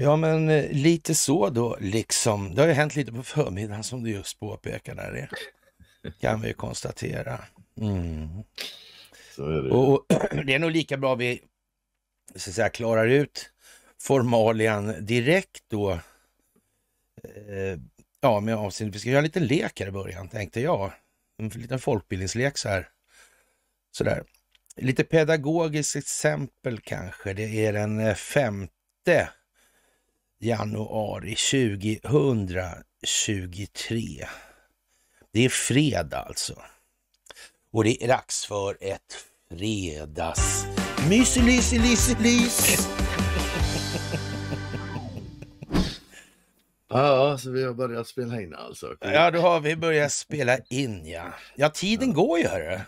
Ja, men eh, lite så då liksom. Det har ju hänt lite på förmiddagen som du just påpekade. Där, kan vi konstatera. Mm. Det. Och, det är nog lika bra vi så att säga, klarar ut formalian direkt då. Eh, ja, med avseende. Vi ska göra en liten lek här i början tänkte jag. En liten folkbildningslek så här. Sådär. Lite pedagogiskt exempel kanske. Det är den 5 eh, januari 2023. Det är fredag alltså. Och det är dags för ett fredags... Myselysselysselys! Ja, så vi har börjat spela in alltså. Cool. Ja, då har vi börjat spela in ja. Ja, tiden går ju hörru.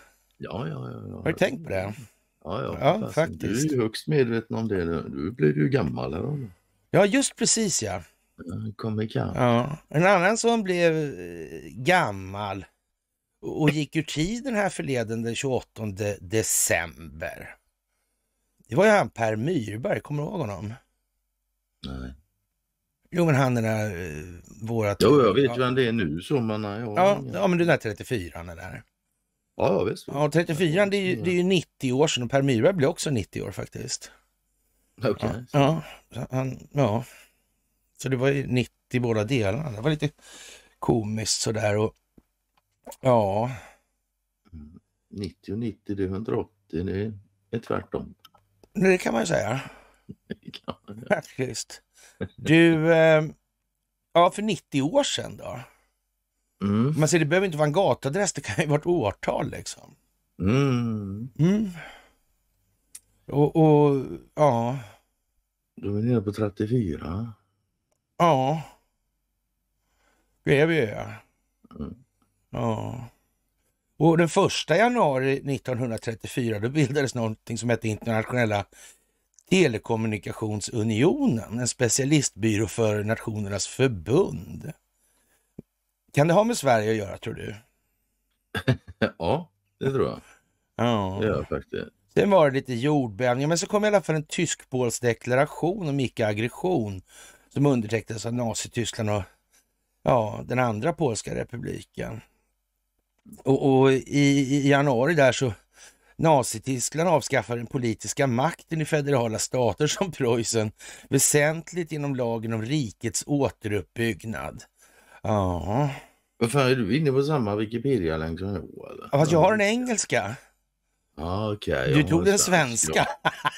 Ja, ja, ja, Har du tänkt på det? Ja, ja, ja fast, faktiskt. Du är ju högst medveten om det. Nu, nu blir ju gammal. Här. Ja, just precis ja. Kommer Ja. En annan som blev eh, gammal och gick ur tiden här förleden den 28 december. Det var ju han Per Myrberg, kommer du ihåg honom? Nej. Jo men han den där eh, vårat... Jo jag vet ju ja. vem det är nu så men Ja, ja, men den där 34 den där. Ja, visst. Ja, 34 det är, ju, mm. det är ju 90 år sedan och Per Myhrberg blev också 90 år faktiskt. Okay. Ja, ja, ja, så det var ju 90 i båda delarna. Det var lite komiskt sådär och ja. 90 och 90 det är 180, det är tvärtom. Det kan man ju säga. Faktiskt. Du, eh, ja för 90 år sedan då? Mm. Man säger, det behöver inte vara en gatadress, det kan ju vara ett årtal liksom. Mm. Mm. Och, och, ja. Då är vi nere på 34. Ja. Det är vi ja. Mm. Ja. Och den första januari 1934 då bildades någonting som hette Internationella telekommunikationsunionen, en specialistbyrå för Nationernas förbund. Kan det ha med Sverige att göra tror du? ja, det tror jag. Ja. Det gör faktiskt. Sen var det lite jordbävningar, men så kom i alla fall en tyskbålsdeklaration om icke-aggression som undertecknades av Nazityskland och ja, den andra polska republiken. Och, och i, i, januari där så Nazityskland avskaffade den politiska makten i federala stater som Preussen väsentligt genom lagen om rikets återuppbyggnad. Ja. Vad fan, är du inne på samma Wikipedia-länk som jag? Eller? Fast jag har den engelska. Ah, okay. Du tog den svenska.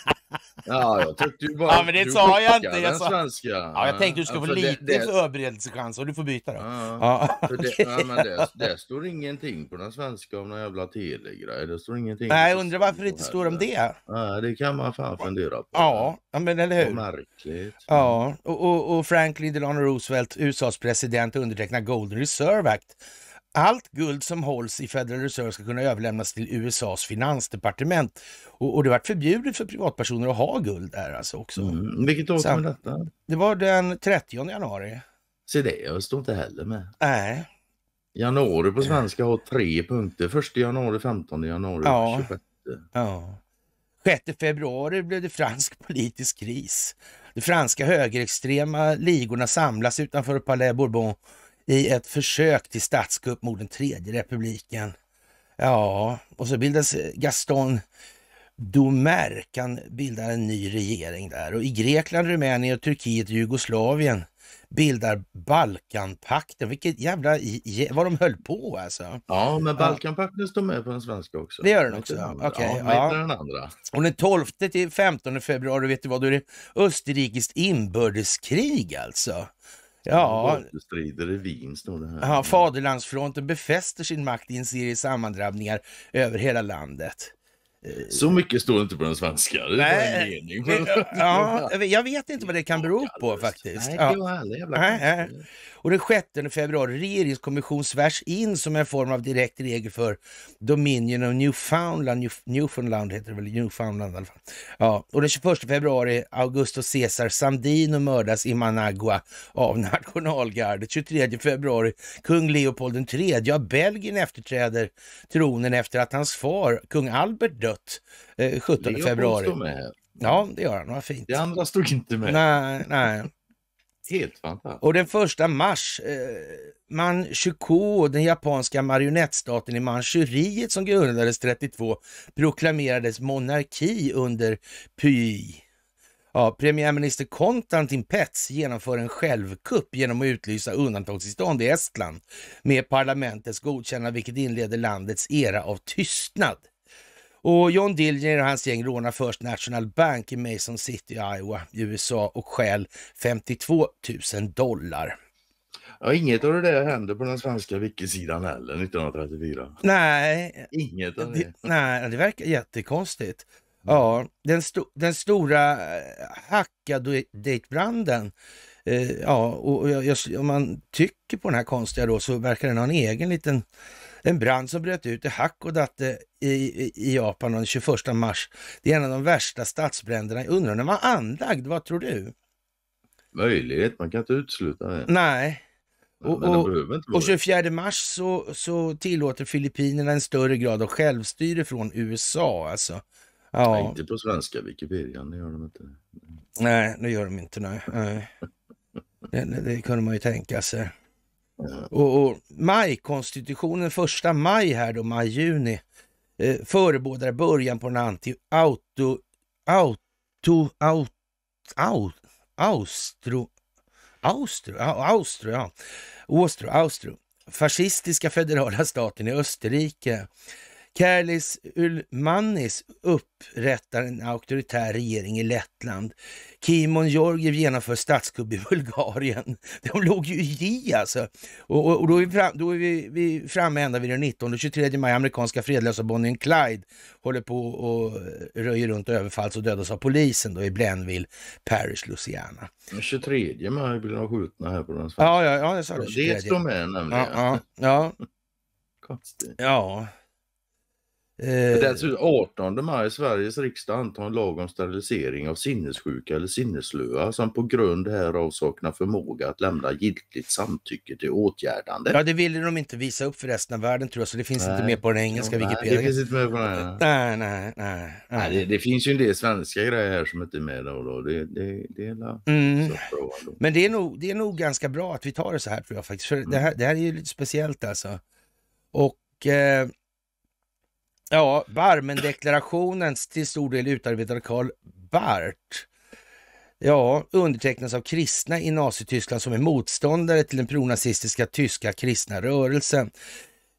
ja, jag tyckte du bara... Ja, men det sa jag inte. Jag, sa... svenska. Ja, jag tänkte du skulle alltså, få lite det... förberedelsechans och du får byta då. Ja, ja. Okay. Det, ja, men det, det, står ingenting på den svenska om någon jävla telegrej. Det står ingenting. Nej, jag undrar varför det inte står om det. Ja, det kan man fan fundera på. Ja, men eller hur. Märkligt. Ja, och, och, och Franklin Delano Roosevelt, USAs president, undertecknar Golden Reserve Act allt guld som hålls i Federal Reserve ska kunna överlämnas till USAs finansdepartement. Och, och det vart förbjudet för privatpersoner att ha guld där alltså också. Mm, vilket år är detta? Det var den 30 januari. Se det, jag står inte heller med. Nej. Januari på svenska har tre punkter. 1 januari, 15 januari, ja. 26. Ja. 6 februari blev det fransk politisk kris. De franska högerextrema ligorna samlas utanför Palais Bourbon i ett försök till statskupp mot den tredje republiken. Ja, och så bildas eh, Gaston Domerc, han bildar en ny regering där. Och i Grekland, Rumänien, Turkiet och Jugoslavien bildar Balkanpakten. Vilket jävla... Vad de höll på alltså. Ja, men Balkanpakten står med på den svenska också. Det gör den också? Okej. Okay, ja, ja. den andra. Och den 12 till 15 februari, vet du vad, då är det österrikiskt inbördeskrig alltså. Ja, strider i Wien står det här. Ja, Faderlandsfronten befäster sin makt i en serie sammandrabbningar över hela landet. Eh, Så mycket står inte på den svenska. Det Nej, en mening. ja, jag vet inte vad det kan bero på faktiskt. Nej, det var jävla och den 6 februari regeringskommission svärs in som en form av direkt regel för Dominion of Newfoundland, New, Newfoundland heter det väl, Newfoundland i alla fall. Ja, och den 21 februari Augusto Cesar Sandino mördas i Managua av nationalgardet. 23 februari kung Leopold III av Belgien efterträder tronen efter att hans far, kung Albert, dött eh, 17 Leopold februari. Står med. Ja, det gör han. Vad fint. Det andra stod inte med. Nej, nej. Helt fantastiskt. Och den första mars, eh, Manchukuo, den japanska marionettstaten i Manchuriet som grundades 32, proklamerades monarki under Pyi. Ja, premiärminister Konstantin Pets genomför en självkupp genom att utlysa undantagstillstånd i Estland med parlamentets godkännande, vilket inleder landets era av tystnad. Och John Dillinger och hans gäng rånar först National Bank i Mason City, Iowa, USA och stjäl 52 000 dollar. Ja, inget av det där hände på den svenska wikisidan heller 1934. Nej, inget av det. det nej, det verkar jättekonstigt. Mm. Ja, den, sto den stora eh, hackadatbranden, eh, ja, och, och, och, om man tycker på den här konstiga då så verkar den ha en egen liten en brand som bröt ut i Hakodate i, i, Japan den 21 mars. Det är en av de värsta stadsbränderna. Jag undrar om den var anlagd? Vad tror du? Möjlighet, man kan inte utesluta det. Nej. Och, och, och, 24 mars så, så tillåter Filippinerna en större grad av självstyre från USA alltså. Ja. Nej, inte på svenska Wikipedia, det gör de inte. Nej, det gör de inte. Nej. nej. Det, det, det kunde man ju tänka sig. Och, och majkonstitutionen, första maj här då, maj-juni, eh, förebådar början på en anti, auto, auto, auto, auto, austro, austro, austro, ja, austro, austro, fascistiska federala staten i Österrike Kärlis Ulmanis upprättar en auktoritär regering i Lettland. Kimon Georgiev genomför statskupp i Bulgarien. De låg ju i alltså. Och, och, och då är, vi, fram, då är vi, vi framme ända vid den 19 och 23 maj. Amerikanska fredlösa Bonnie and Clyde håller på och eh, röjer runt och överfalls och dödas av polisen då i Blenville Parish, Louisiana. Den 23 maj blir de skjutna här på den svenska. Ja, ja, ja, jag sa det. Det står med nämligen. Ja, ja. ja. Ja. Eh, dessutom 18 maj Sveriges riksdag antar en lag om sterilisering av sinnessjuka eller sinneslöa som på grund härav saknar förmåga att lämna giltigt samtycke till åtgärdande. Ja, det ville de inte visa upp för resten av världen tror jag, så det finns nej. inte med på den engelska Wikipedia. Nej, det finns inte med på den. Nej, nej, nej. nej. Det, det, finns ju en del svenska grejer här som inte är med då. då. Det, det, det är la... mm. Men det är, nog, det är nog ganska bra att vi tar det så här tror jag faktiskt. För mm. det, här, mm. det här är ju lite speciellt alltså. Och eh, Ja, Barmendeklarationens till stor del utarbetade Karl Barth. Ja, undertecknas av kristna i Nazityskland som är motståndare till den pronazistiska tyska kristna rörelsen.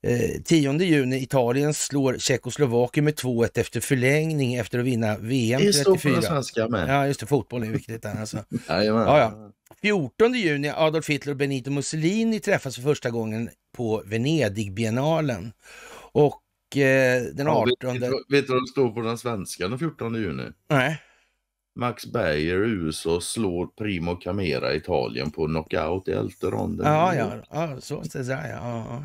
Eh, 10 juni, Italien slår Tjeckoslovakien med 2-1 efter förlängning efter att vinna VM 34. Det är svenska med. Ja, just det, fotboll är viktigt där alltså. ja, ja. 14 juni, Adolf Hitler och Benito Mussolini träffas för första gången på Venedigbiennalen. Och Eh, den 18... Ja, vet, du vad det står på den svenska den 14 juni? Nej. Max Berger, USA, slår Primo Camera, Italien på knockout i elfte ronden. Ja, ja, ja, så det säga. Ja, ja.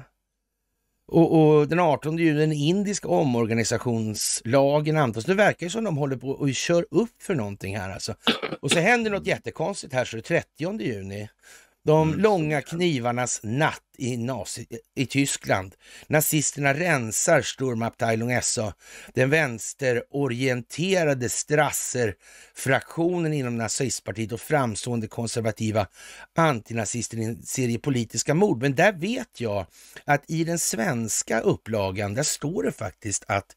Och, och, den 18 juni, den indiska omorganisationslagen antas. Nu verkar det som de håller på och kör upp för någonting här alltså. Och så händer något jättekonstigt här så det 30 juni. De mm. långa knivarnas natt i, Nazi, i Tyskland. Nazisterna rensar Sturmabteilung SA, den vänsterorienterade Strasser-fraktionen inom nazistpartiet och framstående konservativa antinazister i en serie politiska mord. Men där vet jag att i den svenska upplagan, där står det faktiskt att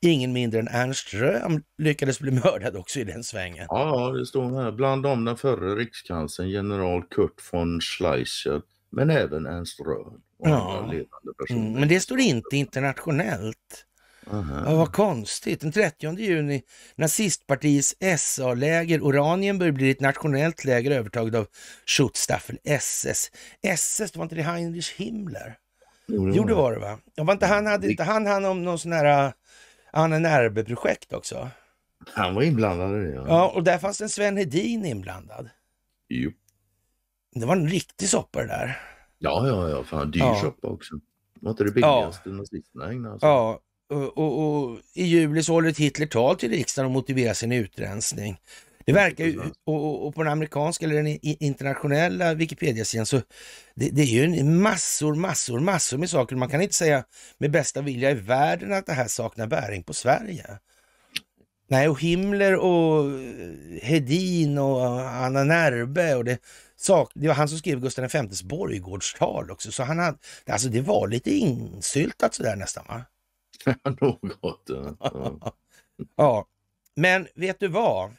ingen mindre än Ernst Röhm lyckades bli mördad också i den svängen. Ja, det står här. Bland dem den förre rikskanslern general Kurt von Schleicher men även Ernst Röhn och ja. andra ledande mm, personer. Mm, men det står inte internationellt. Aha. Ja, vad konstigt. Den 30 juni, nazistpartiets SA-läger Oranienburg blir ett nationellt läger övertaget av Schutzstaffel SS. SS, det var inte det Heinrich Himmler? Jo, det, var det va? Ja, var inte han, hade inte han hand om någon sån här ah, Annenerbe-projekt också? Han var inblandad i det. Ja. ja, och där fanns en Sven Hedin inblandad. Jupp. Det var en riktig soppa det där. Ja, ja, ja. Fan, dyr ja. soppa också. Var inte det billigaste ja. nazisterna ägnade sig alltså? Ja, och, och, och, i juli så håller ett Hitler tal till riksdagen och motiverar sin utrensning. Det verkar ju, och, och, på den amerikanska eller den internationella Wikipedia-sidan så det, det, är ju massor, massor, massor med saker. Man kan inte säga med bästa vilja i världen att det här saknar bäring på Sverige. Nej, och Himmler och eh, Hedin och Anna Nerbe och det, sak, det var han som skrev Gustav V's borggårdstal också, så han hade, alltså det var lite insyltat sådär nästan va? Ja, något. Ja. ja, men vet du vad?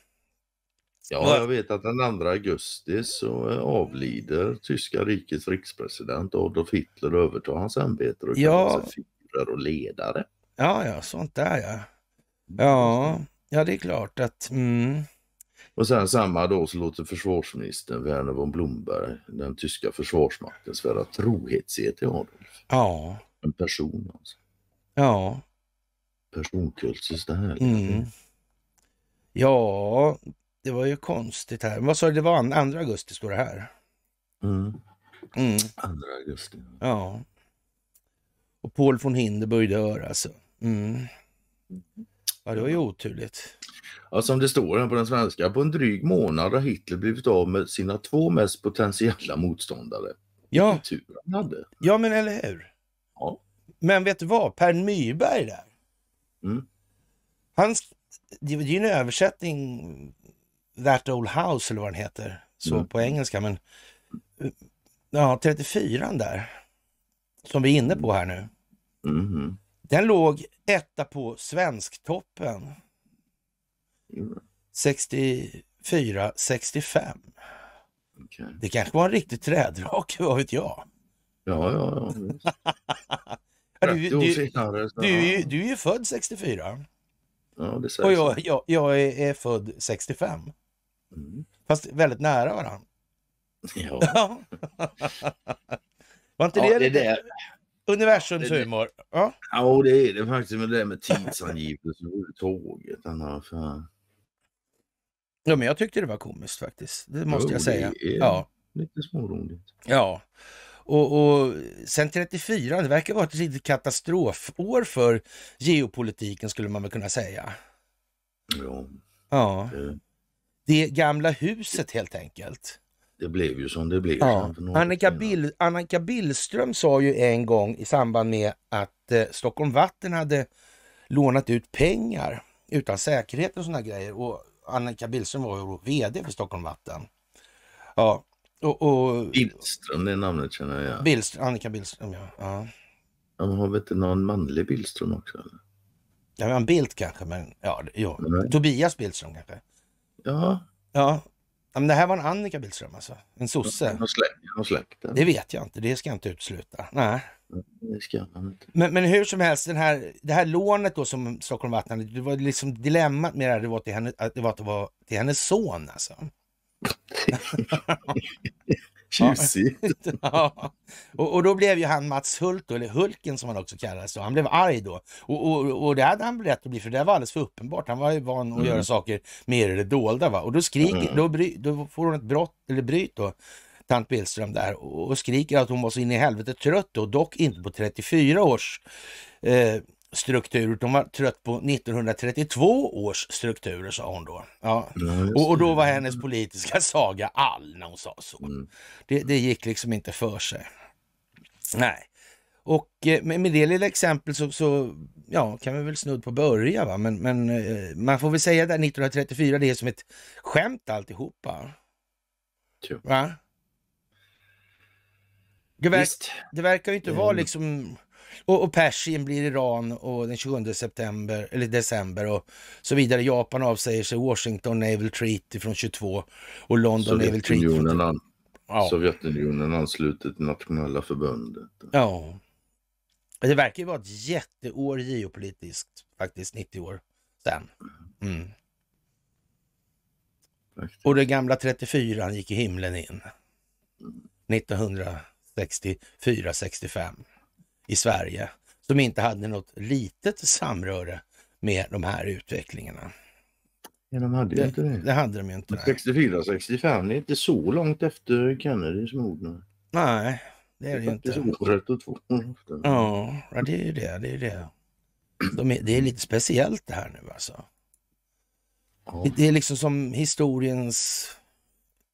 Ja, jag vet att den 2 augusti så eh, avlider tyska rikets rikspresident Adolf Hitler och övertar hans ämbete och ja. kallar och ledare. Ja, ja, sånt där ja. Mm. Ja, ja det är klart att mm. Och sen samma dag så låter försvarsministern Werner von Blomberg, den tyska försvarsmakten, svära trohet till Adolf. Ja. En person alltså. Ja. Personkultsystem. Mm. Ja, det var ju konstigt här. Vad sa du, det var 2 augusti står det här. Mm. Mm. 2 augusti. Ja. Och Paul von Hindenburg dör alltså. Mm. Ja, det var ju oturligt. Ja, som det står här på den svenska, på en dryg månad har Hitler blivit av med sina två mest potentiella motståndare. Ja, hade. ja men eller hur? Ja. Men vet du vad, Per Myberg där. Mm. Hans, det är ju en översättning, That Old House eller vad den heter, så mm. på engelska. Men eh, ja, 34 där, som vi är inne på här nu. Mm. Den låg etta på Svensktoppen. 64, 65. Okay. Det kanske var en riktig trädrake, vad vet jag? Ja, ja, ja. du, du, du, du, är ju född 64. Ja, det sägs. Och jag, jag, jag är, är, född 65. Mm. Fast väldigt nära varandra. Ja. var inte ja, det, det, där, Universums det, humor. Ja. ja, det är det faktiskt med det där med tidsangivelsen och tåget. Ja, men jag tyckte det var komiskt faktiskt. Det måste jo, jag säga. ja. lite småroligt. Ja. Och, och, sen 34, det verkar vara ett riktigt katastrofår för geopolitiken skulle man väl kunna säga. Ja. ja. Det gamla huset helt enkelt det blev ju som det blev. Ja. Annika, Bill, Annika, Billström sa ju en gång i samband med att eh, Stockholm Vatten hade lånat ut pengar utan säkerhet och sådana grejer. Och Annika Billström var ju VD för Stockholm Vatten. Ja, och, och... Billström, det namnet känner jag. Ja. Billström, Annika Billström, ja. ja. Han har vi inte någon manlig Billström också? Eller? Ja, men Bildt kanske, men ja, ja. Tobias Billström kanske. Ja. Ja, men det här var en Annika Billström alltså, en sosse. Hon släppte, släppte Det vet jag inte, det ska jag inte utesluta. Nej. Det ska man inte. Men, men hur som helst, den här, det här lånet då som Stockholm Vatten det var liksom dilemmat med det här, det var, till henne, det var att det var till hennes son alltså. Tjusigt. ja. Och, och, då blev ju han Mats Hult, eller Hulken som han också kallades, han blev arg då. Och, och, och det hade han rätt att bli, för det var alldeles för uppenbart. Han var ju van att mm. göra saker mer eller dolda. Va? Och då, skriker, mm. då, bry, då får hon ett brott, eller bryt då tant Billström där och skriker att hon var så in i helvete trött då, dock inte på 34 års eh, struktur, De var trött på 1932 års strukturer, sa hon då. Ja. och, och, då var hennes politiska saga all när hon sa så. Mm. Det, det, gick liksom inte för sig. Nej. Och eh, med det lilla exempel så, så ja, kan vi väl snudd på börja, va? Men, men eh, man får väl säga där 1934, det är som ett skämt alltihopa. Va? Det, verk, det verkar ju inte mm. vara liksom och, och Persien blir Iran och den 27 september, eller december och så vidare. Japan avsäger sig Washington Naval Treaty från 22 och London Naval Treaty från... An... Ja. Sovjetunionen till nationella förbundet. Ja. Det verkar ju vara ett jätteår geopolitiskt, faktiskt 90 år sedan. Mm. Och det gamla 34 gick i himlen in. 1964-65 i Sverige som inte hade något litet samröre med de här utvecklingarna. Ja, de hade ju inte det. Det hade de ju inte. 64-65, det är inte så långt efter Kennedys mord. Nej, det är det ju inte. året och två Ja, det är ju det. Det är, det. De är, det är lite speciellt det här nu alltså. Det är liksom som historiens...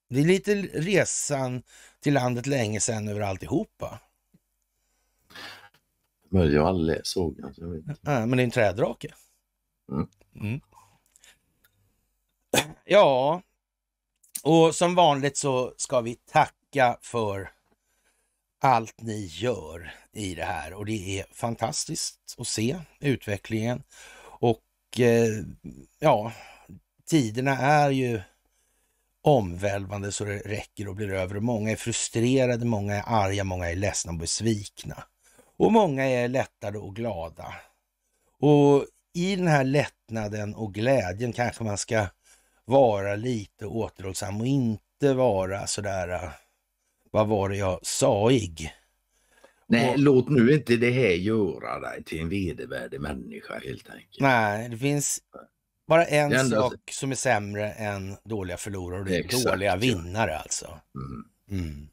Det är lite resan till landet länge sedan över alltihopa. Men jag har aldrig såg alltså, jag men det är en trädrake. Mm. Mm. Ja, och som vanligt så ska vi tacka för allt ni gör i det här och det är fantastiskt att se utvecklingen. Och eh, ja, tiderna är ju omvälvande så det räcker och blir över. Många är frustrerade, många är arga, många är ledsna och besvikna. Och många är lättade och glada. Och i den här lättnaden och glädjen kanske man ska vara lite återhållsam och inte vara sådär, äh, vad var det jag saig? Nej, och, låt nu inte det här göra dig till en vedervärdig människa helt enkelt. Nej, det finns bara en enda... sak som är sämre än dåliga förlorare och det är Exakt, dåliga vinnare alltså. Mm. Mm.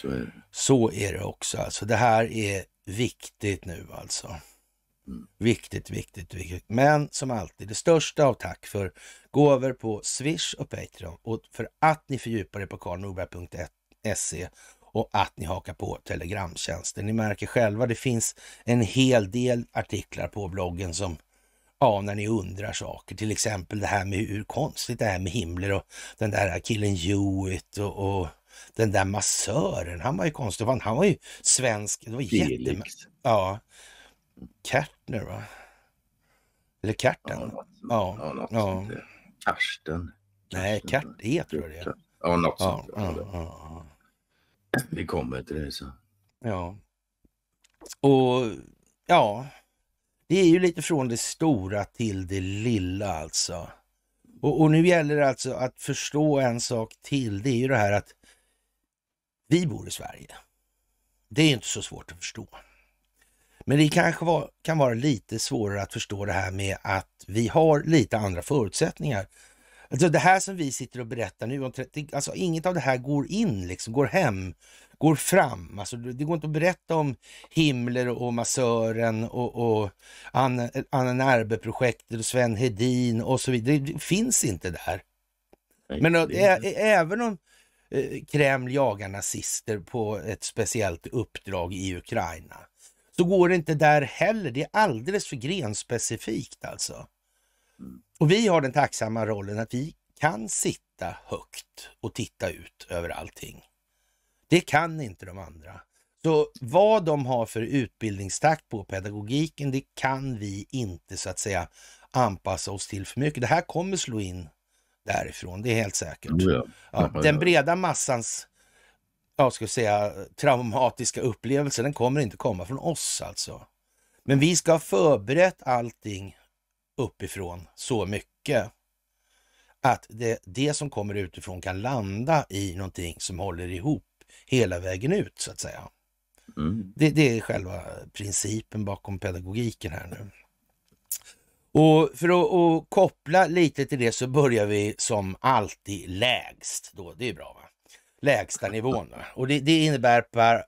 Så är det, Så är det också. Alltså, det här är viktigt nu alltså. Mm. Viktigt, viktigt, viktigt. Men som alltid, det största av tack för gåvor på Swish och Patreon och för att ni fördjupar er på karlnorberg.se och att ni hakar på Telegramtjänsten. Ni märker själva, det finns en hel del artiklar på bloggen som Ja, när ni undrar saker, till exempel det här med hur konstigt det är med Himmler och den där killen Hewitt och, och den där massören, han var ju konstig. Han var ju svensk. Det var jätte... Ja. Kärtner va? Eller Kärten? Ja. ja, ja. Karsten. Nej, kärt E tror jag det är. Ja, något sånt. Ja, Vi kommer till det så. Ja. Och ja, det är ju lite från det stora till det lilla alltså. Och, och, nu gäller det alltså att förstå en sak till. Det är ju det här att vi bor i Sverige. Det är inte så svårt att förstå. Men det kanske var, kan vara lite svårare att förstå det här med att vi har lite andra förutsättningar. Alltså det här som vi sitter och berättar nu, alltså inget av det här går in, liksom, går hem, går fram. Alltså det går inte att berätta om Himmler och massören och, och Anna, Anna Närbe-projektet och Sven Hedin och så vidare. Det finns inte där. Men eh, även om Eh, Kreml jagar nazister på ett speciellt uppdrag i Ukraina. Så går det inte där heller. Det är alldeles för grenspecifikt alltså. Mm. Och vi har den tacksamma rollen att vi kan sitta högt och titta ut över allting. Det kan inte de andra. Så vad de har för utbildningstakt på pedagogiken, det kan vi inte så att säga anpassa oss till för mycket. Det här kommer slå in därifrån, det är helt säkert. Ja, den breda massans ja, ska säga, traumatiska upplevelser, den kommer inte komma från oss alltså. Men vi ska ha förberett allting uppifrån så mycket att det, det som kommer utifrån kan landa i någonting som håller ihop hela vägen ut så att säga. Mm. Det, det är själva principen bakom pedagogiken här nu. Och för att och koppla lite till det så börjar vi som alltid lägst. Då. Det är bra. va? Lägsta nivån. Va? Och det, det innebär per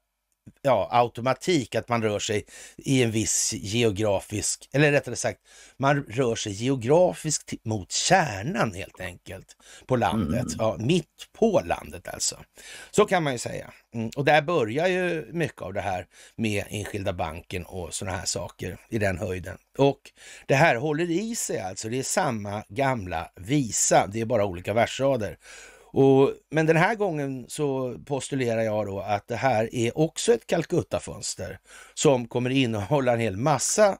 ja, automatik att man rör sig i en viss geografisk, eller rättare sagt, man rör sig geografiskt mot kärnan helt enkelt på landet. Mm. Ja, mitt på landet alltså. Så kan man ju säga. Mm. Och där börjar ju mycket av det här med Enskilda banken och sådana här saker i den höjden. Och det här håller i sig alltså. Det är samma gamla visa. Det är bara olika versrader. Och, men den här gången så postulerar jag då att det här är också ett Calcutta-fönster som kommer innehålla en hel massa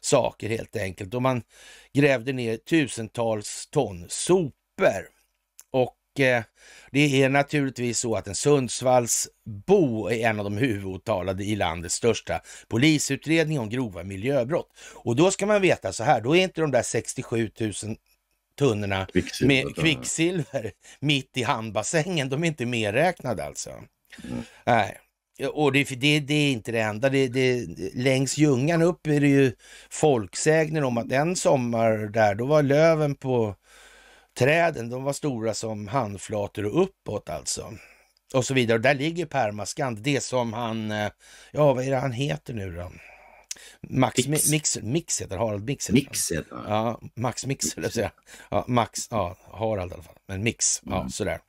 saker helt enkelt. Och man grävde ner tusentals ton sopor. Och eh, det är naturligtvis så att en Sundsvallsbo är en av de huvudåtalade i landets största polisutredning om grova miljöbrott. Och då ska man veta så här, då är inte de där 67 000 tunnorna kvicksilver, med kvicksilver mitt i handbassängen. De är inte medräknade alltså. Mm. Nej. Och det, det, det, är inte det enda. Det, det, längs Ljungan upp är det ju folksägner om att en sommar där, då var löven på träden, de var stora som handflator och uppåt alltså. Och så vidare. Och där ligger permaskand, det som han, eh, ja vad är det han heter nu då? Max Mix. Mixer, Mix heter Harald Mixer. Mixer, ja. ja. Max Mixer, Mixer. Jag. Ja, Max, ja, Harald i alla fall. Men Mix, mm. ja sådär.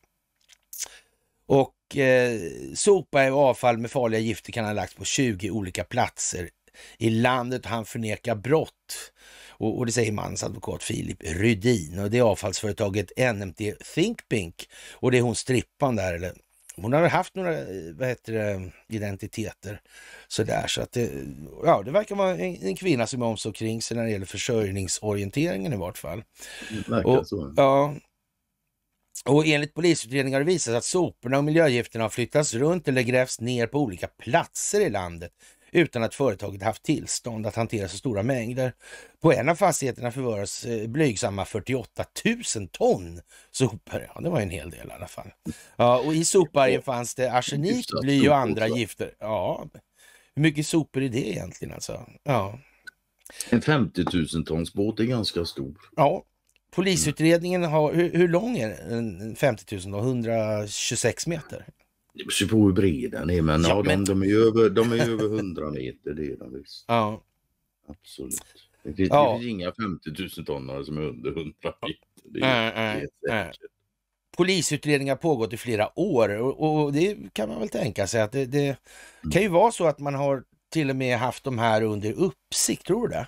Och eh, sopa och avfall med farliga gifter kan ha lagts på 20 olika platser i landet. Han förnekar brott. Och, och, det säger mannens advokat Filip Rydin och det är avfallsföretaget NMT Thinkpink och det är hon strippan där, eller hon har haft några vad heter det, identiteter sådär. Så att det, ja, det verkar vara en, en kvinna som är om sig kring sig när det gäller försörjningsorienteringen i vart fall. Mm, och, så. Ja, och enligt polisutredningar visas att soporna och miljögifterna har flyttats runt eller grävts ner på olika platser i landet utan att företaget haft tillstånd att hantera så stora mängder. På en av fastigheterna förvaras eh, blygsamma 48 000 ton sopor. Ja, det var en hel del i alla fall. Ja, och I sopbergen fanns det arsenik, bly och andra gifter. Ja, hur mycket sopor är det egentligen alltså? Ja. En 50 000 tons båt är ganska stor. Ja, Polisutredningen har, hur, hur, lång är den? 50 000 då? 126 meter? Det beror på hur bred den är, men, ja, ja, men... De, de, är över, de är över 100 meter, det är de visst. Ja. Absolut. Det finns, ja. det finns inga 50 000 tonnare som är under 100 meter. Det är, äh, det är äh. Polisutredningar pågått i flera år och, och, det kan man väl tänka sig att det, det mm. kan ju vara så att man har till och med haft de här under uppsikt, tror du det?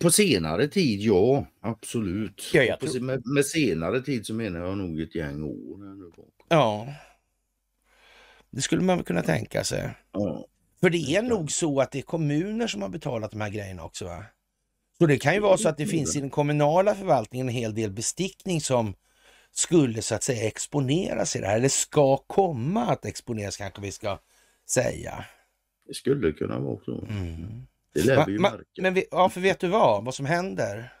På senare tid, ja absolut. Ja, tror... med, med, senare tid så menar jag nog ett gäng år. Ja. Det skulle man kunna tänka sig. Ja. För det är nog så att det är kommuner som har betalat de här grejerna också va? Så det kan ju vara så att det finns i den kommunala förvaltningen en hel del bestickning som skulle så att säga exponeras i det här, eller ska komma att exponeras kanske vi ska säga. Det skulle kunna vara så. Mm. Det lär vi ju märka. Men ja, för vet du vad, vad som händer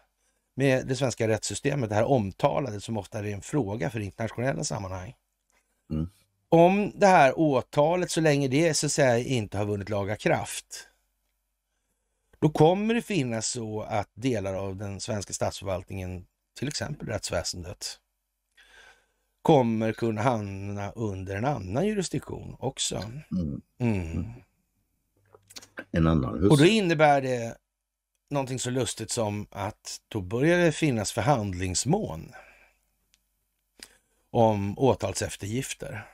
med det svenska rättssystemet, det här omtalade som ofta är en fråga för internationella sammanhang. Mm om det här åtalet, så länge det så att säga, inte har vunnit laga kraft, då kommer det finnas så att delar av den svenska statsförvaltningen, till exempel rättsväsendet, kommer kunna hamna under en annan jurisdiktion också. Mm. mm. En annan Och då innebär det någonting så lustigt som att då börjar det finnas förhandlingsmån om åtalseftergifter.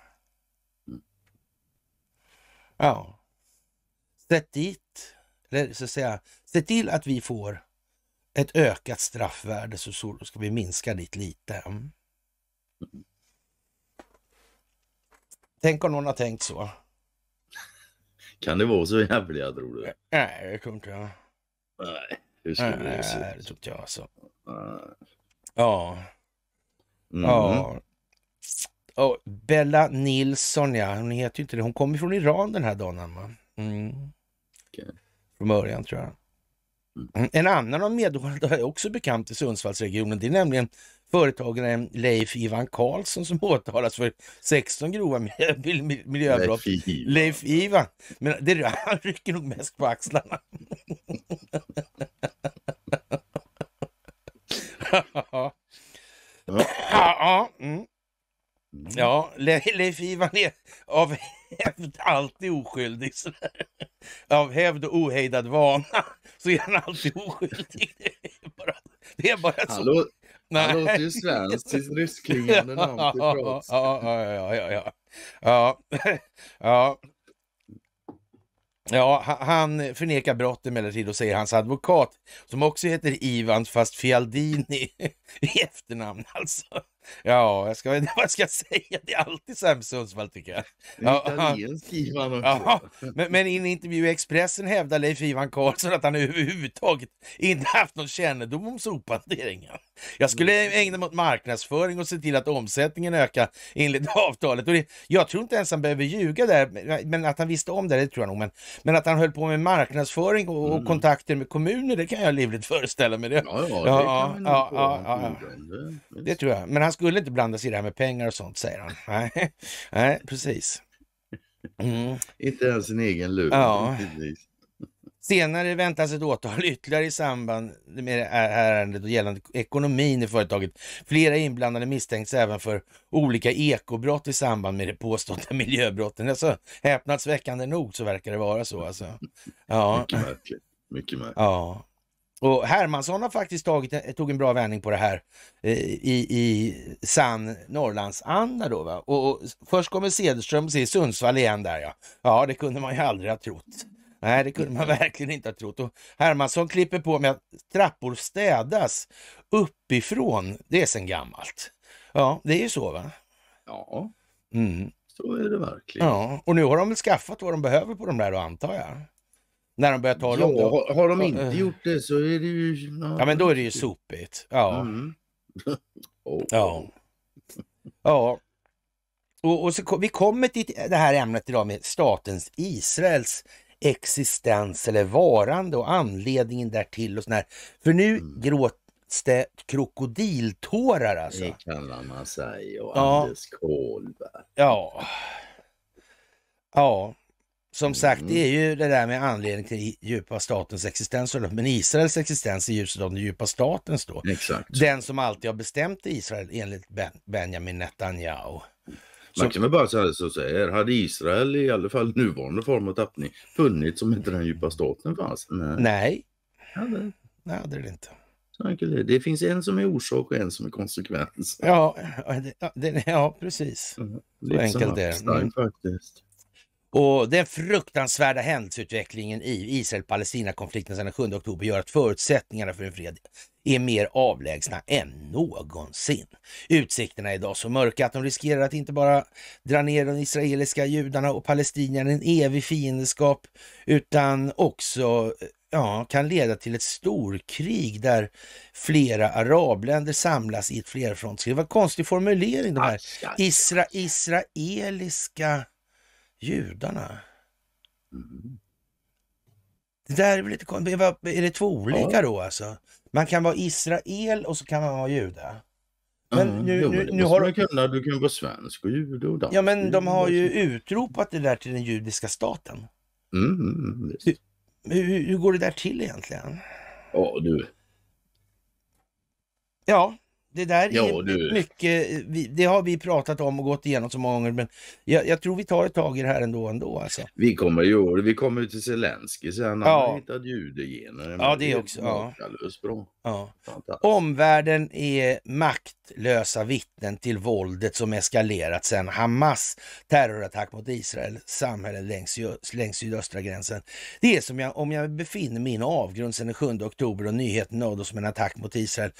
Ja. Sätt dit, eller så att säga, se till att vi får ett ökat straffvärde så, ska vi minska dit lite. Mm. Tänk om någon har tänkt så. Kan det vara så jävliga tror du? Nej, det tror inte jag. Nej, hur skulle Nej, det se ut? det tror inte jag alltså. Ja. Mm. Ja. Oh, Bella Nilsson, ja. Hon heter ju inte det. Hon kommer från Iran den här dagen, va? Mm. Okay. Från början, tror jag. Mm. En annan av medborgarna är också bekant i Sundsvallsregionen. Det är nämligen företagaren Leif Ivan Karlsson som åtalas för 16 grova miljöbrott. Leif Ivan. Leif Ivan. Men det, han rycker nog mest på axlarna. ja. ja. ja. Mm. Mm. Ja, Le Leif Ivan är av hävd alltid oskyldig. Av hävd och ohejdad vana så är han alltid oskyldig. Det är bara, det är bara så. Hallå. Nej. Han låter ju svensk, sitt ryskklingande namn till ja, ja, ja. ja, ja. Ja, han förnekar brott emellertid och säger hans advokat, som också heter Ivan fast Fialdini i efternamn alltså, Ja, jag ska veta vad jag säga. Det är alltid så här med Sundsvall tycker jag. italiensk Ivan också. Ja, men, men i en intervju i Expressen hävdar Leif Ivan Karlsson att han överhuvudtaget inte haft någon kännedom om sophanteringen. Jag skulle mm. ägna mig åt marknadsföring och se till att omsättningen ökar enligt avtalet. Och det, jag tror inte ens han behöver ljuga där, men att han visste om det, det tror jag nog. Men, men att han höll på med marknadsföring och, och mm. kontakter med kommuner, det kan jag livligt föreställa mig. Det. Ja, ja, det, ja, ja, ja, ja, det tror jag. Men han skulle inte blanda sig i det här med pengar och sånt, säger han. Nej, precis. Mm. inte ens sin egen lur. Ja. Precis. Senare väntas ett åtal ytterligare i samband med det här ärendet och gällande ekonomin i företaget. Flera inblandade misstänks även för olika ekobrott i samband med de påstådda miljöbrotten. Alltså, häpnadsväckande nog så verkar det vara så. Alltså. Ja. Mycket märkligt. Mycket märkligt. Ja. Och Hermansson har faktiskt tagit, eh, tog en bra vändning på det här eh, i, i sann Norrlandsanda då. Va? Och, och först kommer Cederström och säger Sundsvall igen där ja. Ja, det kunde man ju aldrig ha trott. Nej, det kunde man verkligen inte ha trott. Och Hermansson klipper på med att trappor städas uppifrån. Det är sen gammalt. Ja, det är ju så va? Ja, mm. så är det verkligen. Ja, och nu har de väl skaffat vad de behöver på de där då antar jag? När de börjar tala ja, om det. Har, de inte gjort det så är det ju... Ja, men då är det ju sopigt. Ja. Mm. oh. Ja. Ja. Och, och så, vi kommer till det här ämnet idag med statens Israels existens eller varande och anledningen därtill och sådär. För nu mm. gråts det krokodiltårar alltså. Det kallar man sig och ja. Anders Kohlberg. Ja. Ja. Som mm. sagt, det mm. är ju det där med anledning till djupa statens existens. Men Israels existens i ljuset av den djupa statens då. Exakt. Den som alltid har bestämt Israel enligt Benjamin Netanyahu. Man kan väl bara säga så här, hade Israel i alla fall nuvarande form av tappning funnits som inte den djupa staten fanns? Nej. Nej, ja, det hade det inte. det. finns en som är orsak och en som är konsekvens. Ja, det, ja precis. Ja, mm. så enkelt det är. Mm. Och den fruktansvärda händelseutvecklingen i Israel-Palestina-konflikten sedan den 7 oktober gör att förutsättningarna för en fred är mer avlägsna än någonsin. Utsikterna är idag så mörka att de riskerar att inte bara dra ner de israeliska judarna och palestinierna i en evig fiendskap utan också ja, kan leda till ett storkrig där flera arabländer samlas i ett flerfrontskrig. Vad konstig formulering de här Isra, israeliska judarna. Mm. Det där är väl lite konstigt. Är det två olika ja. då alltså? Man kan vara Israel och så kan man vara juda. Men mm, nu, jo, nu, nu har de... kunna, du kan vara svensk och jude och dansk. Ja men de har ju utropat det där till den judiska staten. Mm, hur, hur, hur, går det där till egentligen? Ja du. Ja, det där jo, är du... mycket, det har vi pratat om och gått igenom så många gånger, men jag, jag tror vi tar ett tag i det här ändå. ändå alltså. Vi kommer ju vi kommer till Zelenskyj sen, han ja. har hittat judegener. Ja, det, det också. Ja. Bra. Ja. Omvärlden är maktlösa vittnen till våldet som eskalerat sedan Hamas terrorattack mot Israel samhälle längs, längs sydöstra gränsen. Det är som jag, om jag befinner mig i en avgrund sedan den 7 oktober och nyheten nådde oss med en attack mot Israel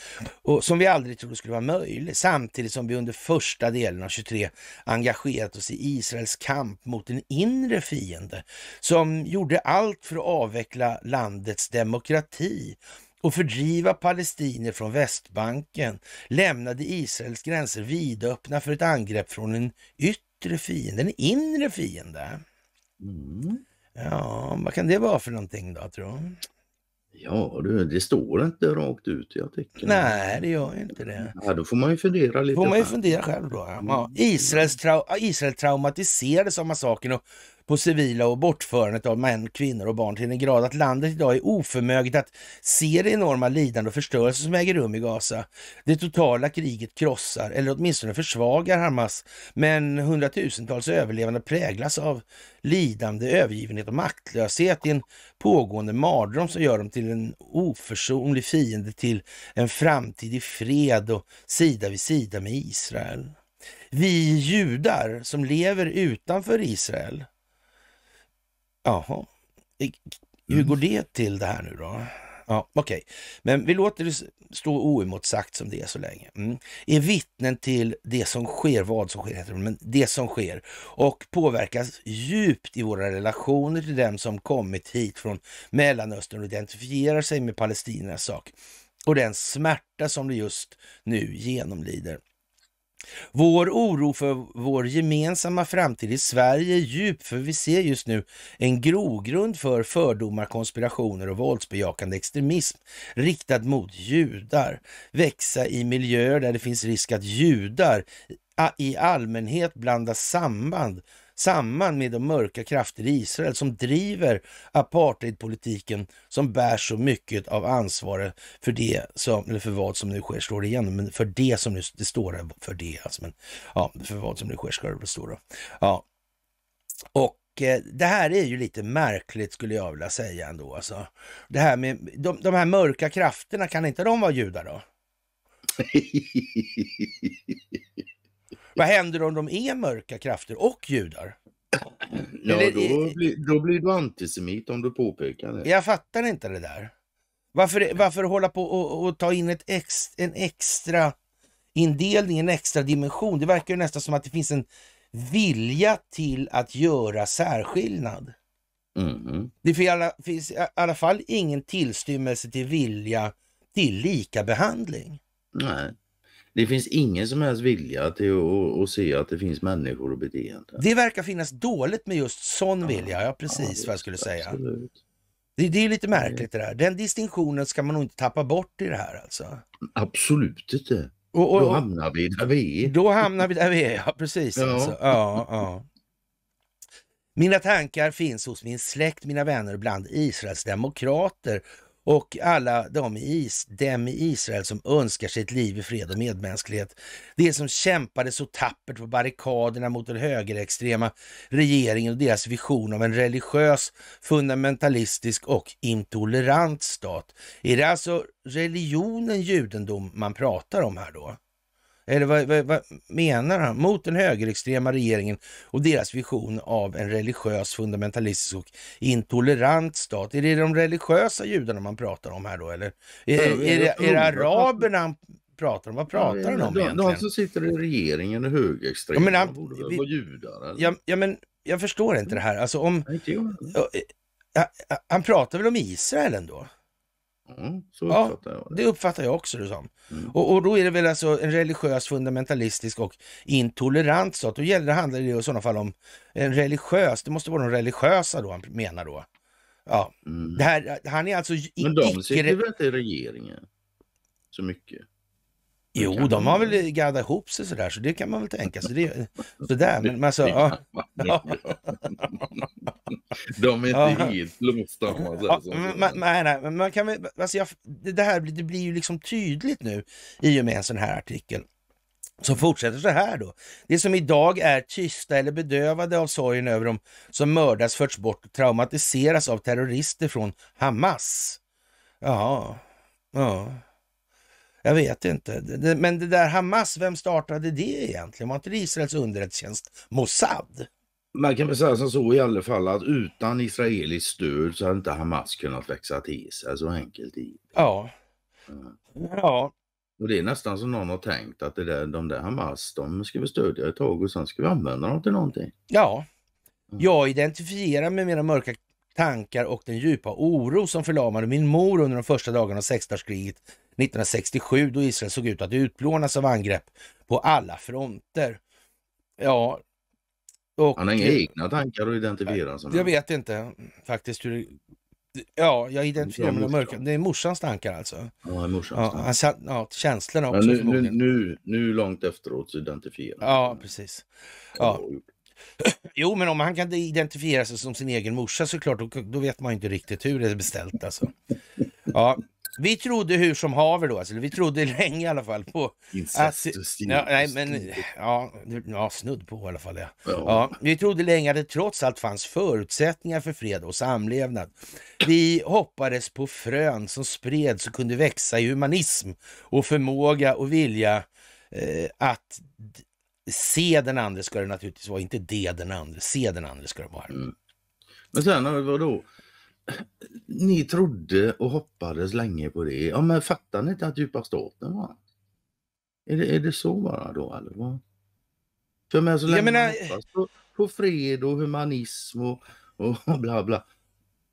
och som vi aldrig trodde skulle vara möjlig samtidigt som vi under första delen av 23 engagerat oss i Israels kamp mot en inre fiende som gjorde allt för att avveckla landets demokrati och fördriva palestinier från Västbanken lämnade Israels gränser vidöppna för ett angrepp från en yttre fiende, en inre fiende. Mm. Ja, vad kan det vara för någonting då, tror du? Ja du, det står inte rakt ut i artikeln. Nej, det gör inte det. Ja, då får man ju fundera lite. Får man ju fundera själv då. Ja. Mm. Israel, trau Israel traumatiserades av massakern och på civila och bortförandet av män, kvinnor och barn till en grad att landet idag är oförmöget att se det enorma lidande och förstörelse som äger rum i Gaza. Det totala kriget krossar, eller åtminstone försvagar Hamas, men hundratusentals överlevande präglas av lidande, övergivenhet och maktlöshet i en pågående mardröm som gör dem till en oförsonlig fiende till en framtid i fred och sida vid sida med Israel. Vi judar som lever utanför Israel Jaha. Hur mm. går det till det här nu då? Ja, Okej, okay. men vi låter det stå oemotsagt som det är så länge. Mm. Är vittnen till det som sker, vad som sker heter det, men det som sker och påverkas djupt i våra relationer till dem som kommit hit från Mellanöstern och identifierar sig med Palestinas sak och den smärta som de just nu genomlider. Vår oro för vår gemensamma framtid i Sverige är djup, för vi ser just nu en grogrund för fördomar, konspirationer och våldsbejakande extremism riktad mot judar växa i miljöer där det finns risk att judar i allmänhet blandas samband samman med de mörka krafter i Israel som driver apartheidpolitiken som bär så mycket av ansvaret för det som, eller för vad som nu sker, slår det igenom, men för det som nu, det står här, för det alltså, men ja, för vad som nu sker ska det stå då. Ja, och eh, det här är ju lite märkligt skulle jag vilja säga ändå. Alltså. Det här med, de, de här mörka krafterna, kan inte de vara judar då? Vad händer om de är mörka krafter och judar? Ja, då blir, då blir du antisemit om du påpekar det. Jag fattar inte det där. Varför, varför hålla på och, och ta in ett ex, en extra indelning, en extra dimension? Det verkar ju nästan som att det finns en vilja till att göra särskillnad. Mm. Det finns i, alla, finns i alla fall ingen tillstymmelse till vilja till lika behandling. Nej. Det finns ingen som helst vilja till att, se att det finns människor och beteenden. Det verkar finnas dåligt med just sån ja, vilja, ja precis ja, vad jag skulle absolut. säga. Det, det är lite märkligt det där. Den distinktionen ska man nog inte tappa bort i det här alltså. Absolut inte. Och, och, då hamnar vi där vi är. Då hamnar vi där vi är, ja precis. Ja. Alltså. Ja, ja. Mina tankar finns hos min släkt, mina vänner och bland Israels demokrater och alla de i, is, dem i Israel som önskar sig ett liv i fred och medmänsklighet. De som kämpade så tappert på barrikaderna mot den högerextrema regeringen och deras vision av en religiös, fundamentalistisk och intolerant stat. Är det alltså religionen judendom man pratar om här då? Eller vad, vad, vad, menar han? Mot den högerextrema regeringen och deras vision av en religiös, fundamentalistisk och intolerant stat. Är det de religiösa judarna man pratar om här då eller? Är, är, det, är det araberna han pratar om? Vad pratar ja, han om då, egentligen? De som sitter i regeringen är högerextrema, ja, men han, borde väl vara judar? Ja, ja, men jag förstår inte det här. Alltså om... Eh, han pratar väl om Israel ändå? Mm, ja, jag det. det. uppfattar jag också det som. Mm. Och, och, då är det väl alltså en religiös, fundamentalistisk och intolerant stat. Då gäller det, handlar det i sådana fall om en religiös, det måste vara de religiösa då han menar då. Ja, mm. det här, han är alltså... Men de sitter väl inte i regeringen så mycket? Jo, de har väl gaddat ihop sig sådär, så det kan man väl tänka sig. Det, sådär, men, alltså... Ja. de är inte helt blåsta Nej, alltså, det här det blir ju liksom tydligt nu i och med en sån här artikel som fortsätter så här då. Det som idag är tysta eller bedövade av sorgen över dem som mördas, förts bort och traumatiseras av terrorister från Hamas. Ja, ja. Jag vet inte. Men det där Hamas, vem startade det egentligen? Var inte det Israels underrättelsetjänst Mossad? Man kan väl säga som så i alla fall att utan israeliskt stöd så hade inte Hamas kunnat växa till sig. Så enkelt är Ja. Mm. Ja. Och det är nästan som någon har tänkt att det där, de där Hamas, de ska vi stödja ett tag och sen ska vi använda dem till någonting. Ja. Mm. Jag identifierar mig med mina mörka tankar och den djupa oro som förlamade min mor under de första dagarna av sexdagarskriget 1967 då Israel såg ut att utplånas av angrepp på alla fronter. Ja, och, han har inga egna tankar att identifiera sig alltså. med. Jag vet inte faktiskt hur Ja, jag identifierar mig med mörka. Det är morsans tankar alltså? Ja, morsans ja, tankar. Alltså, ja, känslorna också. Men nu, nu, nu, nu långt efteråt så identifierar Ja, precis. Ja. Jo, men om han kan identifiera sig som sin egen morsa såklart, då, då vet man ju inte riktigt hur det är beställt alltså. Ja, vi trodde hur som haver då, alltså, vi trodde länge i alla fall på... Incestus, att, ja, nej, men, ja, ja, snudd på i alla fall. Ja. Ja. ja. vi trodde länge att det trots allt fanns förutsättningar för fred och samlevnad. Vi hoppades på frön som spreds och kunde växa i humanism och förmåga och vilja eh, att se den andre ska det naturligtvis vara, inte det den andre, se den andre ska det vara. Mm. Men sen, vadå? ni trodde och hoppades länge på det. Ja, men fattar ni inte att djupa staten var? Är det, är det så bara då eller? Vad? För men så länge jag menar... hoppas på, på fred och humanism och, och bla bla.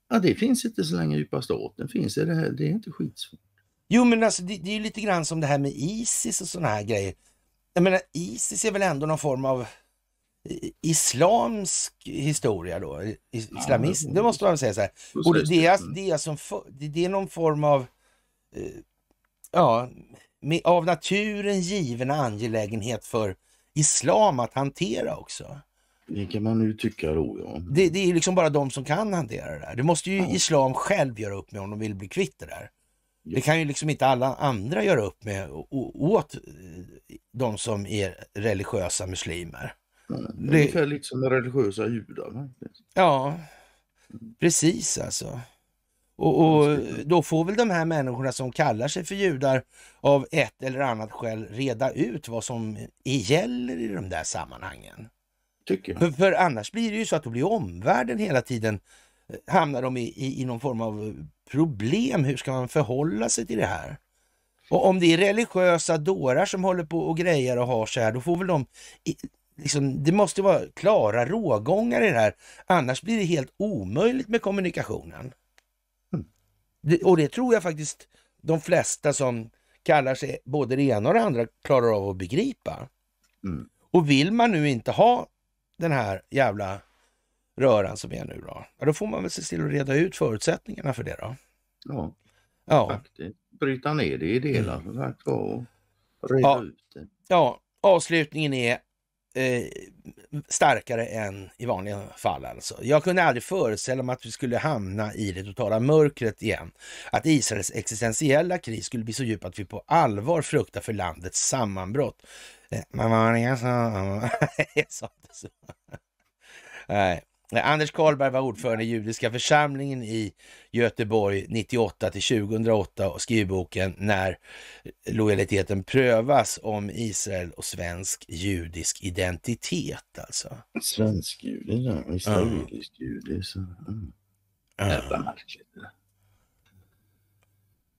Ja, det finns inte så länge djupa staten finns. Det, här, det är inte skitsvårt. Jo, men alltså det, det är lite grann som det här med Isis och sådana här grejer. Jag menar, Isis är väl ändå någon form av islamsk historia då, islamism, det måste man säga så här. Och det, är, alltså- det, är alltså, det är någon form av, eh, ja, med, av naturen given angelägenhet för islam att hantera också. Det kan man ju tycka då. Ja. Det, det, är liksom bara de som kan hantera det där. Det måste ju ja. islam själv göra upp med om de vill bli kvitt det där. Ja. Det kan ju liksom inte alla andra göra upp med åt eh, de som är religiösa muslimer. Mm. Det... Ungefär lite som religiösa judar. Ja, precis alltså. Och, och, då får väl de här människorna som kallar sig för judar av ett eller annat skäl reda ut vad som gäller i de där sammanhangen. Tycker jag. För, för annars blir det ju så att då blir omvärlden hela tiden eh, hamnar de i, i, i någon form av eh, problem. Hur ska man förhålla sig till det här? Och om det är religiösa dårar som håller på och grejer och har sig här, då får väl de liksom, det måste vara klara rågångar i det här, annars blir det helt omöjligt med kommunikationen. Mm. Det, och det tror jag faktiskt de flesta som kallar sig både det ena och det andra klarar av att begripa. Mm. Och vill man nu inte ha den här jävla röran som är nu då, ja, då får man väl se till att reda ut förutsättningarna för det då. Ja, ja. faktiskt. Bryta ner det i delar, mm. och reda ja. ut det. Ja, avslutningen är eh, starkare än i vanliga fall alltså. Jag kunde aldrig föreställa mig att vi skulle hamna i det totala mörkret igen. Att Israels existentiella kris skulle bli så djup att vi på allvar fruktar för landets sammanbrott. Eh, mamma, jag sa, jag sa inte så. Nej. Anders Karlberg var ordförande i judiska församlingen i Göteborg 98 till 2008 och skrev boken När lojaliteten prövas om Israel och svensk judisk identitet. Alltså. Svensk judisk, israelisk judisk. Mm. Jävla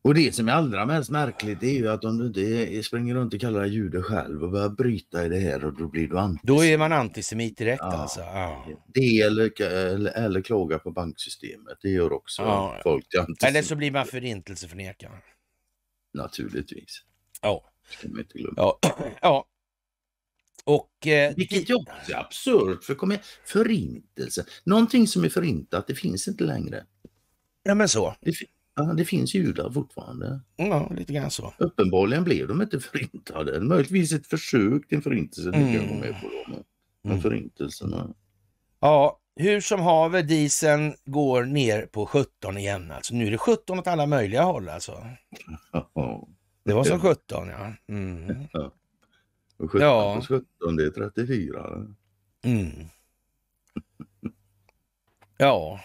och det som är allra mest märkligt är ju att om du inte springer runt och kallar dig jude själv och börjar bryta i det här och då blir du antisemit. Då är man antisemit direkt ja. alltså? Ja. Det eller, eller, eller klaga på banksystemet, det gör också ja. folk till antisemit. Eller så blir man förintelseförnekare. Naturligtvis. Ja. ska man inte Ja. ja. Och, eh, Vilket ju också är absurt, för kom igen, förintelse. Någonting som är förintat, det finns inte längre. Ja men så. Det, Ja, det finns judar fortfarande. Ja, lite grann så. Uppenbarligen blev de inte förintade. Möjligtvis ett försök till en förintelse. Mm. med på då, men mm. förintelserna. Ja, hur som haver, disen går ner på 17 igen. Alltså, nu är det 17 åt alla möjliga håll alltså. Ja. Det var som 17 ja. Mm. ja. Och 17 ja. 17 det är 34. Mm. ja.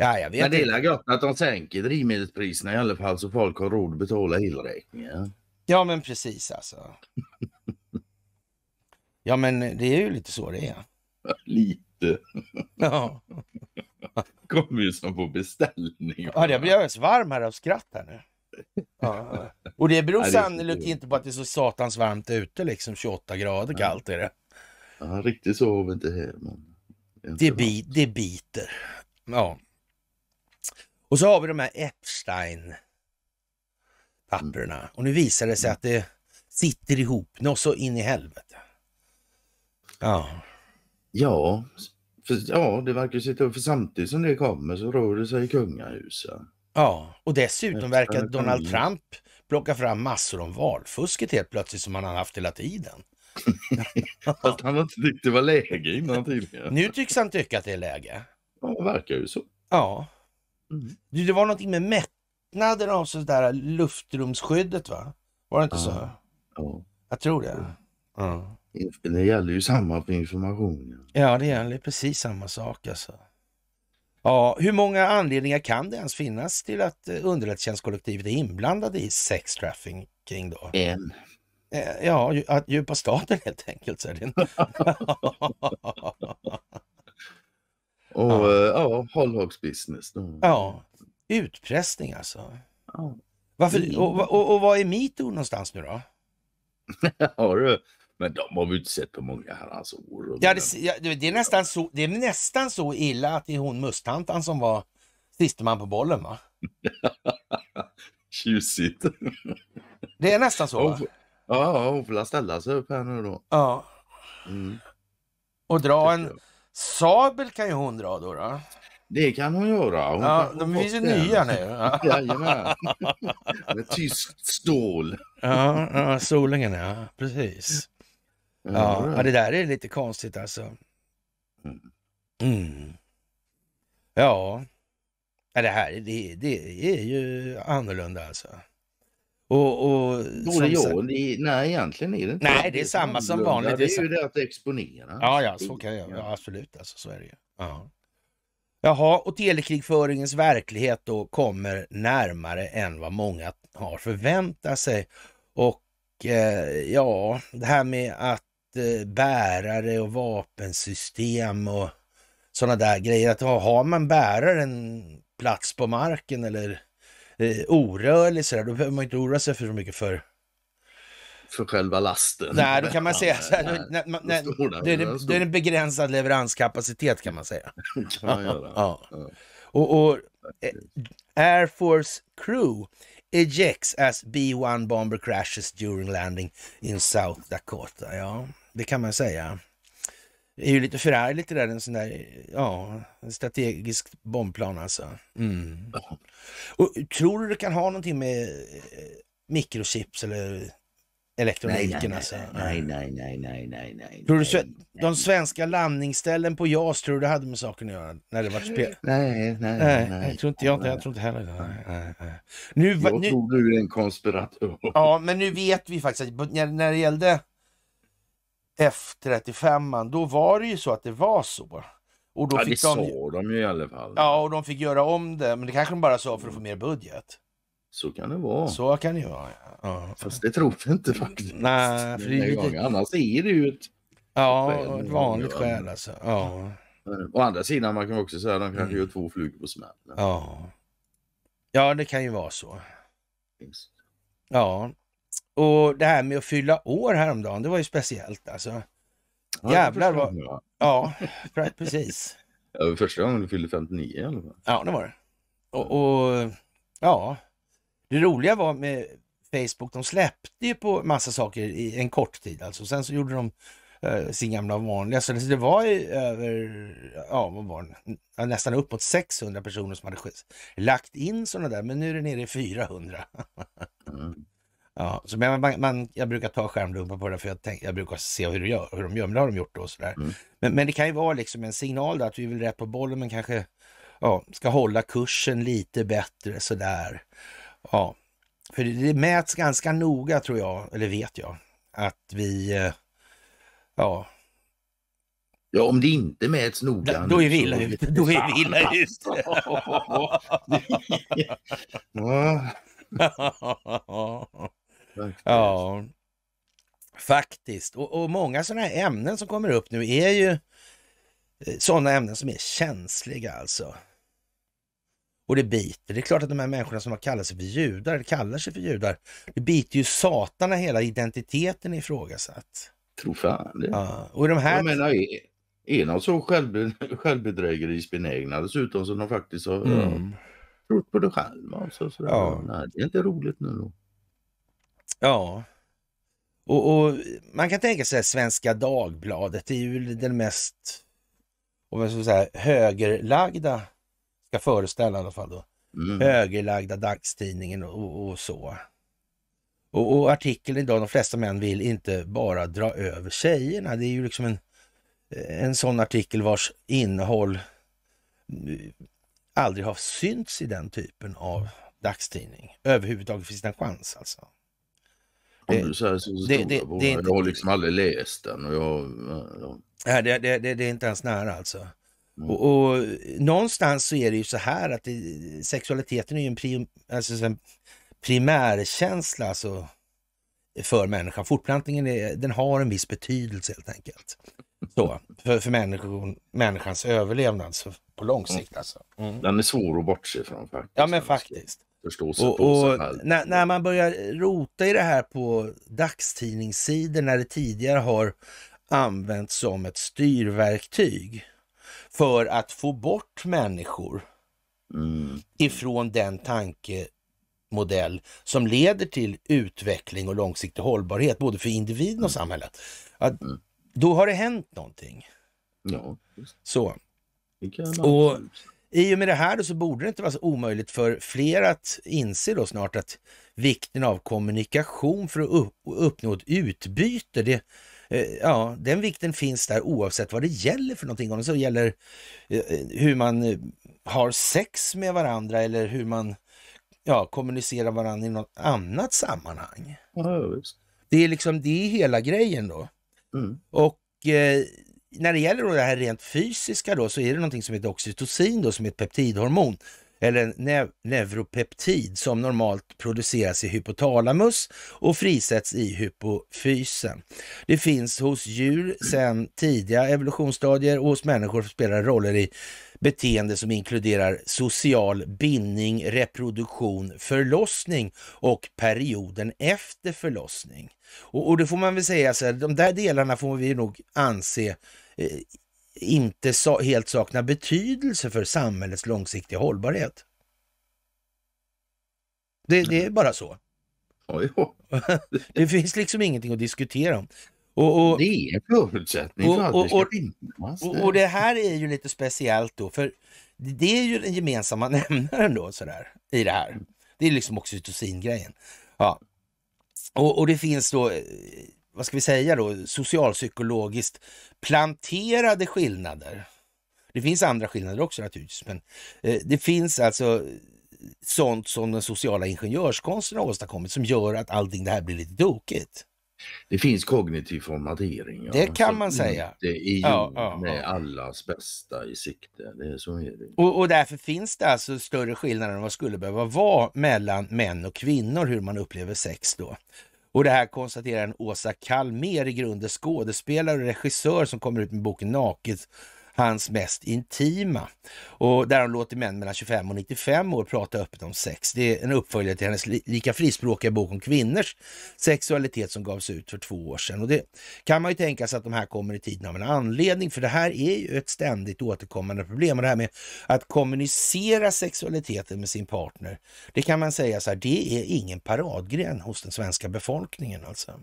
Ja, jag vet Men det är gott att de sänker drivmedelspriserna i alla fall så folk har råd att betala elräkningen. Ja, men precis alltså. ja, men det är ju lite så det är. Lite. ja. Kommer ju som på beställning. Ja, jag blir alldeles varm här av skratt här nu. Ja. Och det beror sannolikt inte på att det är så satans varmt ute liksom 28 grader ja. kallt är det. Ja, riktigt så har vi inte här. Men... Det, bi det biter. Ja. Och så har vi de här Epstein-papperna. Mm. Och nu visar det sig att det sitter ihop något så in i helvete. Ja. Ja, för, ja det verkar sitta För samtidigt som det kommer så rör det sig i kungahuset. Ja, och dessutom verkar Donald Trump plocka fram massor om valfusket helt plötsligt som han har haft hela tiden. Fast han har inte tyckt det var läge innan tidigare. Nu tycks han tycka att det är läge. Ja, det verkar ju så. Ja. Mm. Det var någonting med mättnaden av sådär luftrumsskyddet va? Var det inte ja. så? Ja. Jag tror det. Ja. Det gäller ju samma för informationen. Ja, det gäller precis samma sak alltså. Ja, hur många anledningar kan det ens finnas till att eh, underrättelsetjänstkollektivet är inblandade i sex-trafficking då? En. Eh, ja, att djupa staten helt enkelt. Så är det. Och eh, ja, ja business. Ja, utpressning alltså. Ja. Varför, och, och, och vad är metoo någonstans nu då? ja du, men de har vi inte sett på många herrans år. Ja, det, ja, det, är nästan så, det är nästan så illa att det är hon mustantan som var siste man på bollen va? Tjusigt. det är nästan så va? Ja, hon får ställa sig upp här nu då. Ja. Mm. Och dra en, Sabel kan ju hon dra då. då. Det kan hon göra. Hon ja, de finns ju nya nu. Jajamän. Med tyskt stål. ja, ja, solingen ja, precis. Ja, ja, det där är lite konstigt alltså. Mm. mm. Ja, det här det, det är ju annorlunda alltså. Och, och, Boreal? Nej, egentligen är det inte Nej, det är samma som vanligt. Det är ju det att exponera. Ja, ja, så kan jag ja, Absolut, alltså så är det ju. Ja. Jaha, och telekrigföringens verklighet då kommer närmare än vad många har förväntat sig. Och eh, ja, det här med att eh, bärare och vapensystem och sådana där grejer. Att har man bäraren plats på marken eller eh, orörlig sådär, då behöver man inte oroa sig för så mycket för för själva lasten. Nej, då kan man säga så här, nej, nej, nej, det, är, det är en begränsad leveranskapacitet kan man säga. kan man ja. Och, och eh, Air Force Crew ejects as B1 bomber crashes during landing in South Dakota. Ja, det kan man säga. Det är ju lite förärligt det där, en sån där, ja, strategisk bombplan alltså. Mm. Och, tror du det kan ha någonting med eh, mikrochips eller elektroniken nej, alltså? Nej, nej, nej, nej, nej, nej. Tror du nej, de svenska landningsställen på JAS, tror du det hade med saken att göra? När det var spel? Nej, nej, nej. nej, tror inte jag, jag tror inte heller nej, nej, nej, Nu, jag nu, trodde du är en konspiratör. Ja, men nu vet vi faktiskt att när, när det gällde F35, då var det ju så att det var så. Och då ja, fick det de... sa de ju i alla fall. Ja, och de fick göra om det, men det kanske de bara sa för att få mer budget. Så kan det vara. Så kan det vara, ja. Fast det tror jag inte faktiskt. Nej, för det är lite... Annars är det ju ett... Ja, skäl, ett vanligt skäl alltså. Ja. Eh, å andra sidan, man kan också säga att de kanske mm. gör två flugor på smällen. Ja. ja, det kan ju vara så. Ja, och det här med att fylla år häromdagen, det var ju speciellt alltså. Jävlar vad... Ja, precis. första gången du fyllde 59 i alla fall. Ja, det var det. Och, och, ja, det roliga var med Facebook, de släppte ju på massa saker i en kort tid alltså. Sen så gjorde de eh, sin gamla vanliga, så det var ju över, ja vad var det, nästan uppåt 600 personer som hade lagt in sådana där, men nu är det nere i 400. mm. Ja, så men man, man, jag brukar ta skärmdumpar på det för jag, tänk, jag brukar se hur, gör, hur de gör, men det har de gjort då. Sådär. Mm. Men, men det kan ju vara liksom en signal då att vi vill rätt på bollen men kanske ja, ska hålla kursen lite bättre sådär. Ja, för det, det mäts ganska noga tror jag, eller vet jag, att vi eh, ja, Ja, om det inte mäts noga. Då är vi illa ute. Då är vi illa ute. ja. Verkligen. Ja, faktiskt. Och, och många sådana här ämnen som kommer upp nu är ju eh, sådana ämnen som är känsliga alltså. Och det biter. Det är klart att de här människorna som har kallat sig för judar, eller kallar sig för judar, det biter ju satana hela identiteten ifrågasatt. Tro fan det. Ja. Och de här... Jag menar, är, är de så självbe självbedrägerisbenägna dessutom som de faktiskt har mm. trott på det själva? Alltså, Ja. det är inte roligt nu då. Ja. Och, och, man kan tänka sig Svenska Dagbladet, det är ju den mest om jag ska säga, högerlagda, ska föreställa i alla fall då, mm. högerlagda dagstidningen och, och så. Och, och, artikeln idag, de flesta män vill inte bara dra över tjejerna. Det är ju liksom en, en sån artikel vars innehåll eh, aldrig har synts i den typen av dagstidning. Överhuvudtaget finns det en chans alltså. Om du säger så, det, det, det, jag har liksom aldrig läst den. Och jag, jag... det, det, det, det är inte ens nära alltså. Mm. Och, och, någonstans så är det ju så här att det, sexualiteten är ju en, prim, alltså en primärkänsla alltså, för människan. Fortplantningen är, den har en viss betydelse helt enkelt. Så, för, för människan, människans överlevnad så, på lång mm. sikt. Alltså. Mm. Den är svår att bortse från faktiskt. Ja men faktiskt förstå och, på sig själv. När, när, man börjar rota i det här på dagstidningssidor när det tidigare har använts som ett styrverktyg för att få bort människor mm. ifrån den tankemodell som leder till utveckling och långsiktig hållbarhet både för individen och mm. samhället. Att, mm. Då har det hänt någonting. Ja, Så. och, i och med det här då så borde det inte vara så omöjligt för fler att inse då snart att vikten av kommunikation för att uppnå ett utbyte, det, eh, ja, den vikten finns där oavsett vad det gäller för någonting. Om det så gäller eh, hur man eh, har sex med varandra eller hur man ja, kommunicerar varandra i något annat sammanhang. Det är liksom det är hela grejen då. Mm. Och eh, när det gäller det här rent fysiska då så är det någonting som heter oxytocin då som är ett peptidhormon eller ne neuropeptid som normalt produceras i hypotalamus och frisätts i hypofysen. Det finns hos djur sedan tidiga evolutionsstadier och hos människor spelar roller i beteende som inkluderar social bindning, reproduktion, förlossning och perioden efter förlossning. Och, och det får man väl säga, så här, de där delarna får vi nog anse eh, inte sa, helt saknar betydelse för samhällets långsiktiga hållbarhet. Det, det är mm. bara så. det finns liksom ingenting att diskutera om. Och, och, det är en förutsättning för att och, det ska finnas. Och, och, det här är ju lite speciellt då, för det är ju den gemensamma nämnaren då sådär i det här. Det är liksom oxytocin-grejen. Ja. Och, och det finns då, eh, vad ska vi säga då, socialpsykologiskt planterade skillnader. Det finns andra skillnader också naturligtvis, men eh, det finns alltså eh, sånt som den sociala ingenjörskonsten har åstadkommit som gör att allting det här blir lite tokigt. Det finns kognitiv formatering. Ja, det kan man säga. Det är ja, ja, med ja. allas bästa i sikte. Det är, så är det. Och, och, därför finns det alltså större skillnader än vad skulle behöva vara mellan män och kvinnor hur man upplever sex då. Och det här konstaterar en Åsa Kalmer, i grunden skådespelare och regissör som kommer ut med boken Naket hans mest intima. Och där hon låter män mellan 25 och 95 år prata öppet om sex. Det är en uppföljare till hennes lika frispråkiga bok om kvinnors sexualitet som gavs ut för två år sedan. Och det kan man ju tänka sig att de här kommer i tiden av en anledning, för det här är ju ett ständigt återkommande problem. Och det här med att kommunicera sexualiteten med sin partner, det kan man säga så här, det är ingen paradgren hos den svenska befolkningen alltså.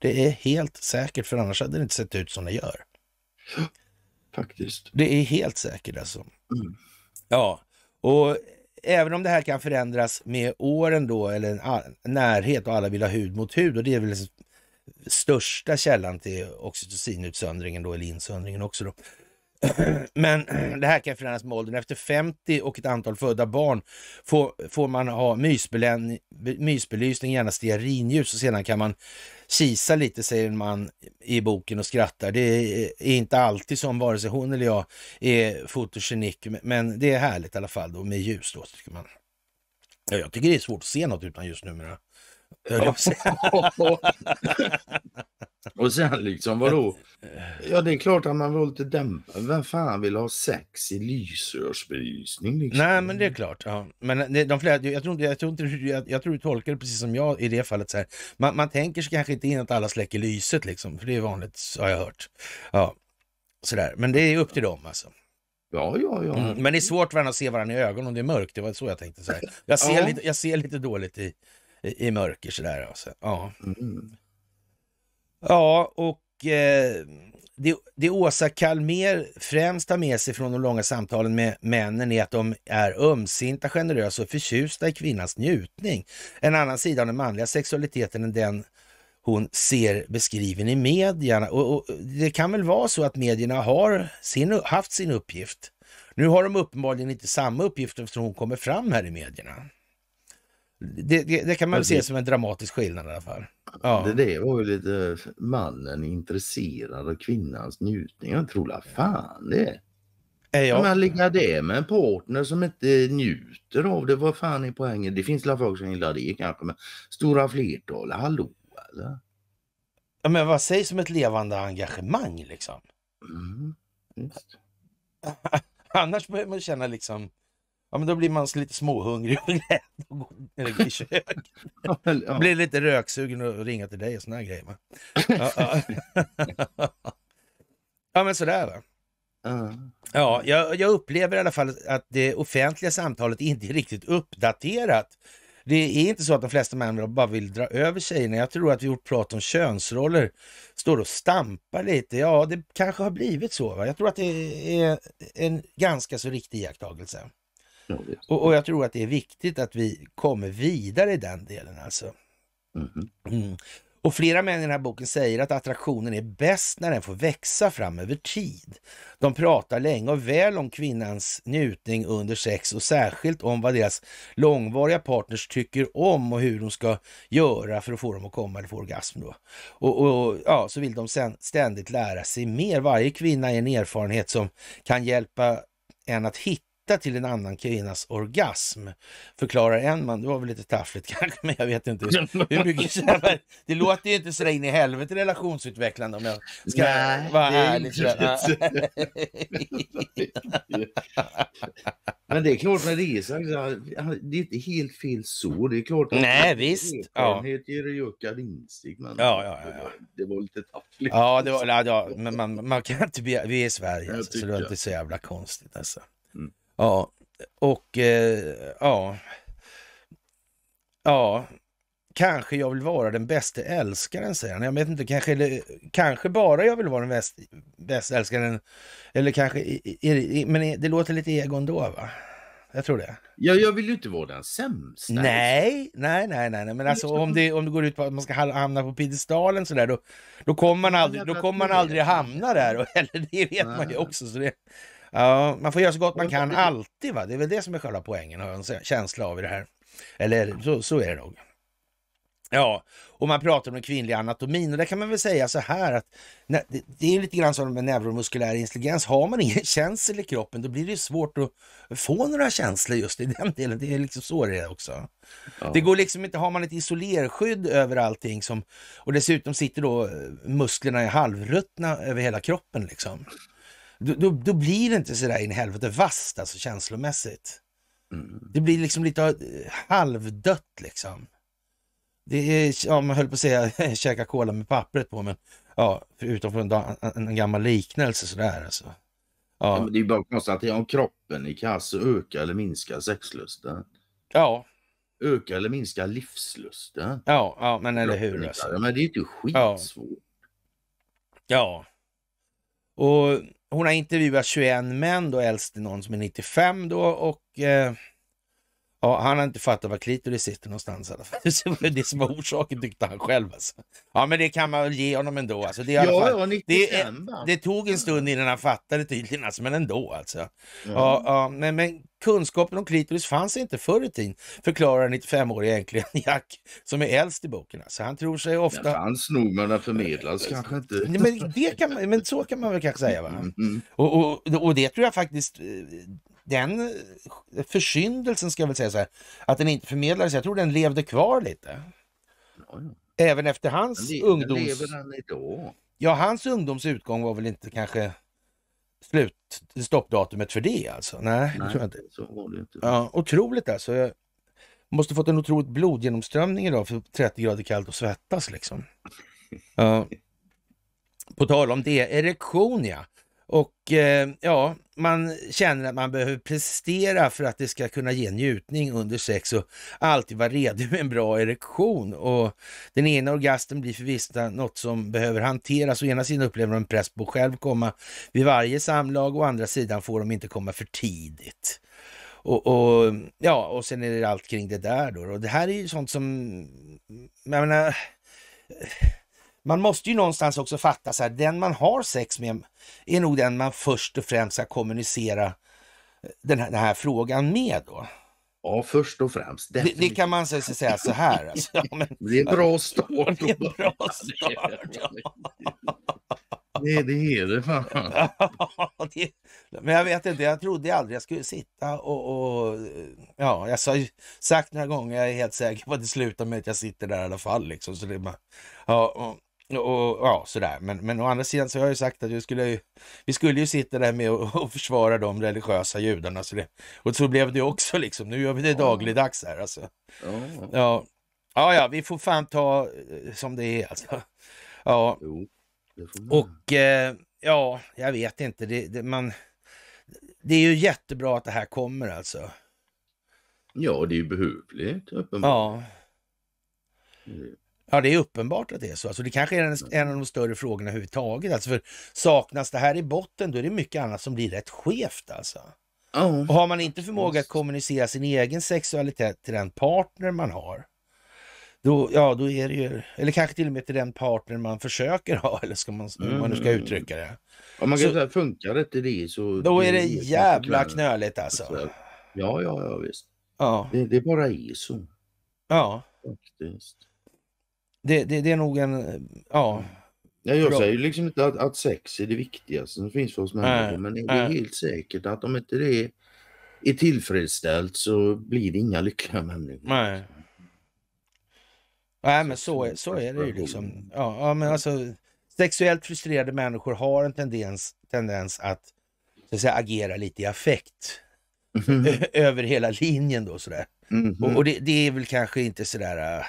Det är helt säkert, för annars hade det inte sett ut som det gör. Faktiskt. Det är helt säkert alltså. Mm. Ja, och även om det här kan förändras med åren då, eller närhet och alla vill ha hud mot hud och det är väl största källan till oxytocinutsöndringen då, eller insöndringen också då. Men det här kan förändras med åldern. Efter 50 och ett antal födda barn får, får man ha mysbelysning, gärna stearinljus och sedan kan man kisa lite, säger en man i boken och skrattar. Det är inte alltid som vare sig hon eller jag är fotogenik, men det är härligt i alla fall då med ljus då, tycker man. Ja, jag tycker det är svårt att se något utan ljus numera. Och sen liksom vadå? Eh, ja det är klart att man var lite dämpad. Vem fan vill ha sex i lysrörsbelysning? Liksom? Nej men det är klart. Ja. Men de flera, jag, tror, jag, tror inte, jag, jag tror du tolkar det precis som jag i det fallet. Så här. Man, man tänker sig kanske inte in att alla släcker lyset liksom. För det är vanligt har jag hört. Ja. Sådär. Men det är upp till dem alltså. Ja, ja, ja. Mm, men det är svårt för att se varandra i ögonen om det är mörkt. Det var så jag tänkte. Så här. Jag, ser ja. lite, jag ser lite dåligt i, i, i mörker sådär. Alltså. Ja. Mm. Ja, och eh, det, det Åsa Kalmer främst har med sig från de långa samtalen med männen är att de är ömsinta, generösa och förtjusta i kvinnans njutning. En annan sida av den manliga sexualiteten än den hon ser beskriven i medierna. Och, och, det kan väl vara så att medierna har sin, haft sin uppgift. Nu har de uppenbarligen inte samma uppgift eftersom hon kommer fram här i medierna. Det, det, det, kan man alltså, se som en dramatisk skillnad i alla fall. Ja. Det, det var ju lite mannen intresserad av kvinnans njutning. Jag tror fan det. Är eh, jag? Man ligger där med en partner som inte njuter av det. Vad fan är poängen? Det finns väl folk som gillar det kanske, men stora flertal, hallå eller? Ja, men vad sägs om ett levande engagemang liksom? Mm, Annars börjar man känna liksom Ja, men då blir man lite småhungrig och glad och går i köket. ja. Blir lite röksugen och ringa till dig och såna grejer. Ja, ja. men sådär va. Ja, jag, jag, upplever i alla fall att det offentliga samtalet inte är riktigt uppdaterat. Det är inte så att de flesta män bara vill dra över tjejerna. Jag tror att vi gjort prat om könsroller står och stampar lite. Ja, det kanske har blivit så. Va? Jag tror att det är en ganska så riktig iakttagelse. Och, och, jag tror att det är viktigt att vi kommer vidare i den delen alltså. Mm-hmm. Mm. Och flera män i den här boken säger att attraktionen är bäst när den får växa fram över tid. De pratar länge och väl om kvinnans njutning under sex och särskilt om vad deras långvariga partners tycker om och hur de ska göra för att få dem att komma eller få orgasm. Då. Och, och ja, så vill de ständigt lära sig mer. Varje kvinna är en erfarenhet som kan hjälpa en att hitta hitta till en annan kvinnas orgasm, förklarar en man. Det var väl lite taffligt kanske, men jag vet inte hur mycket. det låter ju inte sådär in i helvete relationsutvecklande om jag ska Nej, vara ärlig. men det är klart med Isak, det är inte helt fel så. Det är klart att Nej, visst. ja. ger ökad insikt. Men ja, ja, ja. Det, var lite taffligt. Ja, det var, ja, men man, man kan inte, vi är i Sverige, alltså, så det är inte så jävla konstigt alltså. Ja, och eh, ja. Ja, kanske jag vill vara den bästa älskaren, säger han. Jag vet inte, kanske, det, kanske bara jag vill vara den bäst, bästa älskaren. Eller kanske, är, är, men det låter lite ego ändå, va? Jag tror det. Ja, jag vill ju inte vara den sämsta. Nej, nej, nej, nej, men alltså om det, om det går ut på att man ska hamna på piedestalen sådär, då, då kommer man aldrig, då kommer man aldrig hamna där. Eller det vet man ju också. Så det, Ja, man får göra så gott man kan alltid. Va? Det är väl det som är själva poängen, har jag en känsla av i det här. Eller så, så är det nog. Ja, och man pratar om den kvinnliga anatomin och där kan man väl säga så här att när, det, det är lite grann som med neuromuskulär intelligens. Har man ingen känsel i kroppen då blir det svårt att få några känslor just i den delen. Det är liksom så det är också. Ja. Det går liksom inte, har man ett isolerskydd över allting som, och dessutom sitter då eh, musklerna i halvruttna över hela kroppen liksom då, då, då blir det inte sådär in i helvete vasst alltså känslomässigt. Mm. Det blir liksom lite eh, halvdött liksom. Det är, ja, man höll på att säga käka kola med pappret på, men ja, förutom för en, en, en gammal liknelse sådär alltså. Ja. ja men det är bara att konstatera om kroppen i kass ökar eller minskar sexlusten. Ja. Ökar eller minskar livslusten. Ja, ja men eller hur. Alltså. Ja, men det är ju inte skitsvårt. Ja. ja. Och hon har intervjuat 21 män, då äldst någon som är 95 då och eh, Ja, han har inte fattat var klitoris sitter någonstans i alla fall. Det var det som var orsaken tyckte han själv. Alltså. Ja, men det kan man väl ge honom ändå. Alltså, det, är ja, fall, 95, det, det, tog en stund innan han fattade tydligen, alltså, men ändå alltså. Mm. Ja, ja, men, men kunskapen om klitoris fanns inte förr i tiden, förklarar 95-årige egentligen Jack, som är äldst i boken. Alltså, han tror sig ofta... Den fanns nog, men den förmedlades kanske inte. Men, det kan men så kan man väl kanske säga. Va? Mm. mm. Och, och, och det tror jag faktiskt eh, den eh, försyndelsen ska jag väl säga så här, att den inte förmedlades, jag tror den levde kvar lite. Även efter hans le, ungdoms... lever han idag. Ja, hans ungdomsutgång var väl inte kanske slut, stoppdatumet för det alltså. Nej, Nej det tror jag inte. Så var det inte. Ja, otroligt alltså. Jag måste fått en otroligt blodgenomströmning idag för 30 grader kallt och svettas liksom. Ja. På tal om det, erektion ja. Och eh, ja, man känner att man behöver prestera för att det ska kunna ge njutning under sex och alltid vara redo med en bra erektion. Och den ena orgasten blir förvisso något som behöver hanteras. Å ena sidan upplever de en press på att själv komma vid varje samlag, och å andra sidan får de inte komma för tidigt. Och, och, ja, och sen är det allt kring det där då. Och det här är ju sånt som, jag menar, man måste ju någonstans också fatta så här, den man har sex med är nog den man först och främst ska kommunicera eh, den här, den här frågan med då. Ja, först och främst. Det, det, kan man så, så säga så här. Alltså, ja, men, det är en bra start. Det är en bra start. Ja. Det, det är det fan. Ja, det, men jag vet inte, jag trodde aldrig jag skulle sitta och, och ja, jag har sagt några gånger, jag är helt säker på att det slutar med att jag sitter där i alla fall. Liksom, så det bara, ja, och, ja, sådär. Men, men å andra sidan så har jag ju sagt att vi skulle ju, vi skulle ju sitta där med och, och försvara de religiösa judarna. Så det, och så blev det också liksom. Nu gör vi det dagligdags här alltså. Ja. ja. Ja, vi får fan ta eh, som det är alltså. Ja. och eh, ja, jag vet inte. Det, det, man, det är ju jättebra att det här kommer alltså. Ja, det är ju behövligt uppenbarligen. Ja. Ja, det är uppenbart att det är så. Alltså, det kanske är en, en av de större frågorna överhuvudtaget. Alltså, för saknas det här i botten, då är det mycket annat som blir rätt skevt alltså. Oh. Och har man inte förmåga att kommunicera sin egen sexualitet till den partner man har, då, ja, då är det ju, eller kanske till och med till den partner man försöker ha, eller ska man, mm. man nu ska mm. uttrycka det. Om man kan så, säga, funkar det inte det så... Då är det, det jävla knöligt alltså. Ja, ja, ja visst. Ja. Det, det bara är så. Ja. Faktiskt det, det, det är nog en, ja. ja jag bra. säger liksom inte att, att, sex är det viktigaste som finns för oss människor, äh, men det är äh. helt säkert att om inte det är tillfredsställt så blir det inga lyckliga människor. Nej. Nej men så är, så är det ju liksom. Ja, ja, men alltså, sexuellt frustrerade människor har en tendens, tendens att, så att säga, agera lite i affekt. Mm -hmm. Över hela linjen då sådär. Mm -hmm. Och, och det, det, är väl kanske inte sådär äh,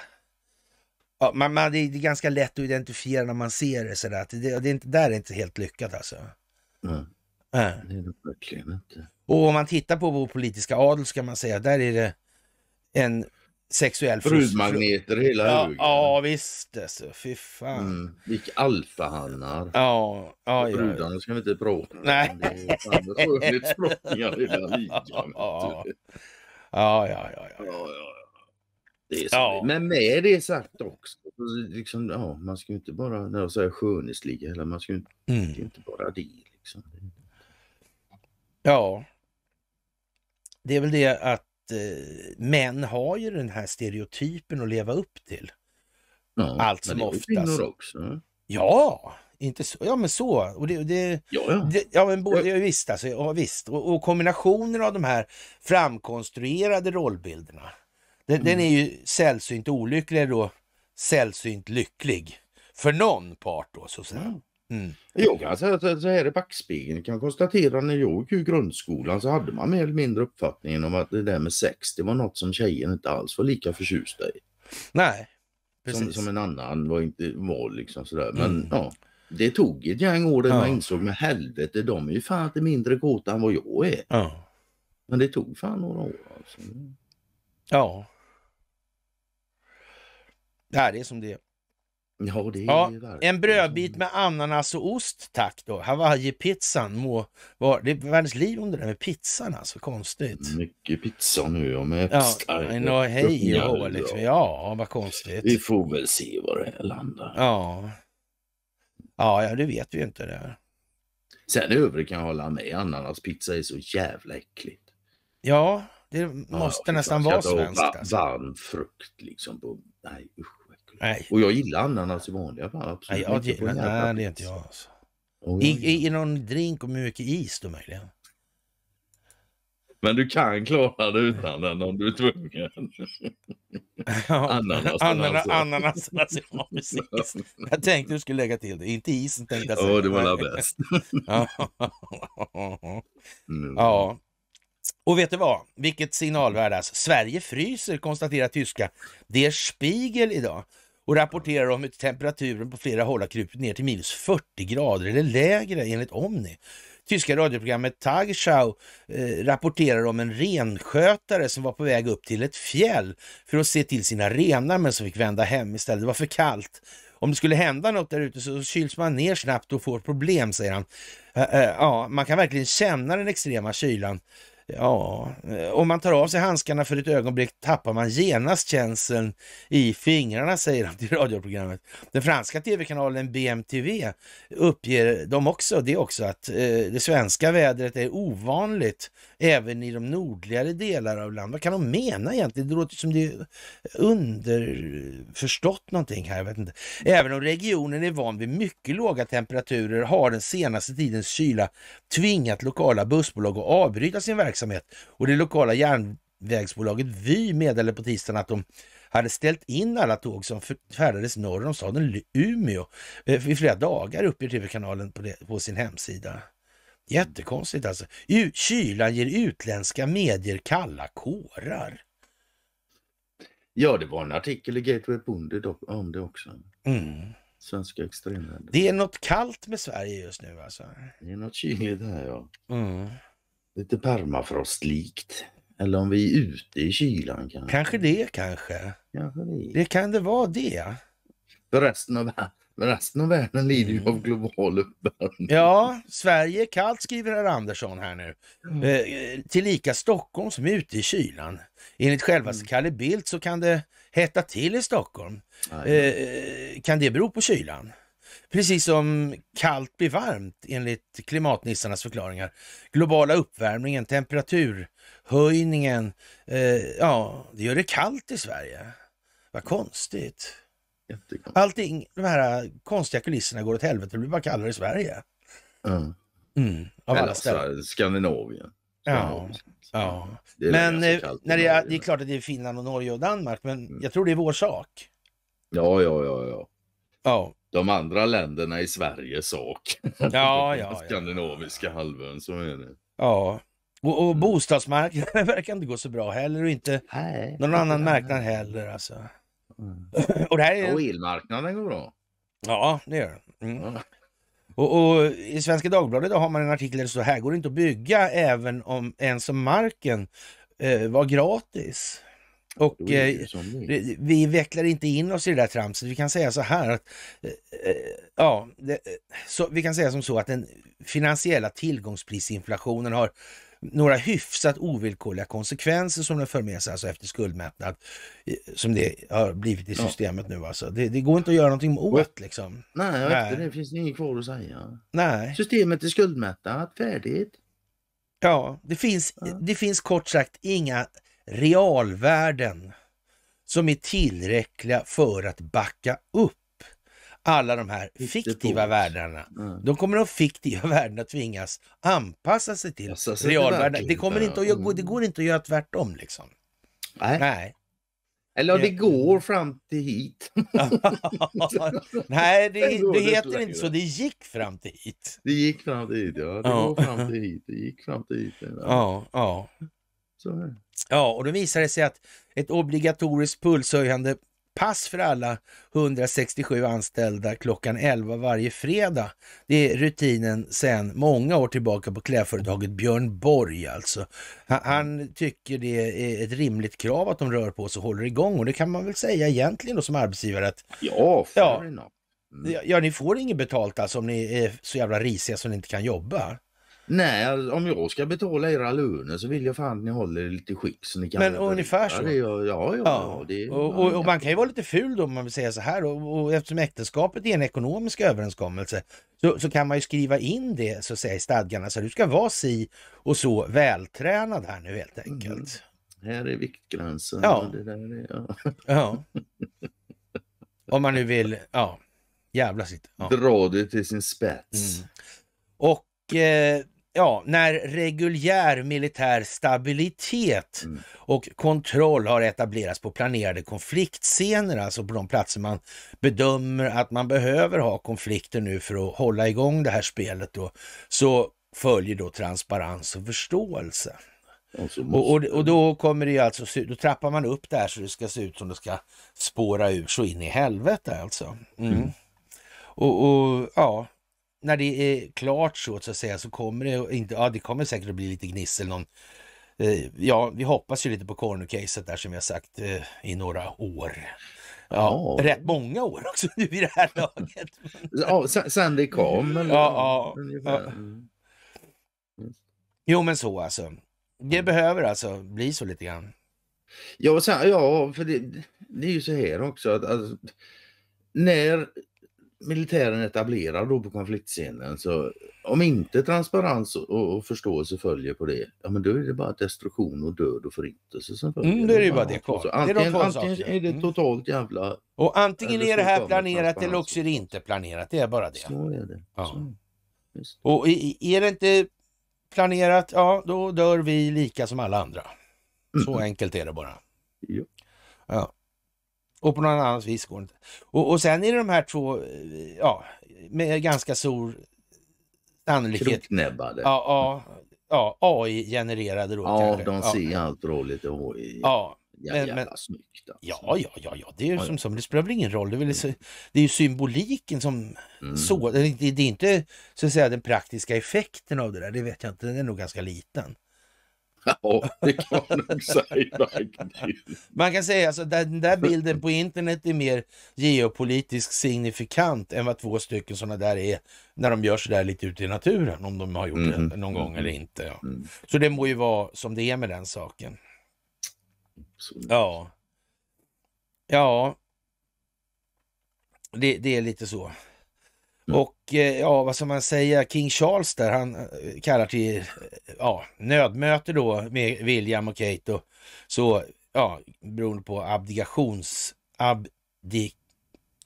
ja, man, man, det är ganska lätt att identifiera när man ser det sådär. Att det, det är där är inte helt lyckat alltså. Mm. Ja. Det är det verkligen inte. Och om man tittar på vår politiska adel ska man säga, där är det en sexuell... Brudmagneter hela ja, högen. Ja visst alltså, fy fan. Mm. Vilk alfahannar. Ja, ja, ja. Brudarna ska vi inte prata om. Nej. Det är skönhetsdrottningar hela ligan. Ja, ja, ja. ja, ja. ja, ja. Det är ja. Men med det sagt också, liksom, ja, man ska ju inte bara, när jag säger skönhetsliga, eller man ska ju mm. inte bara det. Liksom. Ja, det är väl det att eh, män har ju den här stereotypen att leva upp till. Ja, Allt som oftast. också. Ja, inte så. Ja, men så. Och det, det, ja, ja. Det, ja, men både, ja, visst alltså. Ja, visst. Och, och kombinationen av de här framkonstruerade rollbilderna. Den, mm. den, är ju sällsynt olycklig då sällsynt lycklig för någon part då så att säga. Mm. mm. Jag kan säga så här i backspegeln kan jag konstatera när jag gick i grundskolan så hade man mer eller mindre uppfattningen om att det där med sex det var något som tjejen inte alls var lika förtjusta i. Nej, precis. Som, som en annan var inte var liksom sådär. Men mm. ja, det tog ett gäng år där ja. man insåg med helvete de är ju fan inte mindre kåta än vad jag är. Ja. Men det tog fan några år alltså. Ja. Det här är som det är. Ja, det är ja, En brödbit med ananas och ost, tack då. Hawaii-pizzan må vara... Det är världens liv om det där med pizzan alltså, konstigt. Mycket pizza nu ja, med ja, no, hej liksom. Ja, vad konstigt. Vi får väl se var det här landar. Ja. Ja, ja det vet vi ju inte det. Här. Sen övrigt kan jag hålla med, Ananaspizza är så jävla äckligt. Ja, det måste ja, nästan vara svenskt. Alltså. Varm frukt liksom. På, nej, usch. Nej. Och jag gillar ananas i vanliga fall. Nej, jag, inte jag, nej det är inte jag. Alltså. Oh, I, i, I någon drink och med mycket is då möjligen. Men du kan klara det utan den om du är tvungen. Ananas. Ananas, ja, precis. Jag tänkte du skulle lägga till det. Inte isen tänkte jag säga. Ja, det var la bäst. Mm. Ja. Och vet du vad? Vilket signalvärde alltså. Sverige fryser konstaterar tyska. Der Spiegel idag och rapporterar om att temperaturen på flera håll har krupit ner till minus 40 grader eller lägre enligt Omni. Tyska radioprogrammet Tagesschau eh, rapporterar om en renskötare som var på väg upp till ett fjäll för att se till sina renar men som fick vända hem istället. Det var för kallt. Om det skulle hända något där ute så kyls man ner snabbt och får problem, säger han. Eh, eh, ja, man kan verkligen känna den extrema kylan Ja, om man tar av sig handskarna för ett ögonblick tappar man genast känseln i fingrarna, säger de till radioprogrammet. Den franska tv-kanalen BMTV uppger de också det också, att eh, det svenska vädret är ovanligt även i de nordligare delarna av landet. Vad kan de mena egentligen? Det låter som det är underförstått någonting här. Jag vet inte. Även om regionen är van vid mycket låga temperaturer har den senaste tidens kyla tvingat lokala bussbolag att avbryta sin verksamhet och det lokala järnvägsbolaget Vy meddelade på tisdagen att de hade ställt in alla tåg som färdades norr om staden Umeå eh, i flera dagar, uppger TV-kanalen på, på sin hemsida. Jättekonstigt alltså. Kylan ger utländska medier kalla kårar. Ja, det var en artikel i Gateway Bonde om det också. Mm. Svenska extremväder. Det är något kallt med Sverige just nu alltså. Det är något kyligt här ja. Mm. Lite permafrostlikt. Eller om vi är ute i kylan kanske. Kanske det kanske. kanske det. det kan det vara det. För resten av men resten av världen lider ju av mm. global uppvärmning. Ja, Sverige är kallt skriver herr Andersson här nu. Mm. Eh, tillika Stockholm som är ute i kylan. Enligt självaste mm. Kalle Bildt så kan det hetta till i Stockholm. Eh, kan det bero på kylan? Precis som kallt blir varmt enligt klimatnissarnas förklaringar. Globala uppvärmningen, temperaturhöjningen, eh, ja, det gör det kallt i Sverige. Vad konstigt. Allting, de här konstiga kulisserna går åt helvete. Det blir bara kallare i Sverige. Mm. Mm, av Eller alla alltså, ställen. Skandinavien. Ja. Det men det eh, när det, är, det är klart att det är Finland och Norge och Danmark, men mm. jag tror det är vår sak. Ja, ja, ja, ja. ja. De andra länderna i Sverige sak. Ja, ja, ja. Skandinaviska ja. halvön, så är det. Ja. Och, och bostadsmarknaden verkar inte gå så bra heller och inte Nej, någon annan marknad heller. Alltså. Och, det här är... och elmarknaden går bra. Ja, det gör den. Mm. Ja. Och, och, I Svenska Dagbladet har man en artikel där det står här går det inte att bygga även om ens om marken eh, var gratis. Och eh, vi vecklar inte in oss i det där tramset. Vi kan säga så här att, eh, eh ja, det, eh, så, vi kan säga som så att den finansiella tillgångsprisinflationen har några hyfsat ovillkorliga konsekvenser som den för med sig, alltså efter skuldmättnad, som det har blivit i systemet ja. nu. Alltså. Det, det, går inte att göra någonting åt liksom. Nej, efter det finns inget kvar att säga. Nej. Systemet är skuldmättat, färdigt. Ja, det finns, ja. det finns kort sagt inga realvärden som är tillräckliga för att backa upp alla de här fiktiva världarna. Mm. Då kommer de fiktiva världarna tvingas anpassa sig till realvärlden. Det, kommer inte att, det går inte att göra tvärtom liksom. Nej. Nej. Eller det går fram till hit. Nej, det, det, heter inte så. Det gick fram till hit. Det gick fram till hit, ja. Det går fram till hit. Det gick fram till hit. Ja, ja. Ja, och då visar det sig att ett obligatoriskt pulshöjande pass för alla 167 anställda klockan 11 varje fredag. Det är rutinen sedan många år tillbaka på klädföretaget Björn Borg alltså. Han, han tycker det är ett rimligt krav att de rör på sig och håller igång och det kan man väl säga egentligen då som arbetsgivare att... Ja, ja, mm. ja, ni får inget betalt alltså om ni är så jävla risiga så ni inte kan jobba. Nej, alltså, om jag ska betala era löner så vill jag fan att ni håller er lite skick så ni kan... Men ungefär så? Det, ja, ja, ja, Det, och, och, och, man kan ju vara lite ful då om man vill säga så här och, och eftersom äktenskapet är en ekonomisk överenskommelse så, så kan man ju skriva in det så att säga i stadgarna så du ska vara si och så vältränad här nu helt mm. enkelt. Mm. Här är viktgränsen. Ja. Det där är, ja. ja. Om man nu vill, ja, jävla sitt. Ja. Dra det till sin spets. Mm. Och eh, ja, när reguljär militär stabilitet mm. och kontroll har etablerats på planerade konfliktscener, alltså på de platser man bedömer att man behöver ha konflikter nu för att hålla igång det här spelet då, så följer då transparens och förståelse. och, och, och, då kommer det ju alltså, då trappar man upp det här så det ska se ut som det ska spåra ur så in i helvete alltså. Mm. Mm. Och, och, ja, när det är klart så, så att säga så kommer det inte, ja det kommer säkert att bli lite gnissel någon eh, Ja, vi hoppas ju lite på corner-caset där som vi har sagt eh, i några år. Ja, oh. Rätt många år också nu i det här laget. ja, sen det kom. Mm. Eller? Ja, ja, mm. Jo, men så alltså. Det mm. behöver alltså bli så lite grann. Ja, sen, ja för det, det, är ju så här också att alltså, när militären etablerad då på konfliktscenen så om inte transparens och, och, förståelse följer på det, ja men då är det bara destruktion och död och förintelse som följer. Mm, då är det bara det kvar. Så antingen, det är, antingen är det mm. totalt jävla... Och antingen är det här planerat eller också är det inte planerat, det är bara det. Så är det. Ja. Så, och är det inte planerat, ja då dör vi lika som alla andra. Så mm. enkelt är det bara. Ja. ja. Och på någon annans vis går det inte. Och, och sen är det de här två, eh, ja, med ganska stor sannolikhet. Kroknäbbade. Ja, ja, ja AI-genererade då Ja, kanske. de ser ja. allt roligt och AI. Ja. Men, men, snyggt alltså. Ja, ja, ja, ja, det, är ja, som, som, det spelar väl ingen roll. Det är, väl, mm. det är ju symboliken som mm. så. Det, det, är inte så att säga den praktiska effekten av det där, det vet jag inte. Den är nog ganska liten. Ja, det kan man nog säga. Man kan säga alltså den där bilden på internet är mer geopolitiskt signifikant än vad två stycken sådana där är när de gör sådär lite ute i naturen, om de har gjort mm. det mm-hmm. någon gång eller mm-hmm. inte. Ja. Mm. Så det må ju vara som det är med den saken. Absolut. Ja. Ja. Det, det är lite så. Mm. Och eh, ja, vad ska man säga, King Charles där, han eh, kallar till eh, ja, nödmöte då med William och Kate och så, ja, beroende på abdikations... Abdik,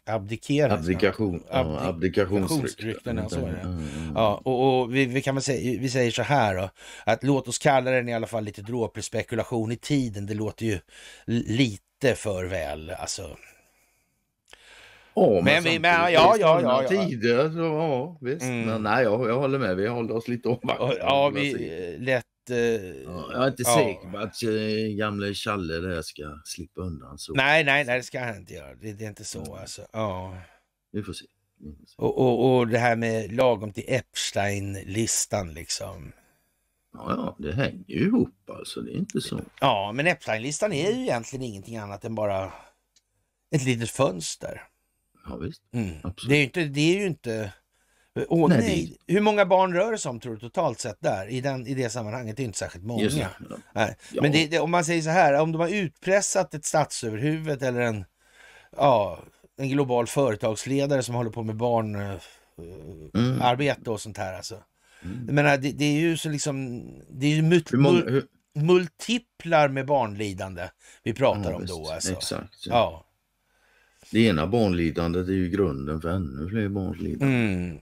abdikera. Abdikation, abdi, ja, abdikationsrykten. Alltså, mm, mm, mm, Ja, och, och vi, vi, kan väl säga, vi säger så här då, att låt oss kalla den i alla fall lite dråplig spekulation i tiden. Det låter ju lite för väl, alltså Ja, men, men men, ja, ja, ja, ja. tider så ja, visst. Mm. Men nej, jag, jag håller med. Vi håller oss lite om varandra. Ja, vi eh, lätt. Eh, ja, jag är inte ja. säker på att eh, gamle Challe där ska slippa undan. Så. Nej, nej, nej, det ska han inte göra. Det, det är inte så alltså. Ja. Vi får se. Vi får se. Och, och, och, det här med lagom till Epstein-listan liksom. Ja, ja, det hänger ju ihop alltså. Det är inte så. Ja, men Epstein-listan är ju egentligen ingenting annat än bara ett litet fönster. Ja, visst. Mm. Det, är ju inte, det är ju inte... Åh, nej, nej. Det... Hur många barn rör det sig om tror du totalt sett där? I, den, i det sammanhanget? Det är inte särskilt många. Just, ja. Ja. Men det, det, om man säger så här, om de har utpressat ett statsöverhuvud eller en, ja, en global företagsledare som håller på med barnarbete eh, mm. och sånt här. Alltså. Mm. Jag menar, det, det, är ju så liksom, det är ju mut, hur många, hur... multiplar med barnlidande vi pratar ja, om visst. då. Alltså. Exakt, ja. Det ena barnlidandet är ju grunden för ännu fler barns Mm.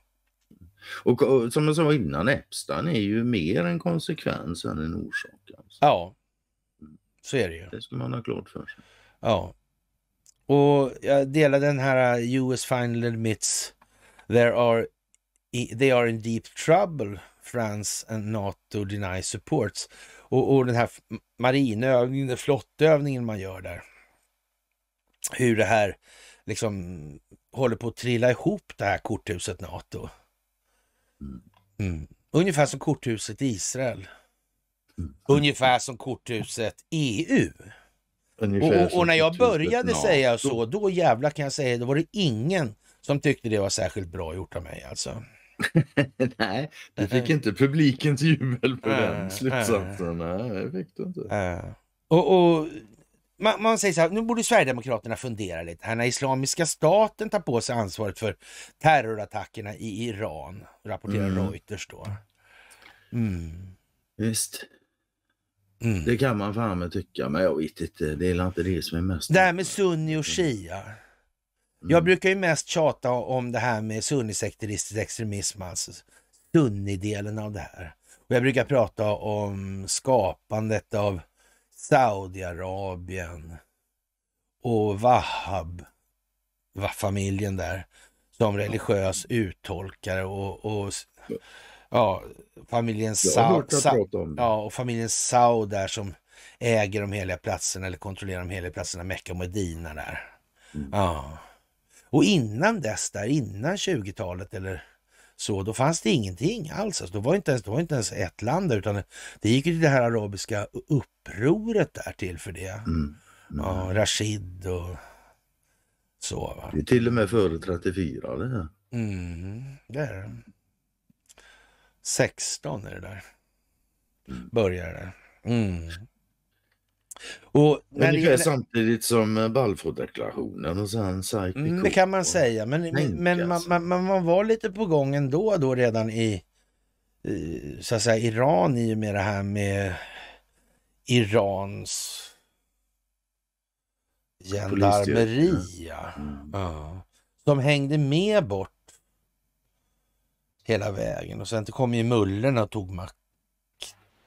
Och, och, som jag sa innan, Epstein är ju mer en konsekvens än en orsak. Alltså. Ja, så är det ju. Det ska man ha klart för sig. Ja. Och jag delade den här US uh, final admits there are, they are in deep trouble. France and NATO deny supports. Och, och den här marinövningen, flottövningen man gör där. Hur det här liksom håller på att trilla ihop det här korthuset Nato. Mm. mm. Ungefär som korthuset Israel. Mm. Ungefär som korthuset EU. Och, och, när jag började säga så, då jävla kan jag säga, då var det ingen som tyckte det var särskilt bra gjort av mig alltså. nej, du fick inte publikens jubel på den slutsatsen. Nej, det fick du inte. Och, och man, man, säger så här, nu borde Sverigedemokraterna fundera lite här när Islamiska staten tar på sig ansvaret för terrorattackerna i Iran, rapporterar mm. Reuters då. Mm. Visst. Mm. Det kan man fan med tycka, men jag vet inte. Det är inte det som är mest... Det här med sunni och shia. Mm. Jag brukar ju mest tjata om det här med sunnisekteristisk extremism, alltså sunnidelen av det här. Och jag brukar prata om skapandet av Saudiarabien och Wahhab, familjen där, som religiös uttolkare och, och ja, familjen Saud, ja, och familjen Saud där som äger de heliga platserna eller kontrollerar de heliga platserna, Mecka och Medina där. Mm. Ja. Och innan dess där, innan 20-talet eller så då fanns det ingenting alls. Alltså, då var inte ens, då var inte ens ett land där, utan det gick ju till det här arabiska upproret där till för det. Mm. Mm. Ja, Rashid och så. Va? Det är till och med före 34 det här. Mm, det är det. 16 är det där. Mm. Börjar det. Mm. Och men Ungefär gäller... samtidigt som eh, Balfour-deklarationen och sen Sykes mm, Det kan man säga, men, men man, man, man, var lite på gång ändå då redan i, i så att säga, Iran i och med det här med Irans gendarmeria. Mm. Ja. Som hängde med bort hela vägen och sen kom ju mullorna och tog makten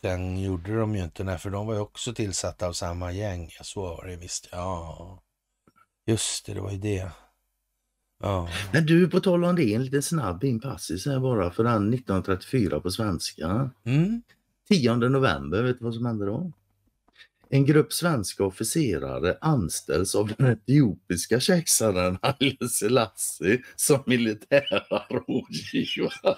den gjorde de ju inte, nej, för de var ju också tillsatta av samma gäng. Så var det visst, ja. Just det, det var ju det. Ja. Men du, på tal om det, en liten snabb inpassis här bara för den 1934 på svenska. Mm. 10 november, vet du vad som hände då? En grupp svenska officerare anställs av den etiopiska kejsaren Haile Selassie som militära rådgivare.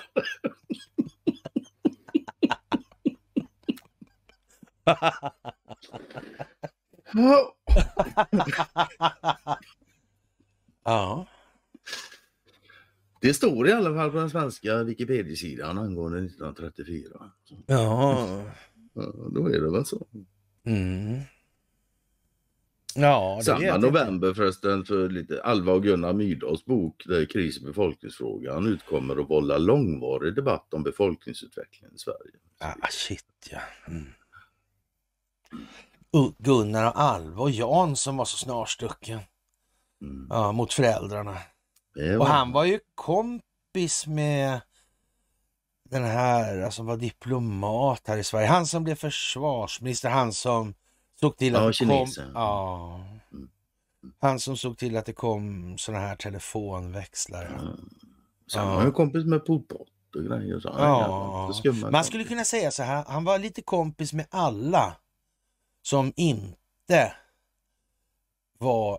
ja. Det står i alla fall på den svenska Wikipedia-sidan angående 1934. Ja. då är det väl så. Mm. Ja, Samma november förresten för lite Alva och Gunnar Myrdals bok där Kris i befolkningsfrågan utkommer och vållar långvarig debatt om befolkningsutvecklingen i Sverige. Ah, shit ja. Mm. Gunnar och Alva och Jan som var så snarstucken mm. ja, mot föräldrarna. Var... Och han var ju kompis med den här som alltså, var diplomat här i Sverige. Han som blev försvarsminister, han som såg till att ja, det kom... Ja. Mm. Han som såg till att det kom såna här telefonväxlare. Ja. Så han var ju kompis med Pol Pot och grejer. Så. Ja. Man skulle kunna säga så här, han var lite kompis med alla som inte var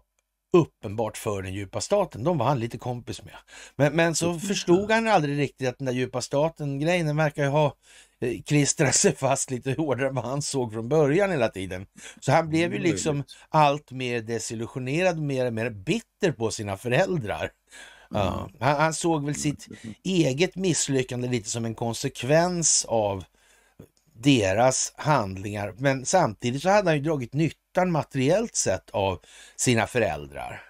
uppenbart för den djupa staten. De var han lite kompis med. Men, men så mm. förstod han aldrig riktigt att den där djupa staten grejen verkar ju ha eh, klistrat sig fast lite hårdare än vad han såg från början hela tiden. Så han blev ju mm, liksom allt mer desillusionerad, mer och mer bitter på sina föräldrar. Uh, han, han, såg väl sitt eget misslyckande lite som en konsekvens av deras handlingar. Men samtidigt så hade han ju dragit nyttan materiellt sett av sina föräldrar.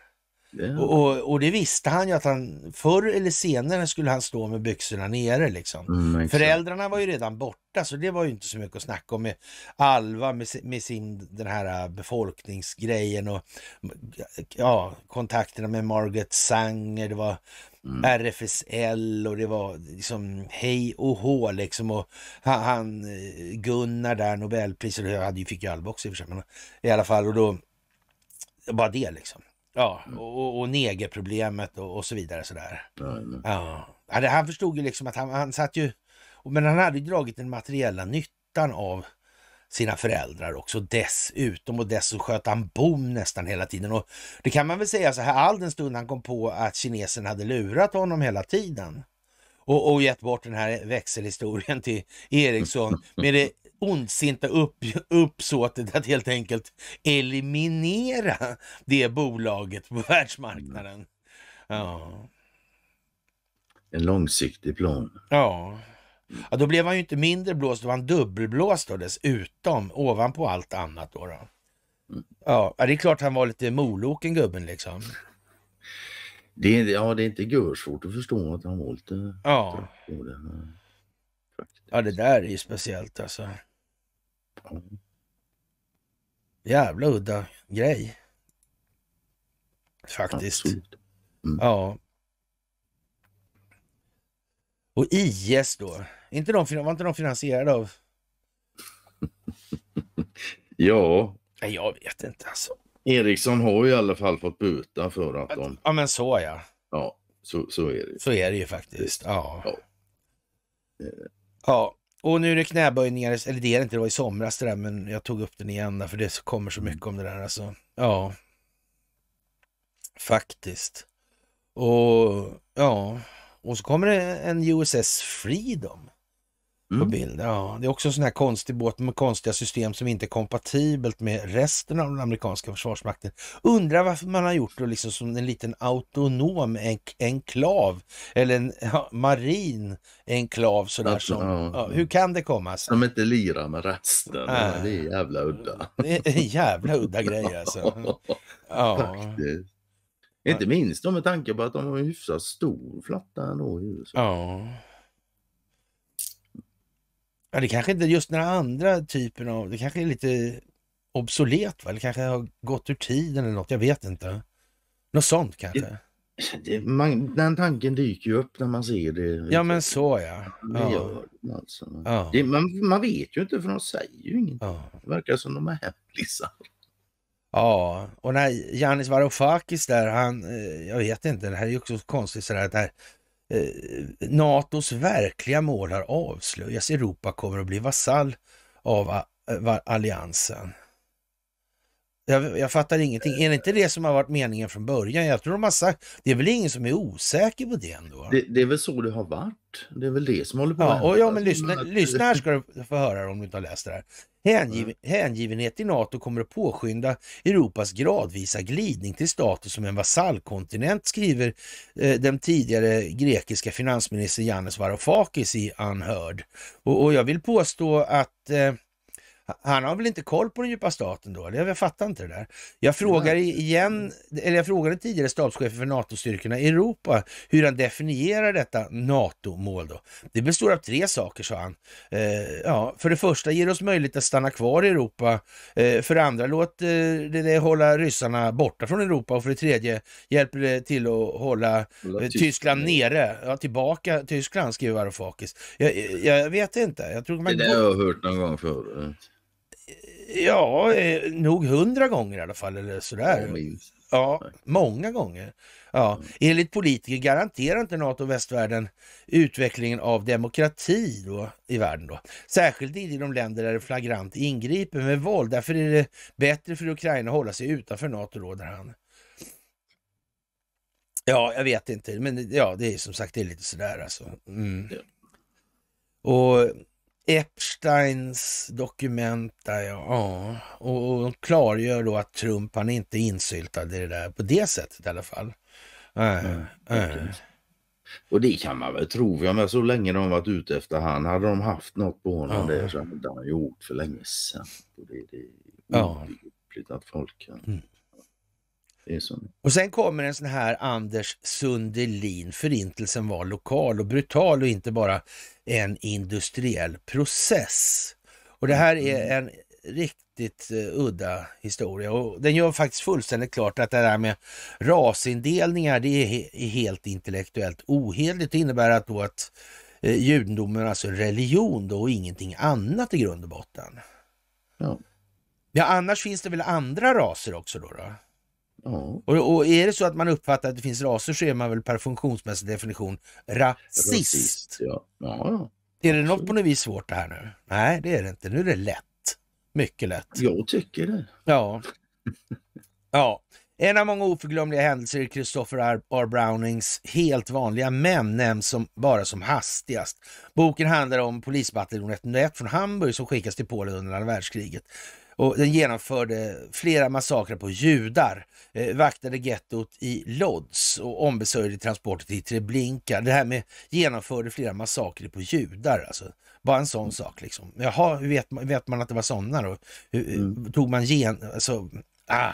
Yeah. Och, och, det visste han ju att han förr eller senare skulle han stå med byxorna nere liksom. Mm, Föräldrarna var ju redan borta så det var ju inte så mycket att snacka om med Alva med, med sin den här äh, befolkningsgrejen och ja, kontakterna med Margaret Sanger. Det var Mm. RFSL och det var liksom hej och hå liksom. Och han, eh, Gunnar där, Nobelpriset, jag hade ju, fick ju Albox i och för sig, men i alla fall. Och då, bara det liksom. Ja, mm. och, och negerproblemet och, och så vidare sådär. Mm. Ja. Han förstod ju liksom att han, han satt ju, men han hade ju dragit den materiella nyttan av sina föräldrar också dessutom och dessutom sköt han bom nästan hela tiden. Och det kan man väl säga så här, all den stund han kom på att kinesen hade lurat honom hela tiden och, och gett bort den här växelhistorien till Ericsson med det ondsinta upp, uppsåtet att helt enkelt eliminera det bolaget på världsmarknaden. Mm. Ja. En långsiktig plan. Ja. Ja, då blev han ju inte mindre blåst, då var han dubbelblåst då dessutom, ovanpå allt annat då. då. Mm. Ja, det är klart han var lite moloken gubben liksom. Det är, ja, det är inte görsvårt att förstå att han var lite ja. Det ja, det där är ju speciellt alltså. Jävla udda grej. Faktiskt. Mm. Ja. Och IS då, inte de, var inte de finansierade av... ja. Nej, jag vet inte alltså. Ericsson har ju i alla fall fått buta för att de... Ja men så ja. Ja, så, så är det ju. Så är det ju faktiskt. Ja. Ja. ja. Och nu är det knäböjningar, eller det är det inte, det var i somras det där, men jag tog upp den igen för det kommer så mycket om det där alltså. Ja. Faktiskt. Och ja, och så kommer det en USS Freedom. Mm. bild. Ja, det är också en sån här konstig båt med konstiga system som inte är kompatibelt med resten av den amerikanska försvarsmakten. Undrar varför man har gjort det liksom som en liten autonom en enklav eller en ja, marin enklav sådär. Att, alltså, som, ja. Ja, hur kan det komma sig? Som inte lirar med resten. Äh. Det är jävla udda. Det är jävla udda grejer alltså. Ja. Inte minst då med tanke på att de har en hyfsat stor flotta ändå i USA. Ja. Ja, det kanske inte just den andra typen av, det kanske är lite obsolet, va? eller kanske har gått ur tiden eller något, jag vet inte. Något sånt kanske? Det, det, man, den tanken dyker ju upp när man ser det. Ja men så ja. ja. Gör, alltså. ja. Det, man, man, vet ju inte för de säger ju ingenting. Ja. Det verkar som de är hemlisar. Ja, och när Janis Varoufakis där, han, eh, jag vet inte, det här är ju också konstigt sådär, Eh, NATOs verkliga mål har avslöjats. Europa kommer att bli vasall av eh, alliansen. Jag, jag, fattar ingenting. Är det inte det som har varit meningen från början? Jag tror de har sagt, det är väl ingen som är osäker på det ändå? Det, det är väl så det har varit. Det är väl det som håller på ja, att hända. Ja, men alltså, lyssna, lyssna här ska du få höra om du inte har läst det här. Hängiven, mm. Hängivenhet i NATO kommer att påskynda Europas gradvisa glidning till status som en vasallkontinent, skriver eh, den tidigare grekiska finansministern Yannis Varoufakis i Unheard. Och, och jag vill påstå att eh, han har väl inte koll på den djupa staten då? Jag fattar inte det där. Jag frågar igen, eller jag frågade tidigare stabschefen för NATO-styrkorna i Europa hur han definierar detta NATO-mål då. Det består av tre saker, sa han. Eh, ja, för det första ger det oss möjlighet att stanna kvar i Europa. Eh, för det andra låter eh, det, det hålla ryssarna borta från Europa och för det tredje hjälper det till att hålla eh, Tyskland nere. Ja, tillbaka Tyskland, skriver Varoufakis. Jag, jag, vet inte. Jag tror man... Det där har jag hört någon gång förut. Ja, eh, nog hundra gånger i alla fall eller sådär. Ja, många gånger. Ja. Mm. Enligt politiker garanterar inte NATO och västvärlden utvecklingen av demokrati då, i världen. Då. Särskilt inte i de länder där det flagrant ingriper med våld. Därför är det bättre för Ukraina att hålla sig utanför NATO, råder han. Ja, jag vet inte, men ja, det är som sagt det är lite sådär alltså. Mm. Och Epsteins dokument där, ja. ja. Och, och klargör då att Trump, han är inte insyltad i det där på det sättet i alla fall. Äh, mm, äh. Och det kan man väl tro, jag men så länge de varit ute efter han, hade de haft något på honom ja. där så hade han gjort för länge sedan. Det, det är ja. att folk kan... Mm. Och sen kommer en sån här Anders Sundelin, förintelsen var lokal och brutal och inte bara en industriell process. Och det här är mm. en riktigt eh, udda historia och den gör faktiskt fullständigt klart att det där med rasindelningar det är helt intellektuellt ohederligt. Det innebär att då att eh, judendomen alltså religion då och ingenting annat i grund och botten. Ja. ja, annars finns det väl andra raser också då? då? Ja. Och, och, är det så att man uppfattar att det finns raser så är man väl per funktionsmässig definition rasist. rasist ja. Ja, är det något på något vis svårt det här nu? Nej, det är det inte. Nu är det lätt. Mycket lätt. Jag tycker det. Ja. ja. En av många oförglömliga händelser i Christopher R. R. Brownings Helt vanliga män nämns som, bara som hastigast. Boken handlar om polisbataljon 101 från Hamburg som skickas till Polen under andra världskriget och den genomförde flera massakrer på judar, eh, vaktade gettot i Lodz och ombesörjde transporter till Treblinka. Det här med genomförde flera massakrer på judar alltså. Bara en sån sak liksom. Jaha, hur vet man, vet man att det var sådana då? Hur, mm. Tog man gen... Alltså, ah,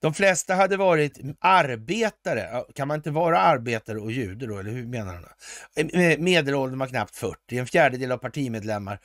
de flesta hade varit arbetare. Kan man inte vara arbetare och jude då, eller hur menar han? Eh, medelåldern var knappt 40. En fjärdedel av partimedlemmar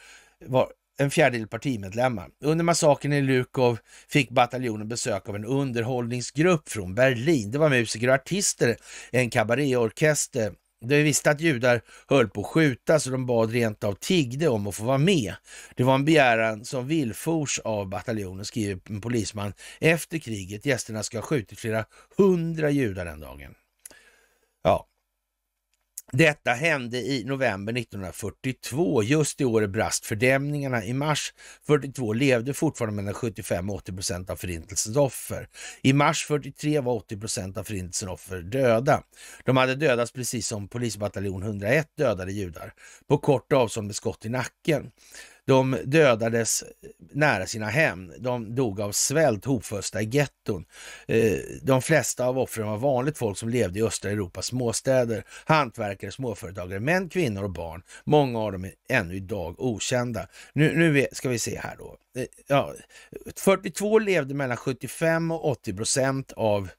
var en fjärdedel partimedlemmar. Under massakern i Lukov fick bataljonen besök av en underhållningsgrupp från Berlin. Det var musiker och artister, en kabaréorkester de visste att judar höll på att skjutas och de bad rent av tiggde om att få vara med. Det var en begäran som villfors av bataljonen, skriver en polisman efter kriget. Gästerna ska ha skjutit flera hundra judar den dagen. Ja, detta hände i november 1942. Just i året brast fördämningarna. I mars 42 levde fortfarande mellan 75 och 80 procent av förintelsens offer. I mars 43 var 80 procent av förintelsens offer döda. De hade dödats precis som polisbataljon 101 dödade judar på kort avstånd med skott i nacken. De dödades nära sina hem. De dog av svält, hopfösta i getton. Eh, de flesta av offren var vanligt folk som levde i östra Europas småstäder, hantverkare, småföretagare, män, kvinnor och barn. Många av dem är ännu idag okända. Nu, nu ska vi se här då. Eh, ja, 42 levde mellan 75 och 80 procent av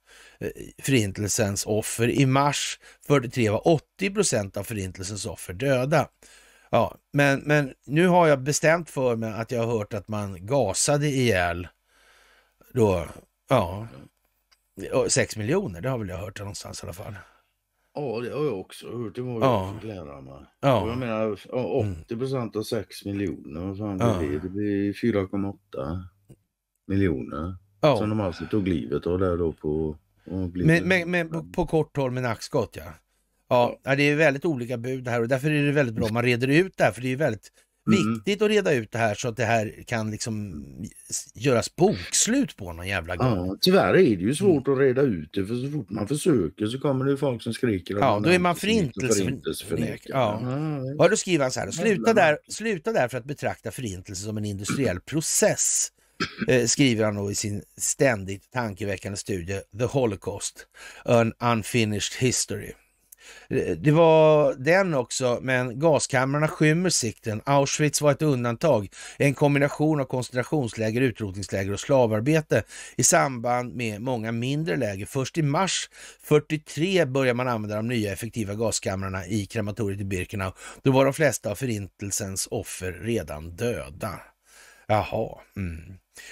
eh, förintelsens offer. I mars 43 var 80 procent av förintelsens offer döda. Ja, men, men nu har jag bestämt för mig att jag har hört att man gasade ihjäl då, ja, sex miljoner. Det har väl jag hört någonstans i alla fall. Ja, det har jag också hört. Det var ja. Ja. Jag menar 80 mm. procent av 6 miljoner. Vad fan ja. blir det? Det blir 4,8 miljoner. Ja. Som de alltså tog livet av där då på... Men, men, men på, på kort håll med nackskott ja. Ja, det är väldigt olika bud här och därför är det väldigt bra om man reder ut det här, för det är väldigt mm. viktigt att reda ut det här så att det här kan liksom göras bokslut på någon jävla gång. Ja, tyvärr är det ju svårt mm. att reda ut det, för så fort man försöker så kommer det folk som skriker. Ja, då är man förintelseförnekare. Ja. Ja, ja, då skriver han så här, sluta där, sluta där för att betrakta förintelse som en industriell process eh, skriver han då i sin ständigt tankeväckande studie The Holocaust, An Unfinished History. Det var den också, men gaskamrarna skymmer sikten. Auschwitz var ett undantag, en kombination av koncentrationsläger, utrotningsläger och slavarbete i samband med många mindre läger. Först i mars 43 började man använda de nya effektiva gaskamrarna i krematoriet i Birkenau. Då var de flesta av förintelsens offer redan döda. Jaha. Mm.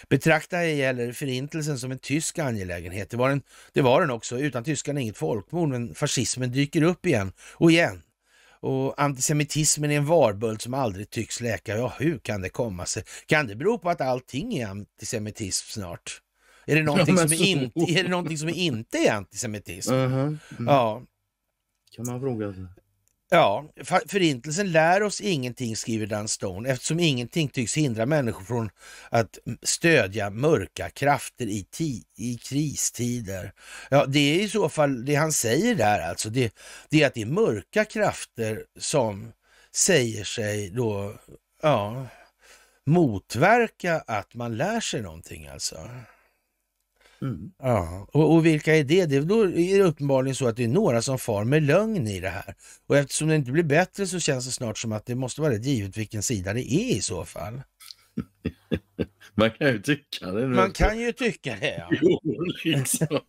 Betrakta ej heller förintelsen som en tysk angelägenhet. Det var, den, det var den också. Utan tyskarna inget folkmord, men fascismen dyker upp igen och igen. Och antisemitismen är en varböld som aldrig tycks läka. Ja, hur kan det komma sig? Kan det bero på att allting är antisemitism snart? Är det någonting, ja, som, är inte, är det någonting som inte är antisemitism? Uh -huh. mm. Ja. Kan man fråga sig. Ja, förintelsen lär oss ingenting, skriver Dan Stone, eftersom ingenting tycks hindra människor från att stödja mörka krafter i, i kristider. Ja, det är i så fall det han säger där alltså. Det, det är att det är mörka krafter som säger sig då, ja, motverka att man lär sig någonting alltså. Mm. Ja, och, och, vilka är det? Det är, då är det uppenbarligen så att det är några som far med lögn i det här. Och eftersom det inte blir bättre så känns det snart som att det måste vara rätt givet vilken sida det är i så fall. Man kan ju tycka det. Man kan ju tycka det, ja. Jo, liksom.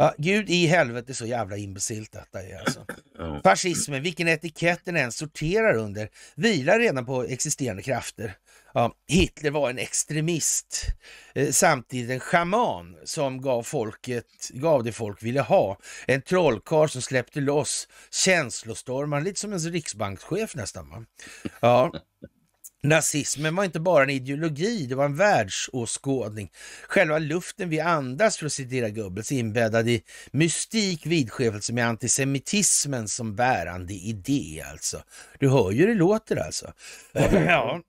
Ja, Gud i helvete så jävla imbecillt detta är alltså. Oh. Fascismen, vilken etikett den än sorterar under, vilar redan på existerande krafter. Ja, Hitler var en extremist, eh, samtidigt en schaman som gav, folket, gav det folk ville ha. En trollkarl som släppte loss känslostormar, lite som en riksbankschef nästan. Va? Ja. Nazismen var inte bara en ideologi, det var en världsåskådning. Själva luften vi andas, för att citera Goebbels, inbäddad i mystik vidskepelse med antisemitismen som bärande idé alltså. Du hör ju hur det låter alltså. ja.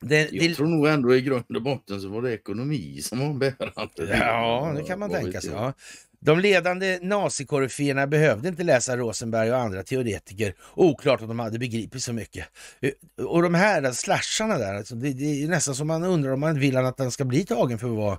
Det, det... Jag tror nog ändå i grund och botten så var det ekonomi som var bärande. Ja, det kan man tänka sig. Ja. De ledande nazikoryféerna behövde inte läsa Rosenberg och andra teoretiker. Oklart om de hade begripit så mycket. Eh, och de här slasharna där, alltså, det, det, är nästan som man undrar om man vill att den ska bli tagen för vad,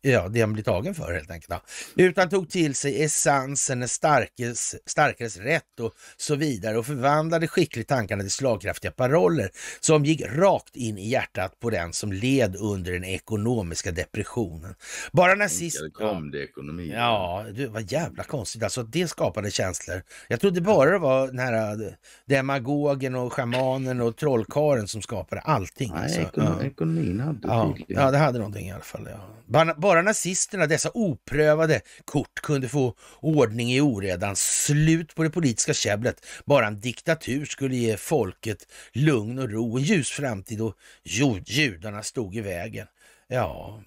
ja, det han blir tagen för helt enkelt. Utan tog till sig essensen, starkes, starkares rätt och så vidare och förvandlade skickligt tankarna till slagkraftiga paroller som gick rakt in i hjärtat på den som led under den ekonomiska depressionen. Bara nazist... Kom det ekonomi. Ja, Ja, det jävla konstigt. Alltså det skapade känslor. Jag trodde bara det var den här eh, demagogen och schamanen och trollkaren som skapade allting. Nej, alltså. ekonom, ja. ekonomin hade ja. ja, det hade någonting i alla fall. Ja. Bara, bara nazisterna, dessa oprövade kort, kunde få ordning i oredan, slut på det politiska käbblet. Bara en diktatur skulle ge folket lugn och ro, en ljus framtid och jud judarna stod i vägen. Ja,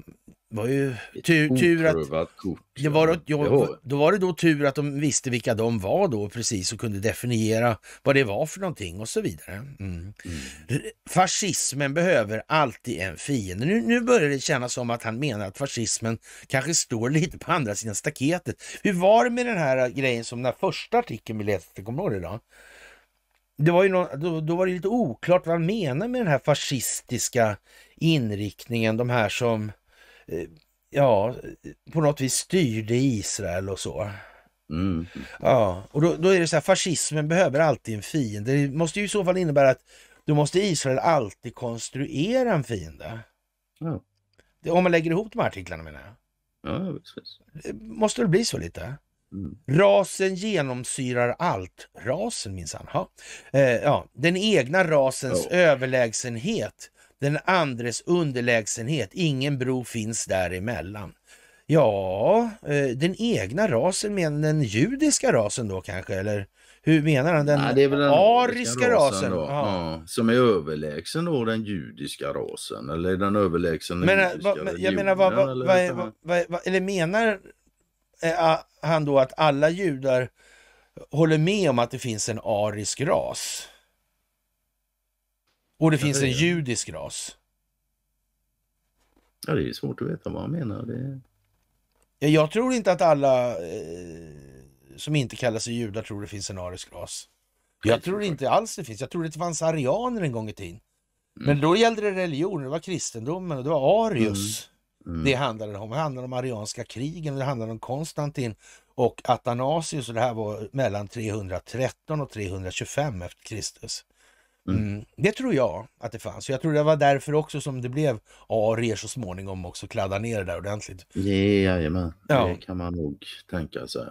var ju tur, tur att... Kort, det var, ja, då var det då tur att de visste vilka de var då precis och kunde definiera vad det var för någonting och så vidare. Mm. Mm. Fascismen behöver alltid en fiende. Nu, nu börjar det kännas som att han menar att fascismen kanske står lite på andra sidan staketet. Hur var det med den här grejen som den första artikeln vi läste, kommer du ihåg det då? det var ju någon, då, då, var det lite oklart vad han menar med den här fascistiska inriktningen. De här som ja, på något vis styrde Israel och så. Mm. Ja, och då, då, är det så här, fascismen behöver alltid en fiende. Det måste ju i så fall innebära att då måste Israel alltid konstruera en fiende. Ja. Det, om man lägger ihop de här artiklarna menar jag. Ja, precis. Eh, måste det bli så lite? Mm. Rasen genomsyrar allt. Rasen minsann. Eh, ja. Den egna rasens oh. överlägsenhet den andres underlägsenhet. Ingen bro finns däremellan. Ja, eh, den egna rasen men den judiska rasen då kanske, eller hur menar han? Den, Nej, det är väl den ariska rasen? rasen ja. som är överlägsen då den judiska rasen, eller är den överlägsen den eh, judiska va, men, Jag menar, vad, va, va, eller menar eh, han då att alla judar håller med om att det finns en arisk ras? Och det finns det en judisk ras. Ja, det är ju svårt att veta vad han menar. Det... Ja, jag tror inte att alla eh, som inte kallar sig judar tror det finns en arisk ras. Jag, tror, inte alls det finns. Jag trodde det fanns arianer en gång i tiden. Mm. Men då gällde det religion, det var kristendomen och det var Arius. Mm. Mm. Det handlade om. Det handlade om arianska krigen det handlade om Konstantin och Athanasius och det här var mellan 313 och 325 efter Kristus. Mm. Mm. Det tror jag att det fanns. Jag tror det var därför också som det blev arier så småningom också, kladda ner det där ordentligt. Jajamän, ja. det kan man nog tänka sig.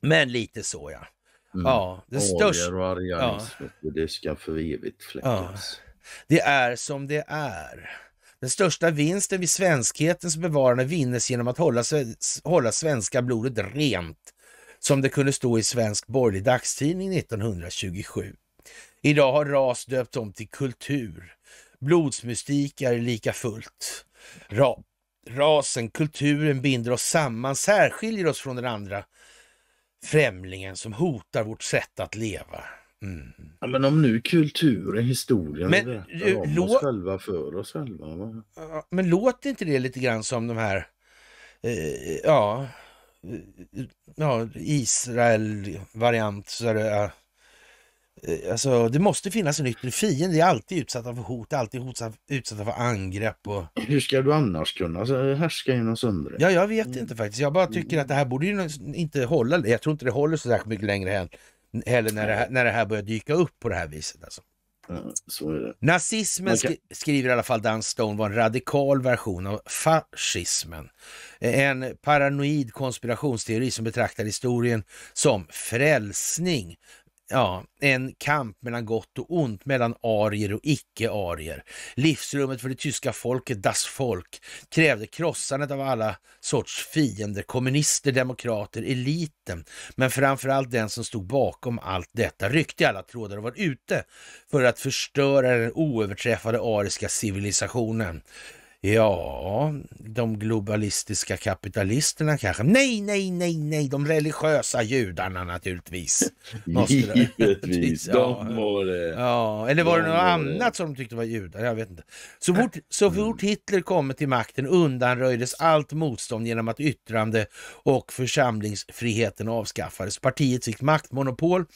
Men lite så ja. Mm. Ja, det största... och arianism, ja. det ska för evigt fläckas. Ja. Det är som det är. Den största vinsten vid svenskhetens bevarande vinnes genom att hålla, hålla svenska blodet rent, som det kunde stå i Svensk borgerlig dagstidning 1927. Idag har ras döpt om till kultur. Blodsmystik är lika fullt. Ra rasen, kulturen binder oss samman, särskiljer oss från den andra främlingen som hotar vårt sätt att leva. Mm. Ja, men om nu kulturen, historien men, berättar om oss själva för oss själva. Va? men låter inte det lite grann som de här, eh, ja, eh, ja Israel-variant, eh, Eh, alltså, det måste finnas en yttre fiende. De är alltid utsatta för hot, alltid utsatta för angrepp. Och... Hur ska du annars kunna alltså, härska genom söndre? Ja, jag vet inte mm. faktiskt. Jag bara tycker att det här borde ju inte hålla. Jag tror inte det håller så särskilt mycket längre än, heller när det, här, när det här börjar dyka upp på det här viset. Alltså. Ja, Nazismen, kan... skriver i alla fall Dan Stone, var en radikal version av fascismen. En paranoid konspirationsteori som betraktar historien som frälsning ja, en kamp mellan gott och ont, mellan arier och icke-arier. Livsrummet för det tyska folket, Das Folk, krävde krossandet av alla sorts fiender, kommunister, demokrater, eliten, men framförallt den som stod bakom allt detta ryckte i alla trådar och var ute för att förstöra den oöverträffade ariska civilisationen. Ja, de globalistiska kapitalisterna kanske. Nej, nej, nej, nej, de religiösa judarna naturligtvis. Givetvis, de var det. Ja, eller var de det något annat som de tyckte var judar? Jag vet inte. Så fort, så mm. fort Hitler kommit till makten undanröjdes allt motstånd genom att yttrande och församlingsfriheten avskaffades. Partiet fick maktmonopol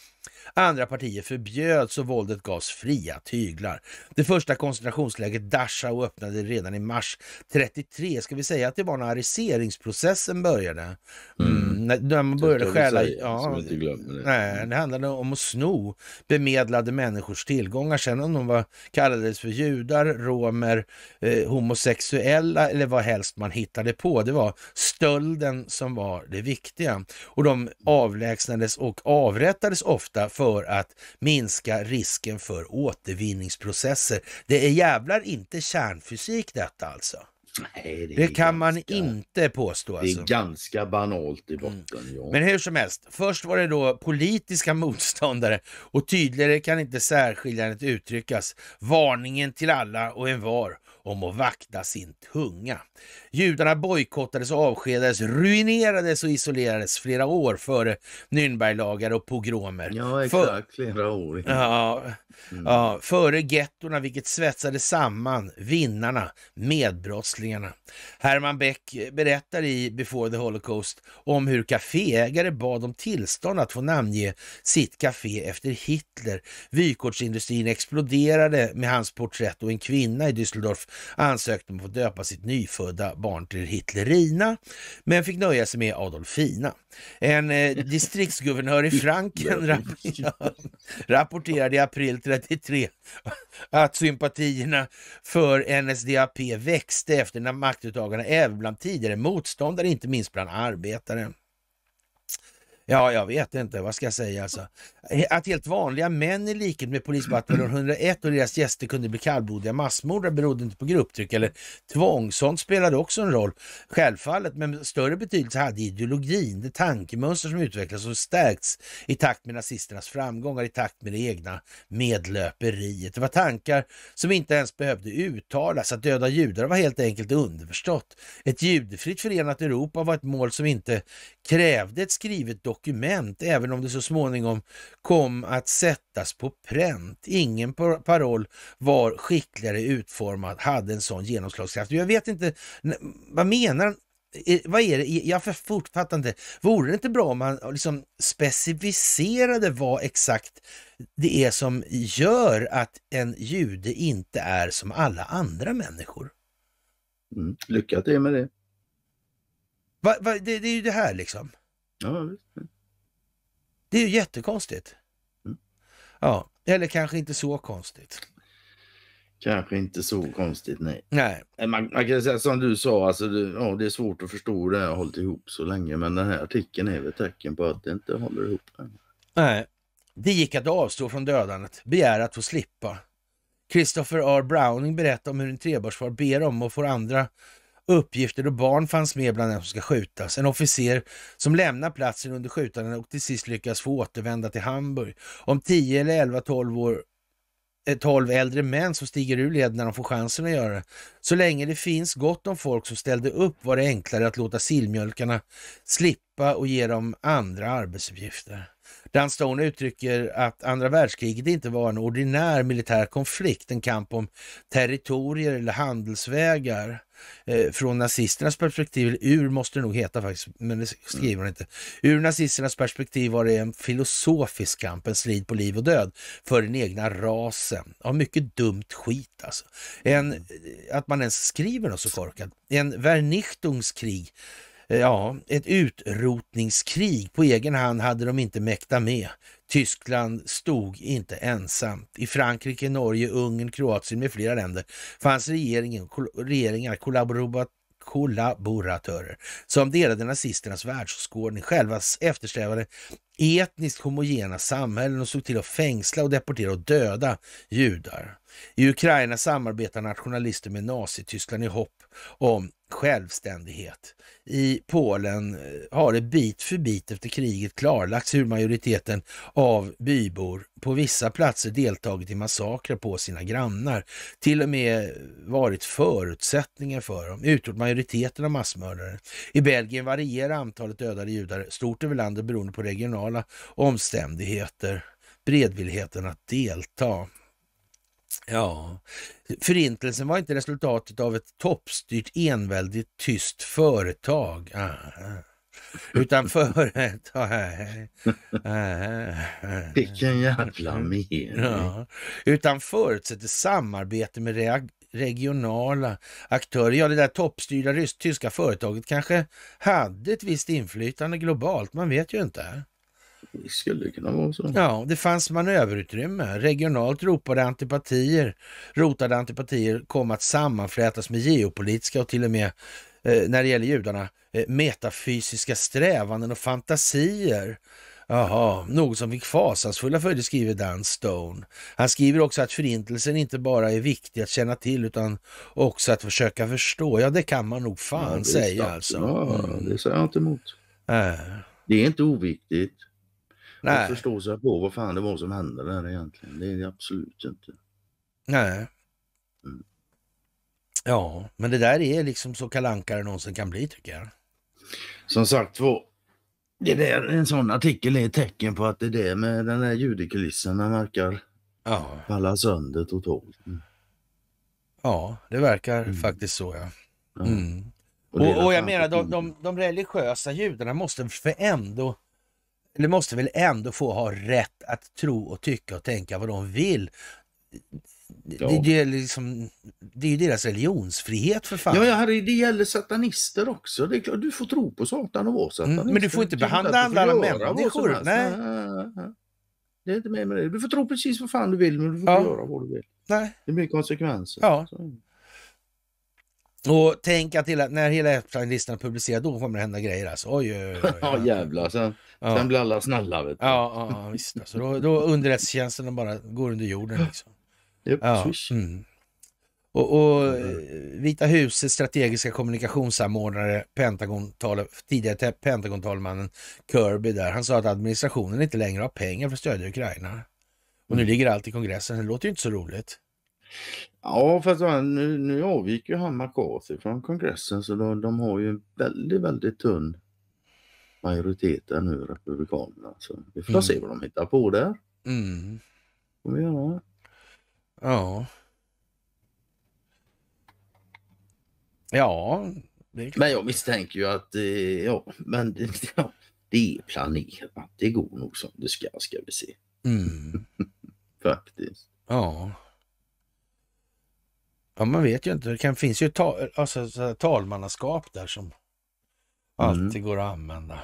Andra partier förbjöds och våldet gavs fria tyglar. Det första koncentrationslägret Dachau öppnade redan i mars 33. Ska vi säga att det var när ariseringsprocessen började? Mm. mm när, man började stjäla... Ja, det. Nej, det handlade om att sno bemedlade människors tillgångar. Sen om de var, kallades för judar, romer, eh, homosexuella eller vad helst man hittade på. Det var stölden som var det viktiga. Och de avlägsnades och avrättades ofta för att minska risken för återvinningsprocesser. Det är jävlar inte kärnfysik detta alltså. Nej, det, det kan ganska, man inte påstå. Alltså. Det är alltså. ganska banalt i mm. botten. Mm. Men hur som helst, först var det då politiska motståndare och tydligare kan inte särskiljandet uttryckas. Varningen till alla och en var om att vakta sin tunga. Judarna bojkottades, och avskedades, ruinerades och isolerades flera år före Nürnberglagar och pogromer. Ja, exakt. Flera år. Ja, mm. ja, före gettorna, vilket svetsade samman vinnarna, medbrottslingarna. Herman Beck berättar i Before the Holocaust om hur kaféägare bad om tillstånd att få namnge sitt kafé efter Hitler. Vykortsindustrin exploderade med hans porträtt och en kvinna i Düsseldorf ansökte om att få döpa sitt nyfödda barn till Hitlerina, men fick nöja sig med Adolfina. En eh, distriktsguvernör i Franken rapporterade i april 33 att sympatierna för NSDAP växte efter när maktuttagarna även bland tidigare motståndare, inte minst bland arbetare. Ja, jag vet inte. Vad ska jag säga? Alltså? Eh, att helt vanliga män i likhet med polisbataljon 101 och deras gäster kunde bli kallblodiga massmordare berodde inte på grupptryck eller tvång. Sånt spelade också en roll, självfallet, men större betydelse hade ideologin, det tankemönster som utvecklats och stärkts i takt med nazisternas framgångar, i takt med det egna medlöperiet. Det var tankar som inte ens behövde uttalas. Att döda judar var helt enkelt underförstått. Ett judefritt förenat Europa var ett mål som inte krävde ett skrivet dokument dokument, även om det så småningom kom att sättas på pränt. Ingen paroll var skickligare utformad, hade en sån genomslagskraft. Jag vet inte, vad menar vad är det? Jag fattar inte. Vore det inte bra om man liksom specificerade vad exakt det är som gör att en jude inte är som alla andra människor? Mm. Lycka till med det. Va, va, det, det är ju det här liksom. Ja, det är ju jättekonstigt. Mm. Ja, eller kanske inte så konstigt. Kanske inte så konstigt, nej. nej. Eh, man, man kan säga som du sa, alltså, det, ja, det är svårt att förstå hur det har hållit ihop så länge, men den här artikeln är väl tecken på att det inte håller ihop. Än. Nej. Det gick att avstå från dödandet, begära att få slippa. Christopher R. Browning berättar om hur en trebarnsfar ber om och får andra uppgifter då barn fanns med bland dem som ska skjutas. En officer som lämnar platsen under skjutandet och till sist lyckas få återvända till Hamburg. Om 10 eller 11, 12 år 12 eh, äldre män som stiger ur led när de får chansen att göra det. Så länge det finns gott om folk som ställde upp var det enklare att låta sillmjölkarna slippa och ge dem andra arbetsuppgifter. Dan Stone uttrycker att andra världskriget inte var en ordinär militär konflikt, en kamp om territorier eller handelsvägar. Eh, från nazisternas perspektiv, eller ur måste det nog heta faktiskt, men det skriver hon inte. Ur nazisternas perspektiv var det en filosofisk kamp, en strid på liv och död för den egna rasen. Ja, mycket dumt skit alltså. En, mm. eh, att man ens skriver något så korkat. En Vernichtungskrig Eh, ja, ett utrotningskrig på egen hand hade de inte mäktat med. Tyskland stod inte ensamt. I Frankrike, Norge, Ungern, Kroatien med flera länder fanns regeringen, regeringar kollaborat kollaboratörer som delade nazisternas världsåskådning, själva eftersträvade etniskt homogena samhällen och såg till att fängsla och deportera och döda judar. I Ukraina samarbetar nationalister med Nazityskland i hopp om självständighet. I Polen eh, har det bit för bit efter kriget klarlagts hur majoriteten av bybor på vissa platser deltagit i massakrer på sina grannar, till och med varit förutsättningar för dem, utgjort majoriteten av massmördare. I Belgien varierar antalet dödade judar stort över landet beroende på regionala omständigheter, beredvilligheten att delta. Ja, förintelsen var inte resultatet av ett toppstyrt enväldigt tyst företag. Ah. ah. Utan företag... Ah, ah, Vilken jävla mening. Ja. Utan förutsätter samarbete med regionala aktörer. Ja, det där toppstyrda rysk-tyska företaget kanske hade ett visst inflytande globalt, man vet ju inte. Det skulle kunna vara så. Ja, det fanns manöverutrymme. Regionalt ropade antipatier, rotade antipatier kom att sammanflätas med geopolitiska och till och med eh, när det gäller judarna, eh, metafysiska strävanden och fantasier. Jaha, något som fick fasansfulla följder skriver Dan Stone. Han skriver också att förintelsen inte bara är viktig att känna till utan också att försöka förstå. Ja, det kan man nog fan ja, säga alltså. Ja, mm. det säger jag inte emot. Äh. Det är inte oviktigt. Nej. Att förstå sig på vad fan det var som hände där egentligen. Det är det absolut inte. Nej. Mm. Ja, men det där är liksom så kalankare någonsin kan bli tycker jag. Som sagt var, det där, en sån artikel är ett tecken på att det där med den där ljudekulisserna verkar ja. falla sönder totalt. Mm. Ja, det verkar mm. faktiskt så ja. ja. Mm. Och, och, och, jag menar, de, de, de religiösa judarna måste för ändå eller måste väl ändå få ha rätt att tro och tycka och tänka vad de vill. Ja. Det, det, är liksom, det är ju deras religionsfrihet för fan. Ja, ja Harry, det gäller satanister också. Det är klart, du får tro på Satan och vara satanist. Mm, men du får inte behandla andra människor. nej. Det är inte med med det. Du får tro precis vad fan du vill, men du får ja. göra vad du vill. Nej. Det är mycket konsekvenser. Ja. Så. Och tänka till att när hela Epstein-listan publiceras då kommer det hända grejer alltså. Oj, oj, oj, ja jävlar, sen, ja. sen blir alla snälla. Vet du. Ja, ja, visst. Alltså, då, då underrättelsetjänsten bara går under jorden. Liksom. ja. Mm. Och, och eh, Vita husets strategiska kommunikationssamordnare, Pentagon, tidigare Pentagon-talmannen Kirby där, han sa att administrationen inte längre har pengar för att stödja Ukraina. Och nu mm. ligger allt i kongressen, det låter ju inte så roligt. Ja, fast nu, nu avgick ju han McCarthy från kongressen så de, de har ju en väldigt, väldigt tunn majoritet där nu, Republikanerna. Så vi får mm. se vad de hittar på där. Mm. Kommer göra. Ja. Ja. Men jag misstänker ju att, eh, ja, men det, ja, det är planerat. Det går nog som det ska, ska vi se. Mm. Faktiskt. Ja. Ja, man vet ju inte. Det kan, finns ju ta, alltså, talmannaskap där som alltid mm. går att använda.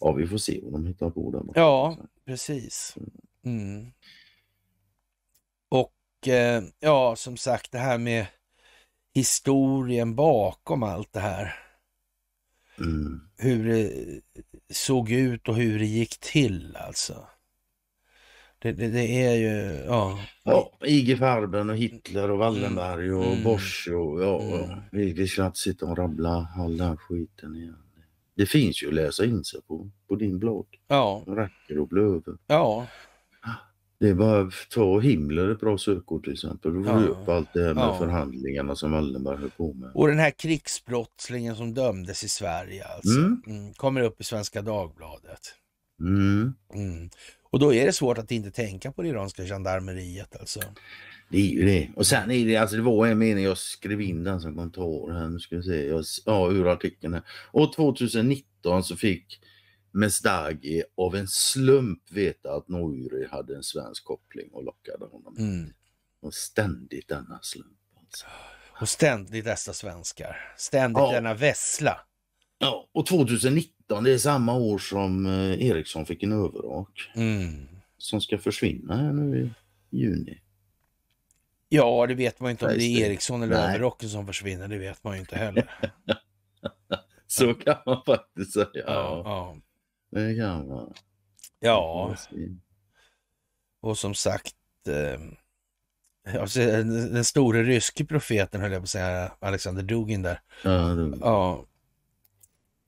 Ja, vi får se om de hittar på där. Ja, precis. Mm. Och eh, ja, som sagt det här med historien bakom allt det här. Mm. Hur det såg ut och hur det gick till alltså. Det, det, det är ju, ja. Ja, IG Farben och Hitler och Wallenberg och mm. mm. Bosch och ja, mm. vi, vi ska inte sitta och rabbla all den skiten igen. Det finns ju att läsa in sig på, på din blogg. Ja. Racker och Blöver. Ja. Det är bara att ta Himmler ett bra sökord till exempel. Då får ja. du upp allt det här med ja. förhandlingarna som Wallenberg höll på med. Och den här krigsbrottslingen som dömdes i Sverige alltså. Mm. Mm. Kommer upp i Svenska Dagbladet. Mm. mm. Och då är det svårt att inte tänka på det iranska gendarmeriet alltså. Det är ju det. Och sen är det, alltså det var en mening, jag skrev in den som kommentar här, nu ska vi se, jag, ja ur artikeln här. År 2019 så fick Mesdagi av en slump veta att Nouri hade en svensk koppling och lockade honom. Mm. Och ständigt denna slump. Alltså. Och ständigt dessa svenskar. Ständigt ja. denna vessla. Ja, och 2019 2019, det är samma år som eh, Eriksson fick en överrak. Mm. Som ska försvinna här nu i juni. Ja, det vet man ju inte om det är Eriksson eller överrocken som försvinner. Det vet man ju inte heller. Så kan man faktiskt säga. Ja, ja. Det kan man. Ja. Och som sagt, eh, alltså, den, den store ryske profeten höll jag på att säga, Alexander Dugin där. Ja, det... ja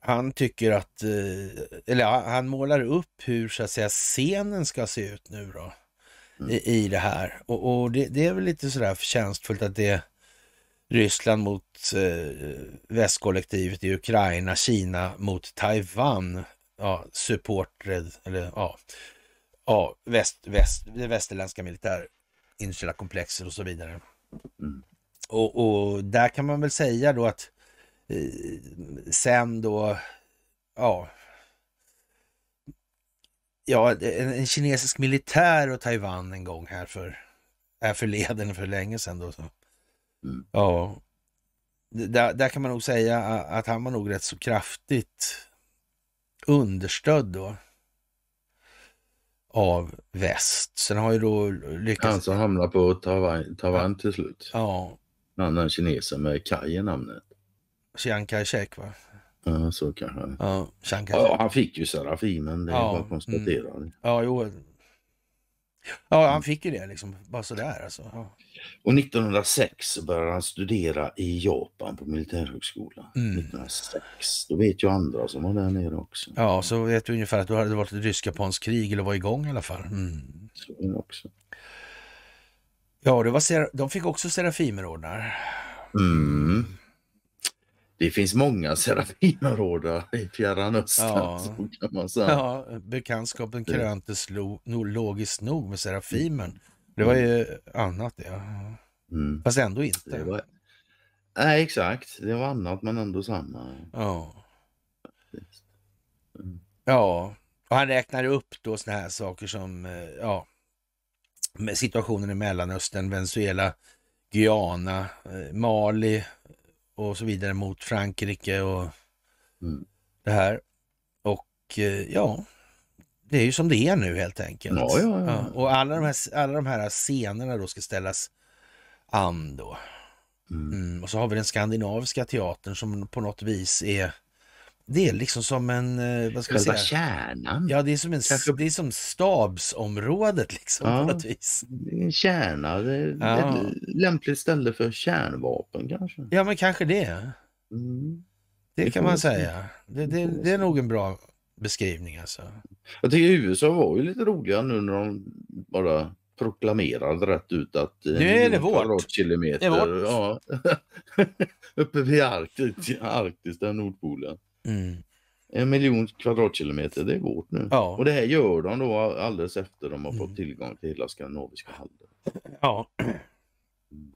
han tycker att, eh, eller han målar upp hur så att säga scenen ska se ut nu då mm. i, i det här. Och, och det, det, är väl lite sådär förtjänstfullt att det är Ryssland mot eh, västkollektivet i Ukraina, Kina mot Taiwan, ja, supported, eller ja, ja väst, väst, det västerländska militärindustriella komplexet och så vidare. Mm. Och, och där kan man väl säga då att Eh, sen då, ja, ja en, en kinesisk militär och Taiwan en gång här för, här förleden för länge sedan då. Så. Mm. Ja, där, där kan man nog säga att han var nog rätt så kraftigt understödd då av väst. Sen har ju då lyckats... Han som hamnar på Taiwan, Taiwan till slut. Ja. Han är kinesen med Kai i namnet. Chiang Kai-shek va? Ja, så kanske. Ja, Chiang Kai ja, han fick ju Serafimen, det är ja, bara att mm. konstatera. Mm. Ja, jo. Ja, han fick ju det liksom, bara sådär alltså. Ja. Och 1906 började han studera i Japan på militärhögskolan. Mm. 1906. Då vet ju andra som var där nere också. Ja, så vet du ungefär att då hade det varit ett rysk-japanskt krig eller var igång i alla fall. Mm. Så också. Ja, det var de fick också Serafimerordnar. Mm det finns många Serafimerhårdar i Fjärran Östern. Ja. Ja, bekantskapen kröntes lo, logiskt nog med Serafimen. Mm. Det var ju annat det. Ja. Mm. Fast ändå inte. Det var... Nej, exakt. Det var annat men ändå samma. Ja. Mm. Ja, och han räknar upp då såna här saker som eh, ja, situationen i Mellanöstern, Venezuela, Guyana, eh, Mali, och så vidare mot Frankrike och mm. det här. Och eh, ja, det är ju som det är nu helt enkelt. Ja, ja, ja. och alla de, här, alla de här scenerna då ska ställas an då. Mm. Mm. Och så har vi den skandinaviska teatern som på något vis är det är liksom som en... Eh, vad ska Själva säga? kärnan. Ja, det är som, en, Kanske... det är som stabsområdet liksom ja, på något vis. En kärna, ja. ett lämpligt ställe för kärnvapen kanske. Ja, men kanske det. Mm. Det, det kan man säga. Det, det, det, är nog en bra beskrivning alltså. Jag tycker USA var ju lite roliga nu när de bara proklamerade rätt ut att nu är det vårt. kilometer det är vårt. Ja. uppe vid Arktis, Arktis där Nordpolen. Mm. En miljon kvadratkilometer, det är vårt nu. Ja. Och det här gör de då alldeles efter de har fått mm. tillgång till hela skandinaviska halvön. Ja. Mm.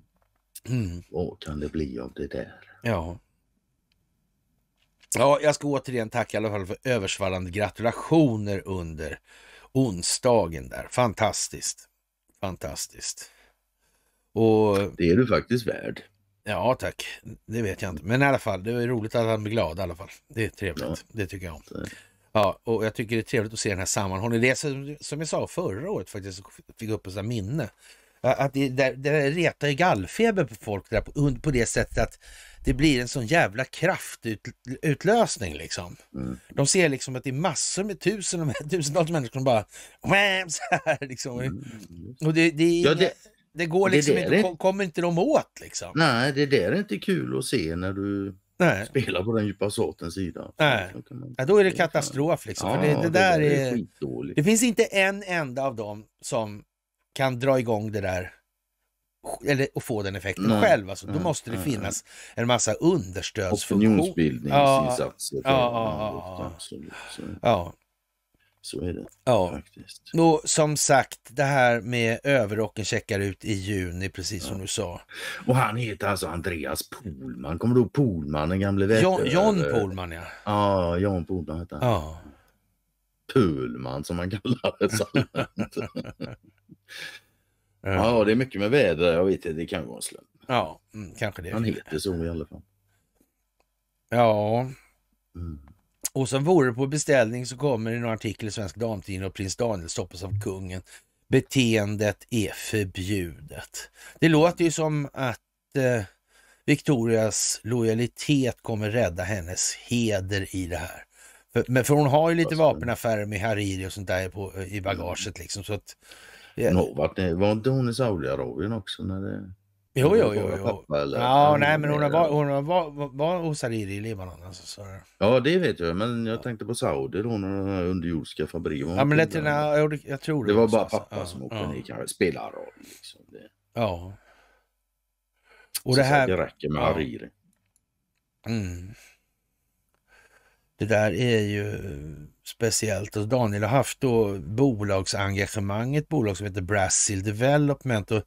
mm. Vad kan det bli av det där? Ja. Ja, jag ska återigen tacka i alla fall för översvallande gratulationer under onsdagen där. Fantastiskt. Fantastiskt. Och... Det är du faktiskt värd. Ja tack, det vet jag inte. Men i alla fall, det är roligt att han blir glad i alla fall. Det är trevligt, ja. det tycker jag om. Ja, och jag tycker det är trevligt att se den här sammanhållningen. Det som, som jag sa förra året faktiskt, fick upp ett sånt minne. Att det, det, det retar ju gallfeber på folk där på, på det sättet att det blir en sån jävla kraftutlösning liksom. Mm. De ser liksom att det är massor med tusen, och tusentals människor som bara... Så här, liksom. Mm. Och det, det är... ja, det, det går liksom det inte, det... kommer inte de åt liksom. Nej, det där är inte kul att se när du Nej. spelar på den djupa satens sida. Nej. Man... Ja, då är det katastrof liksom. Ja, det, det, där är, är... det finns inte en enda av dem som kan dra igång det där eller och få den effekten nej, själv. Alltså, nej, då måste det nej, finnas en massa understödsfunktioner. Opinionsbildningsinsatser. Ja, ja, ja, ja, så är det ja. faktiskt. Och som sagt, det här med överrocken checkar ut i juni, precis som ja. du sa. Och han heter alltså Andreas Polman. Kommer du ihåg Polman, den gamle Vättö? John Polman, ja. Ja, John Polman hette han. Ja. Pulman som man kallades. ja, det är mycket med väder. Jag vet inte, det kan vara en slump. Ja, mm, kanske det. Han heter så i alla fall. Ja. Mm. Och som vore på beställning så kommer det en artikel i Svensk Damtidning och prins Daniel stoppas av kungen. Beteendet är förbjudet. Det låter ju som att eh, Victorias lojalitet kommer rädda hennes heder i det här. För, men för hon har ju lite vapenaffärer med Hariri och sånt där på, eh, i bagaget mm. liksom. Så att, ja. Eh, no, var, det, var inte hon i Saudiarabien också? När det... Jo, jo, jo. jo. Pappa, eller? Ja, nej, men hon, var, hon var, var, var hos Hariri i Libanon. Alltså, så. Ja, det vet jag, men jag tänkte på Saudi då, när den här underjordiska fabriken. Ja, men det, jag, jag, jag tror det. Det var bara alltså. pappa alltså. som åkte ja. ner kanske. Spelar roll liksom. Det. Ja. Och så det här... Det räcker med ja. Hariri. Mm. Det där är ju speciellt och Daniel har haft då bolagsengagemang, ett bolag som heter Brazil Development och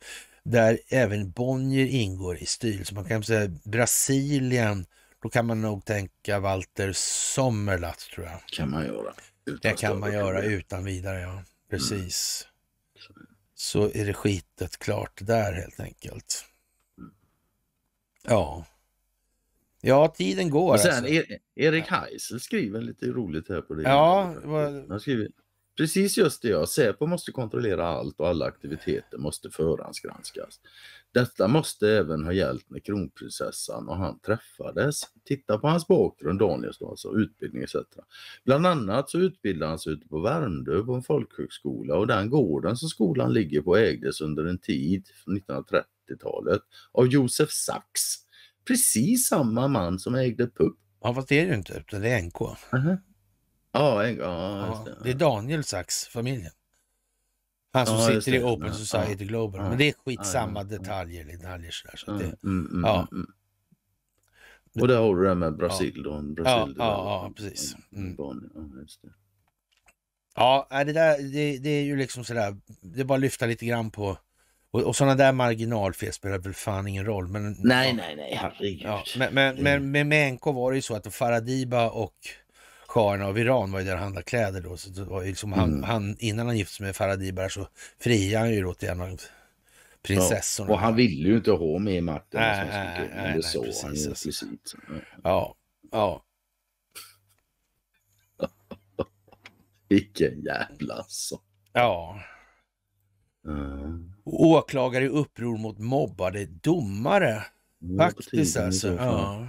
där även Bonnier ingår i styrelsen. Man kan säga Brasilien, då kan man nog tänka Walter Sommerlath tror jag. kan man göra. det kan man göra problem. utan vidare, ja. Precis. Mm. Så är det skitet klart där helt enkelt. Ja. Ja, tiden går. Och sen alltså. E- Erik Heisel skriver lite roligt här på det. Ja, Han skriver Precis just det jag Säpo måste kontrollera allt och alla aktiviteter måste förhandsgranskas. Detta måste även ha gällt när kronprinsessan och han träffades. Titta på hans bakgrund, Daniels då, alltså utbildning etc. Bland annat så utbildade han sig ute på Värmdö på en folkhögskola och den gården som skolan ligger på ägdes under en tid, från 1930-talet, av Josef Sachs. Precis samma man som ägde PUP. Ja fast det är ju inte, utan det är NK. Uh -huh. Ja, ja, ja, det. är Daniel Sachs, familjen. Han som sitter i Open Society Global. Men det är skitsamma ja, ja. Mm. detaljer. detaljer sådär, så mm, det, mm, ja. Och där har du det med Brasil då. Brasil, ja, precis. Mm. Ja, det, där, det, det, är ju liksom sådär, det är bara att lyfta lite grann på och, och sådana där marginalfel spelar väl fan ingen roll. Men, nej, ja, nej, nej, herregud. Ja, men, men, mm. men med, med NK var det ju så att Faradiba och Karin av Iran var ju där och handlade kläder då. Så var ju liksom mm. han, innan han gifte sig med Farah Dibar så friade han ju till en av prinsessorna. Ja, och han ville ju inte ha med Martin. Nej, nej, nej, det sa han ju explicit. Ja, ja. Vilken jävla alltså. Ja. Mm. Åklagare i uppror mot mobbade domare. Mm, Faktiskt alltså. Ja.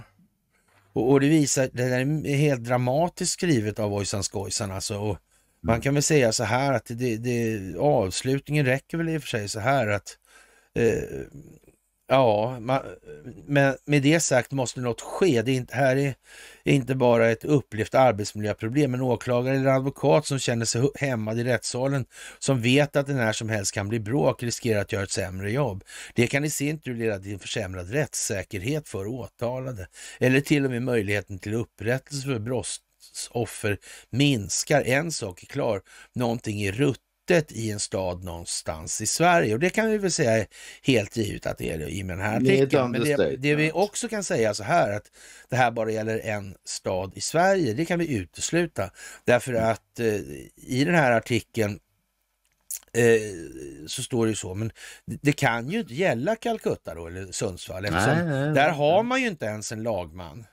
Och, och det visar, det är helt dramatiskt skrivet av Ojsan Skojsan alltså. Och man mm. kan väl säga så här att det, det, avslutningen räcker väl i och för sig så här att eh, Ja, man, men med det sagt måste något ske. Det är inte, här är, inte bara ett upplevt arbetsmiljöproblem. En åklagare eller advokat som känner sig hämmad i rättssalen, som vet att det när som helst kan bli bråk, riskerar att göra ett sämre jobb. Det kan i sin tur leda till en försämrad rättssäkerhet för åtalade eller till och med möjligheten till upprättelse för brottsoffer minskar. En sak är klar, någonting är rutt snittet i en stad någonstans i Sverige. Och det kan vi väl säga helt givet att det är det i den här artikeln. Men det, det, vi också kan säga så här att det här bara gäller en stad i Sverige, det kan vi utesluta. Därför mm. att eh, i den här artikeln eh, så står det ju så, men det kan ju inte gälla Calcutta då eller Sundsvall eftersom nej, nej, nej. där har man ju inte ens en lagman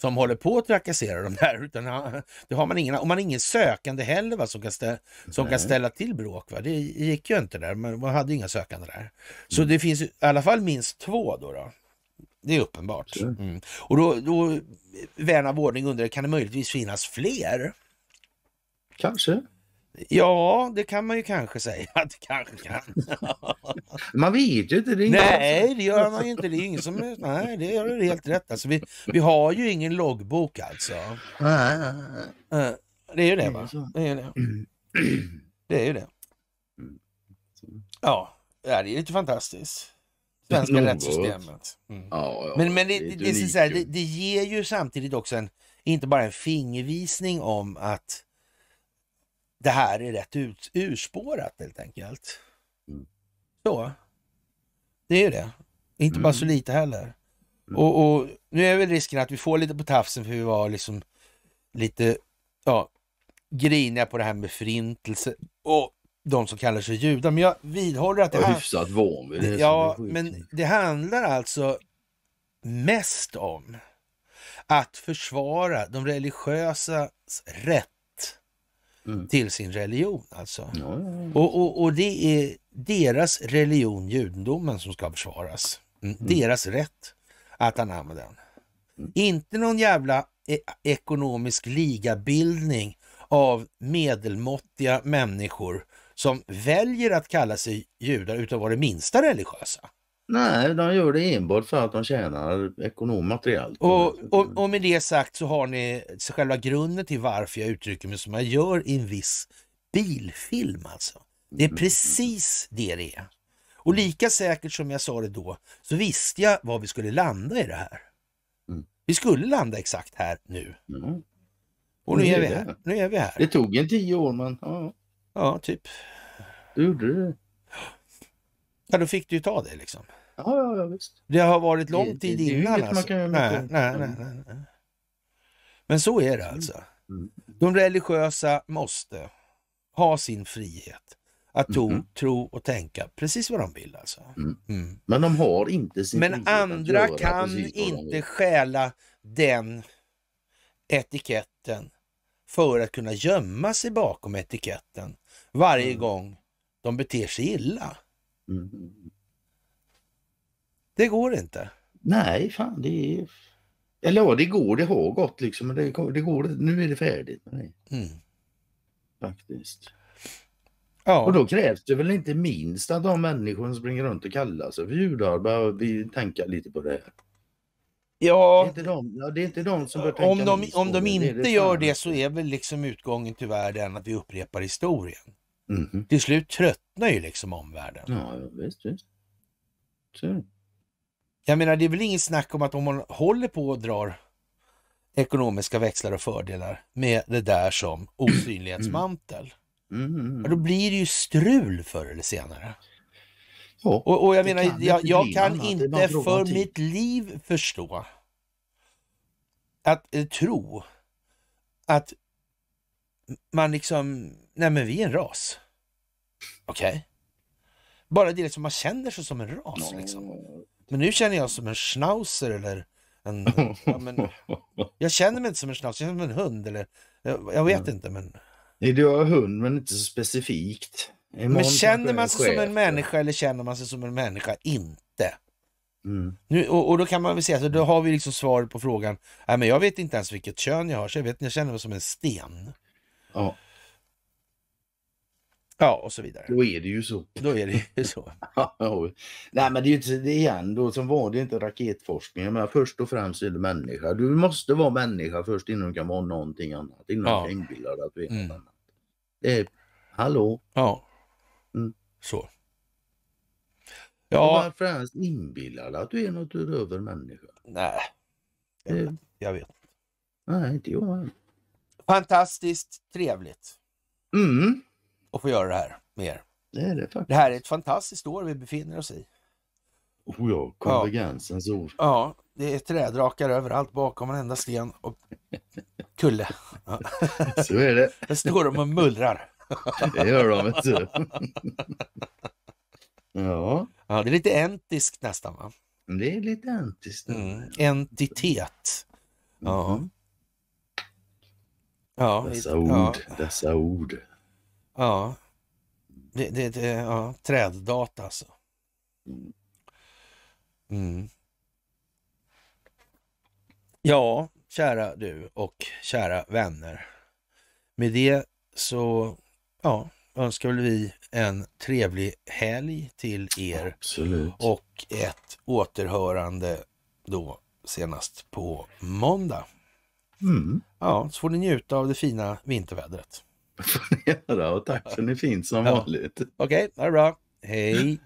som håller på att trakassera de här. Utan han, det har man ingen, och man har ingen sökande heller va, som, kan ställa, som kan ställa till bråk. Va. Det gick ju inte där, man hade inga sökande där. Så mm. det finns i alla fall minst två då. då. Det är uppenbart. Mm. Och då, då vän av ordning undrar, kan det möjligtvis finnas fler? Kanske. Ja, det kan man ju kanske säga att det kanske kan. man vet ju inte. Det nej, det gör man ju inte. Det är ingen som... Nej, det gör du helt rätt. Alltså, vi, vi har ju ingen loggbok alltså. Eh, det är ju det, va? Det är ju det. Det är ju det. Ja, det är ju fantastiskt. Svenska Något. rättssystemet. Mm. Ja, ja, men men det, det, det, det, ger ju samtidigt också en, inte bara en fingervisning om att det här är rätt ut, urspårat helt enkelt. Mm. Så. Det är ju det. Inte mm. bara så mm. lite heller. Mm. Och, och, nu är väl risken att vi får lite på tafsen för vi var liksom lite ja, griniga på det här med förintelse och de som kallar sig judar. Men jag vidhåller att det här... Hyfsat varm. Det ja, men det handlar alltså mest om att försvara de religiösa rätt Mm. till sin religion. Alltså. Ja, ja, och, och, och, det är deras religion, judendomen, som ska försvaras. Mm. mm. Deras rätt att anamma den. Mm. Inte någon jävla e-, ekonomisk ligabildning av medelmåttiga människor som väljer att kalla sig judar utan att vara det minsta religiösa. Nej, de gör det enbart för att de tjänar ekonomiskt Och, mm. och, och, med det sagt så har ni själva grunden till varför jag uttrycker mig som jag gör i en viss bilfilm alltså. Det är mm. precis det det är. Och lika säkert som jag sa det då så visste jag var vi skulle landa i det här. Mm. Vi skulle landa exakt här nu. Mm. Och nu, är vi här. nu är vi här. Det tog en tio år men ja. Ja, typ. Du gjorde det. Ja, då fick du ju ta det liksom. Ja, ja, ja, visst. Det har varit lång tid det, alltså. det, innan. Det alltså. nej, nej, nej, nej, nej. Men så är det mm. alltså. Mm. De religiösa måste ha sin frihet att to, mm. Mm-hmm. tro och tänka precis vad de vill. Alltså. Mm. mm. Men de har inte sin Men frihet andra kan inte stjäla den etiketten för att kunna gömma sig bakom etiketten varje mm. gång de beter sig illa. Det går inte. Nej, fan det är... Eller ja, det går, det har gått liksom. Men det, det går, nu är det färdigt med Mm. Faktiskt. Ja. Och då krävs det väl inte minst att de människor som springer runt och kallar sig för judar behöver tänka lite på det här. Ja, det är inte de, det är inte de som bör tänka om de, om de inte det det gör det så är väl liksom utgången tyvärr den att vi upprepar historien. Mm. Till slut tröttnar ju liksom omvärlden. Ja, visst, visst. Så. Jag menar, det är väl inget snack om att om man håller på och drar ekonomiska växlar och fördelar med det där som osynlighetsmantel, mm. Mm. mm, mm. då blir det ju strul förr eller senare. Ja, och, och, jag menar, kan jag, jag kan inte för mitt liv förstå att eh, tro att man liksom, nej men vi är en ras. Okej? Okay. Bara det liksom man känner sig som en ras. Liksom. Men nu känner jag som en schnauzer eller en... Ja, men, jag känner mig inte som en schnauzer, jag känner mig som en hund eller... Jag, jag vet mm. inte men... du har hund men inte så specifikt. Imorgon men känner man sig som en människa eller känner man sig som en människa inte? Mm. Nu, och, och, då kan man väl säga, så då har vi liksom svaret på frågan, nej men jag vet inte ens vilket kön jag har, så jag, vet, jag känner mig som en sten. Ja. Ja, och så vidare. Då är det ju så. Då är det ju så. Nej, men det är ju inte det igen då, som var det inte raketforskning. Men först och främst är det människa. Du måste vara människa först innan du kan vara någonting annat. Innan ja. du kan inbilla dig att du är mm. något annat. Det är, hallå? Ja. Mm. Så. Ja. Varför ens inbilla dig att du är något utöver människa? Nej, jag vet. Jag vet. Nej, inte jag Fantastiskt trevligt. Mm att få göra det här med er. Det är det Det här är ett fantastiskt år vi befinner oss i. Oh ja, konvergensens ja. ord. Ja, det är trädrakar överallt bakom varenda sten och kulle. Ja. Så är det. Där står de och mullrar. Det gör de, vet du. Ja. ja, det är lite entiskt nästan va? Det är lite entiskt. Mm. Entitet. Ja. Mm. Ja, dessa ord, ja. dessa ord. Ja, det, det, det, ja. träddata alltså. Mm. Ja, kära du och kära vänner. Med det så ja, önskar väl vi en trevlig helg till er. Absolut. Och ett återhörande då senast på måndag. Mm. Ja, så får ni njuta av det fina vintervädret. Det får ni göra och tack för att ni finns som ja. vanligt. Okej, okay, ha det bra. Hej.